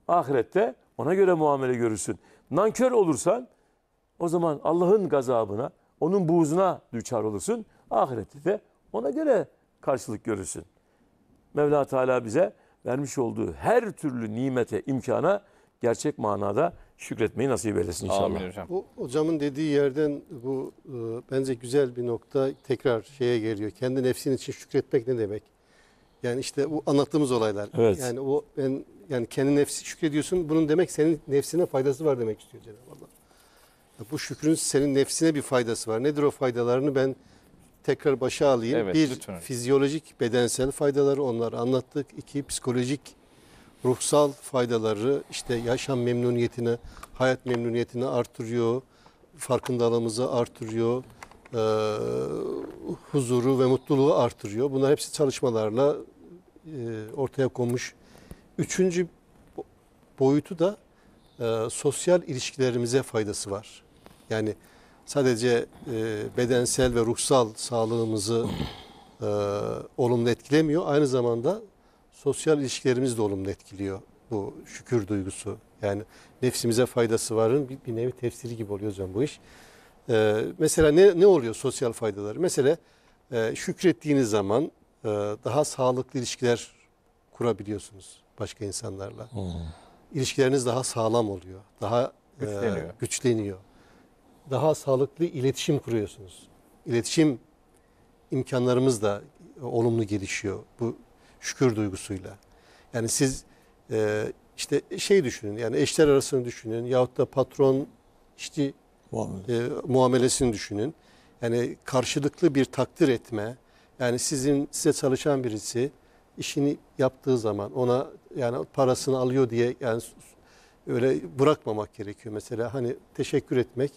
Ahirette ona göre muamele görürsün. Nankör olursan o zaman Allah'ın gazabına, onun buğzuna düçar olursun. Ahirette de ona göre karşılık görürsün. Mevla Teala bize vermiş olduğu her türlü nimete, imkana gerçek manada şükretmeyi nasip eylesin inşallah. Amin hocam. Bu hocamın dediği yerden bu e, bence güzel bir nokta tekrar şeye geliyor. Kendi nefsin için şükretmek ne demek? Yani işte bu anlattığımız olaylar. Evet. Yani o ben yani kendi nefsi şükrediyorsun. Bunun demek senin nefsine faydası var demek istiyor Cenab-ı Allah. Bu şükrün senin nefsine bir faydası var. Nedir o faydalarını ben tekrar başa alayım. Evet, bir, lütfen. fizyolojik, bedensel faydaları onları anlattık. İki, psikolojik, ruhsal faydaları işte yaşam memnuniyetini, hayat memnuniyetini artırıyor. Farkındalığımızı artırıyor. E, huzuru ve mutluluğu artırıyor. Bunlar hepsi çalışmalarla e, ortaya konmuş. Üçüncü boyutu da e, sosyal ilişkilerimize faydası var. Yani sadece e, bedensel ve ruhsal sağlığımızı e, olumlu etkilemiyor. Aynı zamanda sosyal ilişkilerimiz de olumlu etkiliyor bu şükür duygusu. Yani nefsimize faydası varın bir, bir nevi tefsiri gibi oluyor zaten bu iş. E, mesela ne, ne oluyor sosyal faydaları? Mesela e, şükrettiğiniz zaman e, daha sağlıklı ilişkiler kurabiliyorsunuz başka insanlarla. Hmm. İlişkileriniz daha sağlam oluyor. Daha güçleniyor. E, güçleniyor daha sağlıklı iletişim kuruyorsunuz. İletişim imkanlarımız da olumlu gelişiyor bu şükür duygusuyla. Yani siz e, işte şey düşünün yani eşler arasını düşünün yahut da patron işte Muamele. e, muamelesini düşünün. Yani karşılıklı bir takdir etme. Yani sizin size çalışan birisi işini yaptığı zaman ona yani parasını alıyor diye yani öyle bırakmamak gerekiyor. Mesela hani teşekkür etmek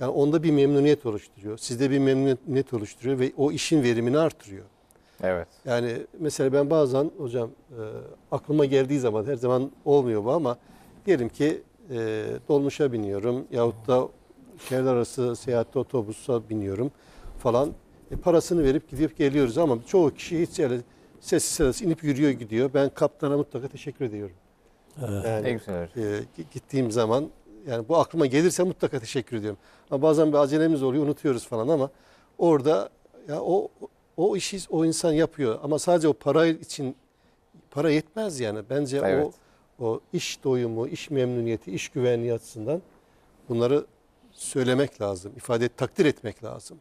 yani onda bir memnuniyet oluşturuyor. Sizde bir memnuniyet oluşturuyor ve o işin verimini artırıyor. Evet. Yani mesela ben bazen hocam e, aklıma geldiği zaman her zaman olmuyor bu ama diyelim ki e, dolmuşa biniyorum yahut da şehirler arası seyahatte otobüse biniyorum falan. E, parasını verip gidip geliyoruz ama çoğu kişi hiç öyle sessiz sedasız inip yürüyor gidiyor. Ben kaptana mutlaka teşekkür ediyorum. Evet. Yani, e, gittiğim zaman yani bu aklıma gelirse mutlaka teşekkür ediyorum. Ama bazen bir acelemiz oluyor unutuyoruz falan ama orada ya o o işi o insan yapıyor ama sadece o para için para yetmez yani. Bence evet. o o iş doyumu, iş memnuniyeti, iş güvenliği açısından bunları söylemek lazım. ifade takdir etmek lazım.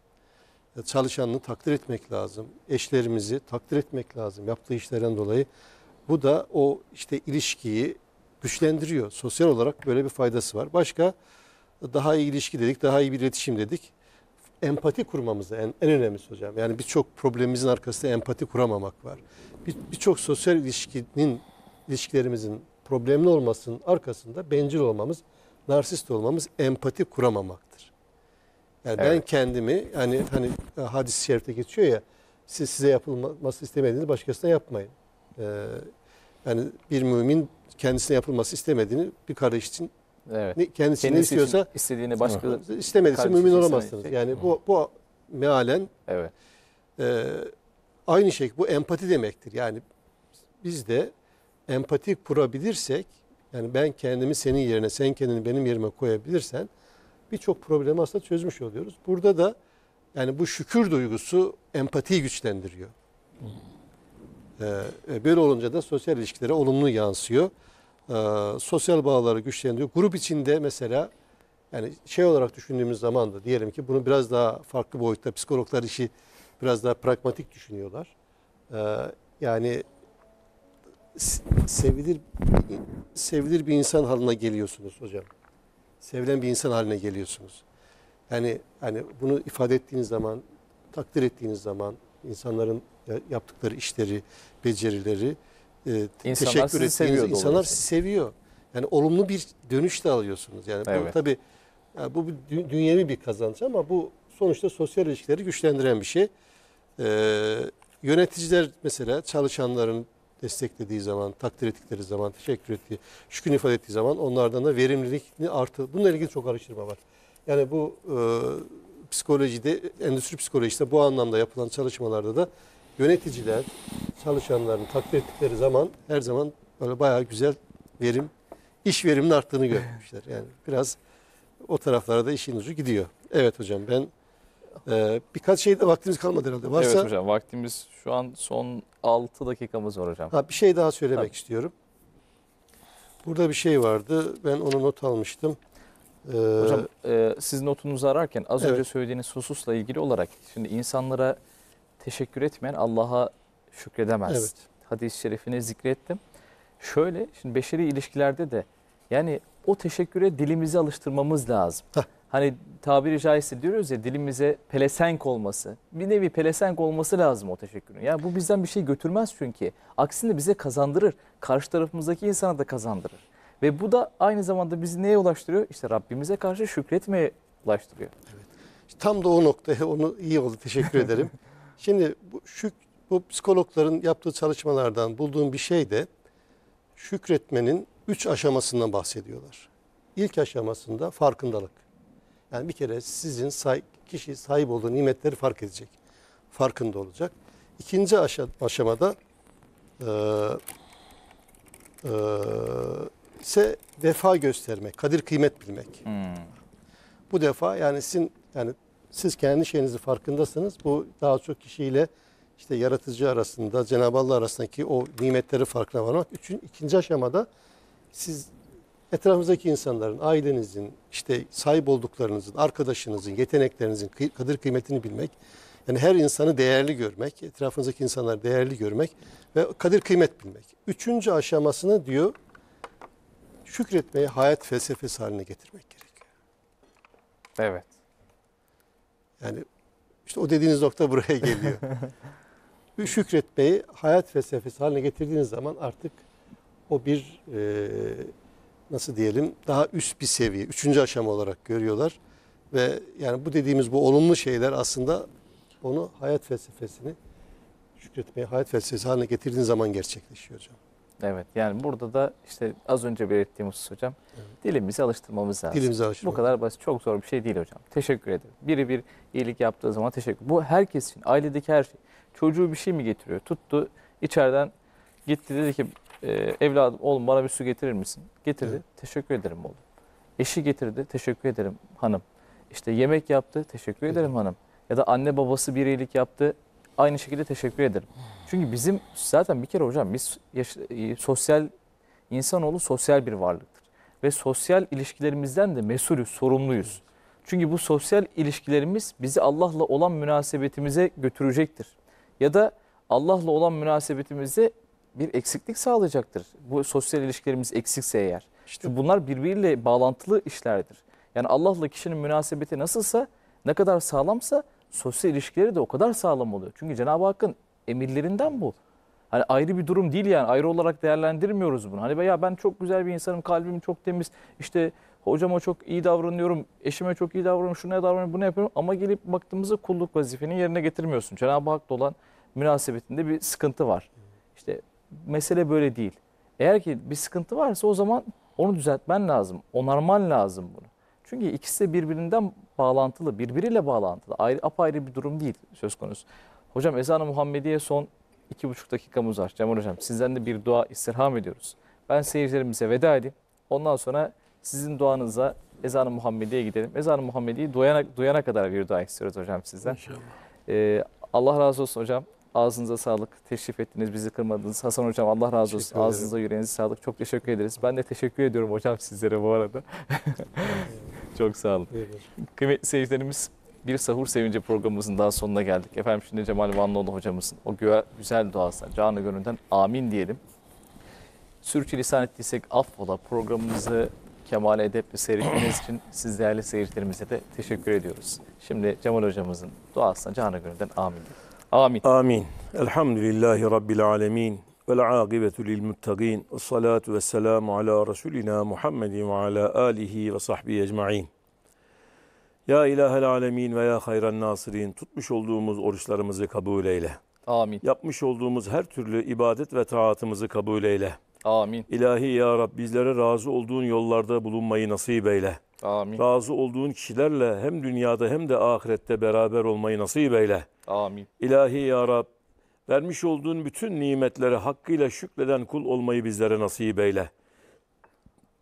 Çalışanını takdir etmek lazım. Eşlerimizi takdir etmek lazım yaptığı işlerden dolayı. Bu da o işte ilişkiyi, güçlendiriyor. Sosyal olarak böyle bir faydası var. Başka daha iyi ilişki dedik, daha iyi bir iletişim dedik. Empati kurmamız da en, en önemlisi hocam. Yani birçok problemimizin arkasında empati kuramamak var. Birçok bir sosyal ilişkinin, ilişkilerimizin problemli olmasının arkasında bencil olmamız, narsist olmamız empati kuramamaktır. Yani evet. ben kendimi yani hani e, hadis-i şerifte geçiyor ya siz size yapılması istemediğiniz başkasına yapmayın. Ee, yani bir mümin kendisine yapılması istemediğini bir kardeş için evet. kendisi, kendisi ne istiyorsa istediğini başka istemediyse mümin olamazsınız. Şey. Yani bu bu mealen evet. E, aynı şey bu empati demektir. Yani biz de empati kurabilirsek yani ben kendimi senin yerine sen kendini benim yerime koyabilirsen birçok problemi aslında çözmüş oluyoruz. Burada da yani bu şükür duygusu empatiyi güçlendiriyor. Hmm. Ee, e, böyle olunca da sosyal ilişkilere olumlu yansıyor. Ee, sosyal bağları güçleniyor. Grup içinde mesela yani şey olarak düşündüğümüz zaman da diyelim ki bunu biraz daha farklı boyutta psikologlar işi biraz daha pragmatik düşünüyorlar. Ee, yani sevilir sevilir bir insan haline geliyorsunuz hocam. Sevilen bir insan haline geliyorsunuz. Yani hani bunu ifade ettiğiniz zaman, takdir ettiğiniz zaman, insanların e, yaptıkları işleri, becerileri e, teşekkür ettiğiniz insanlar seviyor. Yani olumlu bir dönüş de alıyorsunuz. Yani evet. bu tabii bu dü dünyevi bir kazanç ama bu sonuçta sosyal ilişkileri güçlendiren bir şey. Ee, yöneticiler mesela çalışanların desteklediği zaman, takdir ettikleri zaman, teşekkür ettiği, şükür ifade ettiği zaman onlardan da verimlilik artı. Bununla ilgili çok araştırma var. Yani bu e, psikolojide, endüstri psikolojisinde bu anlamda yapılan çalışmalarda da yöneticiler çalışanlarını takdir ettikleri zaman her zaman böyle bayağı güzel verim, iş veriminin arttığını görmüşler. Yani biraz o taraflara da işin ucu gidiyor. Evet hocam ben e, birkaç şeyde vaktimiz kalmadı herhalde. Varsa, evet hocam vaktimiz şu an son 6 dakikamız var hocam. Ha, bir şey daha söylemek Tabii. istiyorum. Burada bir şey vardı. Ben onu not almıştım. Ee, Hocam e, siz notunuzu ararken az evet. önce söylediğiniz hususla ilgili olarak şimdi insanlara teşekkür etmeyen Allah'a şükredemez. Evet. Hadis-i şerifini zikrettim. Şöyle şimdi beşeri ilişkilerde de yani o teşekküre dilimizi alıştırmamız lazım. Heh. Hani tabiri caizse diyoruz ya dilimize pelesenk olması. Bir nevi pelesenk olması lazım o teşekkürün. Yani bu bizden bir şey götürmez çünkü. Aksine bize kazandırır. Karşı tarafımızdaki insana da kazandırır. Ve bu da aynı zamanda bizi neye ulaştırıyor? İşte Rabbimize karşı şükretmeye ulaştırıyor. Evet. Tam da o noktaya [LAUGHS] onu iyi oldu. Teşekkür ederim. [LAUGHS] Şimdi bu, şük, bu psikologların yaptığı çalışmalardan bulduğum bir şey de şükretmenin üç aşamasından bahsediyorlar. İlk aşamasında farkındalık. Yani bir kere sizin say kişi sahip olduğu nimetleri fark edecek. Farkında olacak. İkinci aşamada e, e, ise vefa göstermek, kadir kıymet bilmek. Hmm. Bu defa yani sizin yani siz kendi şeyinizi farkındasınız. Bu daha çok kişiyle işte yaratıcı arasında, Cenab-ı Allah arasındaki o nimetleri farkına varmak. Üçün, ikinci aşamada siz etrafınızdaki insanların, ailenizin, işte sahip olduklarınızın, arkadaşınızın, yeteneklerinizin kadir kıymetini bilmek. Yani her insanı değerli görmek, etrafınızdaki insanları değerli görmek ve kadir kıymet bilmek. Üçüncü aşamasını diyor şükretmeyi hayat felsefesi haline getirmek gerekiyor. Evet. Yani işte o dediğiniz nokta buraya geliyor. [LAUGHS] şükretmeyi hayat felsefesi haline getirdiğiniz zaman artık o bir e, nasıl diyelim daha üst bir seviye, üçüncü aşama olarak görüyorlar. Ve yani bu dediğimiz bu olumlu şeyler aslında onu hayat felsefesini şükretmeyi hayat felsefesi haline getirdiğiniz zaman gerçekleşiyor hocam. Evet yani burada da işte az önce belirttiğim husus hocam evet. dilimizi alıştırmamız lazım. Dilimizi alıştırmamız. Bu kadar basit çok zor bir şey değil hocam. Teşekkür ederim. Biri bir iyilik yaptığı zaman teşekkür. Bu herkes için ailedeki her şey. Çocuğu bir şey mi getiriyor? Tuttu içeriden gitti dedi ki e, evladım oğlum bana bir su getirir misin? Getirdi. Evet. Teşekkür ederim oğlum. Eşi getirdi. Teşekkür ederim hanım. İşte yemek yaptı. Teşekkür evet. ederim hanım. Ya da anne babası bir iyilik yaptı aynı şekilde teşekkür ederim. Çünkü bizim zaten bir kere hocam biz e, sosyal insanoğlu sosyal bir varlıktır. Ve sosyal ilişkilerimizden de mesulüz, sorumluyuz. Çünkü bu sosyal ilişkilerimiz bizi Allah'la olan münasebetimize götürecektir. Ya da Allah'la olan münasebetimize bir eksiklik sağlayacaktır. Bu sosyal ilişkilerimiz eksikse eğer. İşte bunlar birbiriyle bağlantılı işlerdir. Yani Allah'la kişinin münasebeti nasılsa, ne kadar sağlamsa sosyal ilişkileri de o kadar sağlam oluyor. Çünkü Cenab-ı Hakk'ın emirlerinden bu. Hani ayrı bir durum değil yani ayrı olarak değerlendirmiyoruz bunu. Hani veya ben çok güzel bir insanım, kalbim çok temiz, işte hocama çok iyi davranıyorum, eşime çok iyi davranıyorum, şuna davranıyorum, bunu yapıyorum. Ama gelip baktığımızda kulluk vazifeni yerine getirmiyorsun. Cenab-ı Hak'la olan münasebetinde bir sıkıntı var. İşte mesele böyle değil. Eğer ki bir sıkıntı varsa o zaman onu düzeltmen lazım, onarman lazım bunu. Çünkü ikisi de birbirinden bağlantılı, birbiriyle bağlantılı. Ayrı, apayrı bir durum değil söz konusu. Hocam ezanı ı Muhammediye son iki buçuk dakikamız var. Cemal Hocam sizden de bir dua istirham ediyoruz. Ben seyircilerimize veda edeyim. Ondan sonra sizin duanıza ezanı ı Muhammediye gidelim. Ezanı ı Muhammediye'yi duyana, duyana kadar bir dua istiyoruz hocam sizden. İnşallah. Ee, Allah razı olsun hocam. Ağzınıza sağlık. Teşrif ettiniz, bizi kırmadınız. Hasan hocam Allah razı olsun. Teşekkür Ağzınıza yüreğinize sağlık. Çok teşekkür ederiz. Ben de teşekkür ediyorum hocam sizlere bu arada. [LAUGHS] Çok sağ olun. Kıymetli seyircilerimiz bir sahur sevinci programımızın daha sonuna geldik. Efendim şimdi Cemal Vanlıoğlu hocamızın o güzel duasına canı gönülden amin diyelim. Sürçülisan ettiysek affola programımızı kemale edeple seyrettiğiniz için siz değerli seyircilerimize de teşekkür ediyoruz. Şimdi Cemal hocamızın duasına canı gönülden amin. Amin. Amin. Elhamdülillahi Rabbil alemin vel akibetu lil muttaqin. Ve salatu ve selamu ala Rasulina Muhammedin ve ala alihi ve sahbihi ecmain. Ya ilahel alemin ve ya hayran nasirin. Tutmuş olduğumuz oruçlarımızı kabul eyle. Amin. Yapmış olduğumuz her türlü ibadet ve taatımızı kabul eyle. Amin. İlahi ya Rab bizlere razı olduğun yollarda bulunmayı nasip eyle. Amin. Razı olduğun kişilerle hem dünyada hem de ahirette beraber olmayı nasip eyle. Amin. İlahi ya Rab Vermiş olduğun bütün nimetlere hakkıyla şükreden kul olmayı bizlere nasip eyle.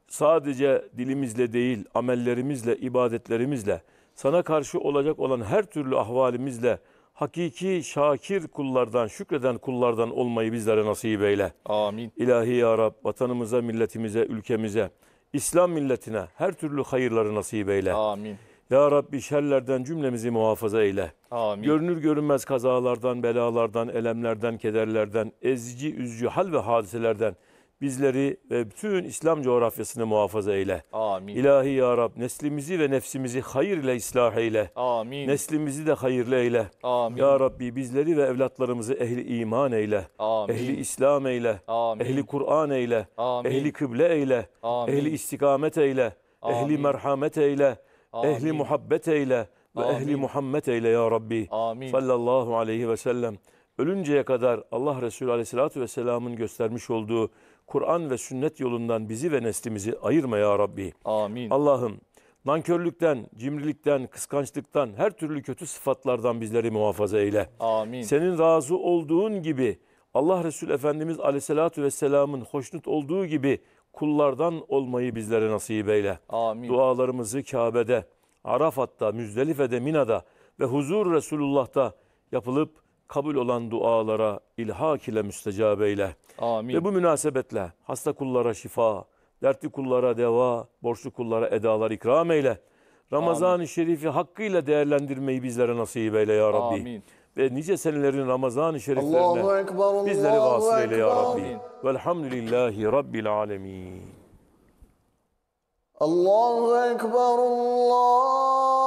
Sadece dilimizle değil, amellerimizle, ibadetlerimizle, sana karşı olacak olan her türlü ahvalimizle hakiki şakir kullardan, şükreden kullardan olmayı bizlere nasip eyle. Amin. İlahi ya Rab, vatanımıza, milletimize, ülkemize, İslam milletine her türlü hayırları nasip eyle. Amin. Ya Rabbi şerlerden cümlemizi muhafaza eyle. Amin. Görünür görünmez kazalardan, belalardan, elemlerden, kederlerden, ezici, üzücü hal ve hadiselerden bizleri ve bütün İslam coğrafyasını muhafaza eyle. Amin. İlahi ya Rab neslimizi ve nefsimizi hayır ile ıslah eyle. Amin. Neslimizi de hayırlı eyle. Amin. Ya Rabbi bizleri ve evlatlarımızı ehli iman eyle. Amin. Ehli İslam eyle. Amin. Ehli Kur'an eyle. Amin. Ehli kıble eyle. Amin. Ehli istikamet eyle. Amin. Ehli merhamet eyle. Amin. Ehli muhabbet eyle ve Amin. ehli Muhammed eyle ya Rabbi. Amin. Sallallahu aleyhi ve sellem. Ölünceye kadar Allah Resulü aleyhissalatü vesselamın göstermiş olduğu Kur'an ve sünnet yolundan bizi ve neslimizi ayırma ya Rabbi. Amin. Allah'ım nankörlükten, cimrilikten, kıskançlıktan, her türlü kötü sıfatlardan bizleri muhafaza eyle. Amin. Senin razı olduğun gibi Allah Resulü Efendimiz aleyhissalatü vesselamın hoşnut olduğu gibi kullardan olmayı bizlere nasip eyle. Amin. Dualarımızı Kabe'de, Arafat'ta, Müzdelife'de, Mina'da ve huzur Resulullah'ta yapılıp kabul olan dualara ilhak ile müstecab eyle. Amin. Ve bu münasebetle hasta kullara şifa, dertli kullara deva, borçlu kullara edalar ikram eyle. Ramazan-ı Şerif'i hakkıyla değerlendirmeyi bizlere nasip eyle ya Rabbi. Amin ve nice senelerin Ramazan-ı Şeriflerine Allahu Ekber, bizleri vasıl eyle ya Rabbi. Velhamdülillahi Rabbil Alemin. Allahu Ekber, Allah.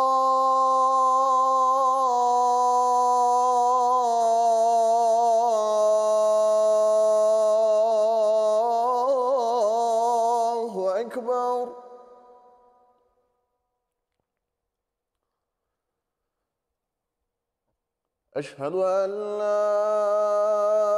أشهد أن لا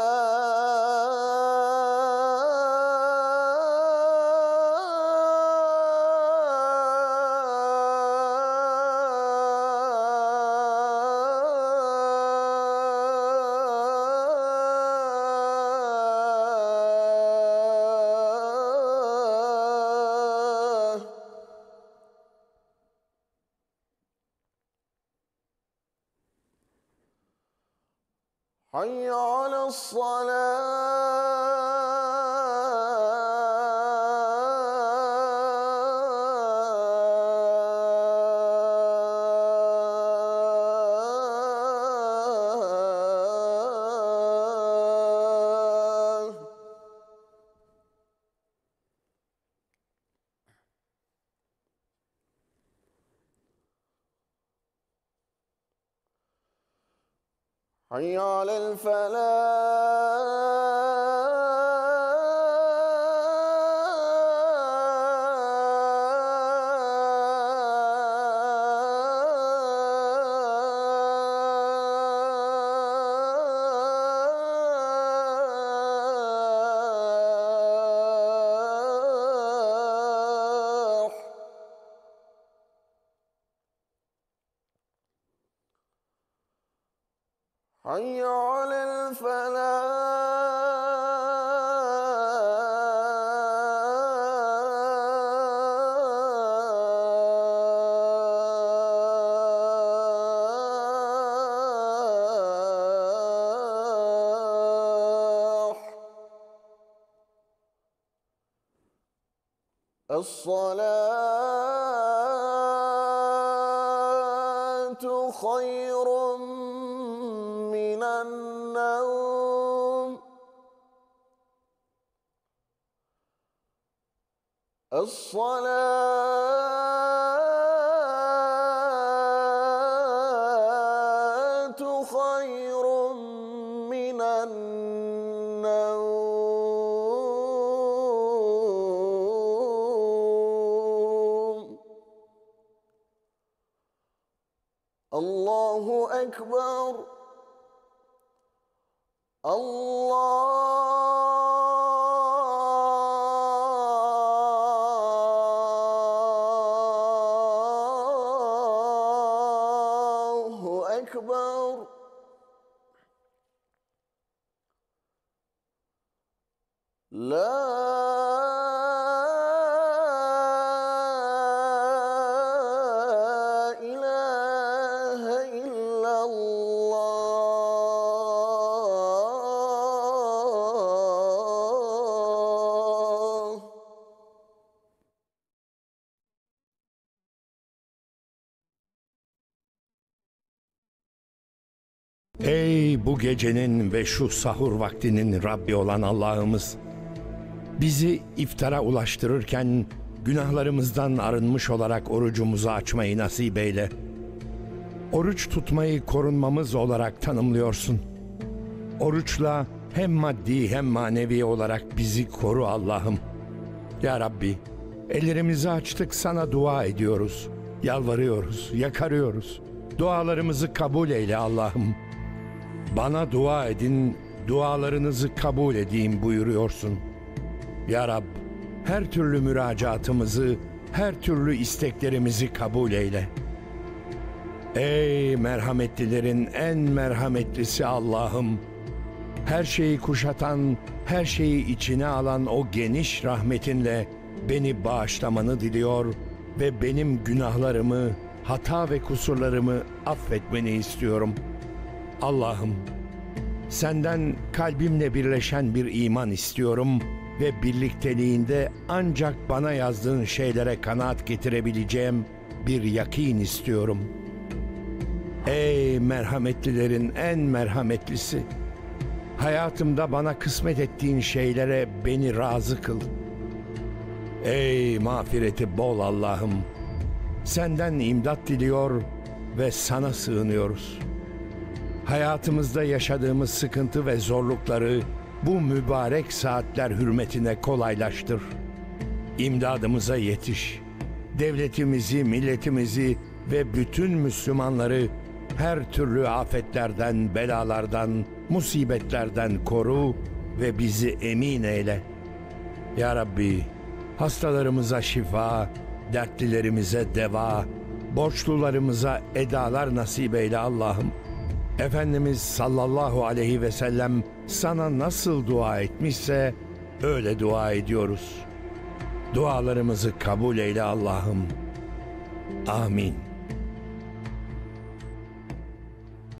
الصلاه gecenin ve şu sahur vaktinin Rabbi olan Allah'ımız bizi iftara ulaştırırken günahlarımızdan arınmış olarak orucumuzu açmayı nasip eyle. Oruç tutmayı korunmamız olarak tanımlıyorsun. Oruçla hem maddi hem manevi olarak bizi koru Allah'ım. Ya Rabbi, ellerimizi açtık sana dua ediyoruz. Yalvarıyoruz, yakarıyoruz. Dualarımızı kabul eyle Allah'ım. Bana dua edin, dualarınızı kabul edeyim buyuruyorsun. Ya Rab, her türlü müracaatımızı, her türlü isteklerimizi kabul eyle. Ey merhametlilerin en merhametlisi Allah'ım! Her şeyi kuşatan, her şeyi içine alan o geniş rahmetinle beni bağışlamanı diliyor ve benim günahlarımı, hata ve kusurlarımı affetmeni istiyorum.'' Allah'ım senden kalbimle birleşen bir iman istiyorum ve birlikteliğinde ancak bana yazdığın şeylere kanaat getirebileceğim bir yakin istiyorum. Ey merhametlilerin en merhametlisi! Hayatımda bana kısmet ettiğin şeylere beni razı kıl. Ey mağfireti bol Allah'ım! Senden imdat diliyor ve sana sığınıyoruz.'' Hayatımızda yaşadığımız sıkıntı ve zorlukları bu mübarek saatler hürmetine kolaylaştır. İmdadımıza yetiş. Devletimizi, milletimizi ve bütün Müslümanları her türlü afetlerden, belalardan, musibetlerden koru ve bizi emin eyle. Ya Rabbi, hastalarımıza şifa, dertlilerimize deva, borçlularımıza edalar nasip eyle Allah'ım.'' Efendimiz sallallahu aleyhi ve sellem sana nasıl dua etmişse öyle dua ediyoruz. Dualarımızı kabul eyle Allah'ım. Amin.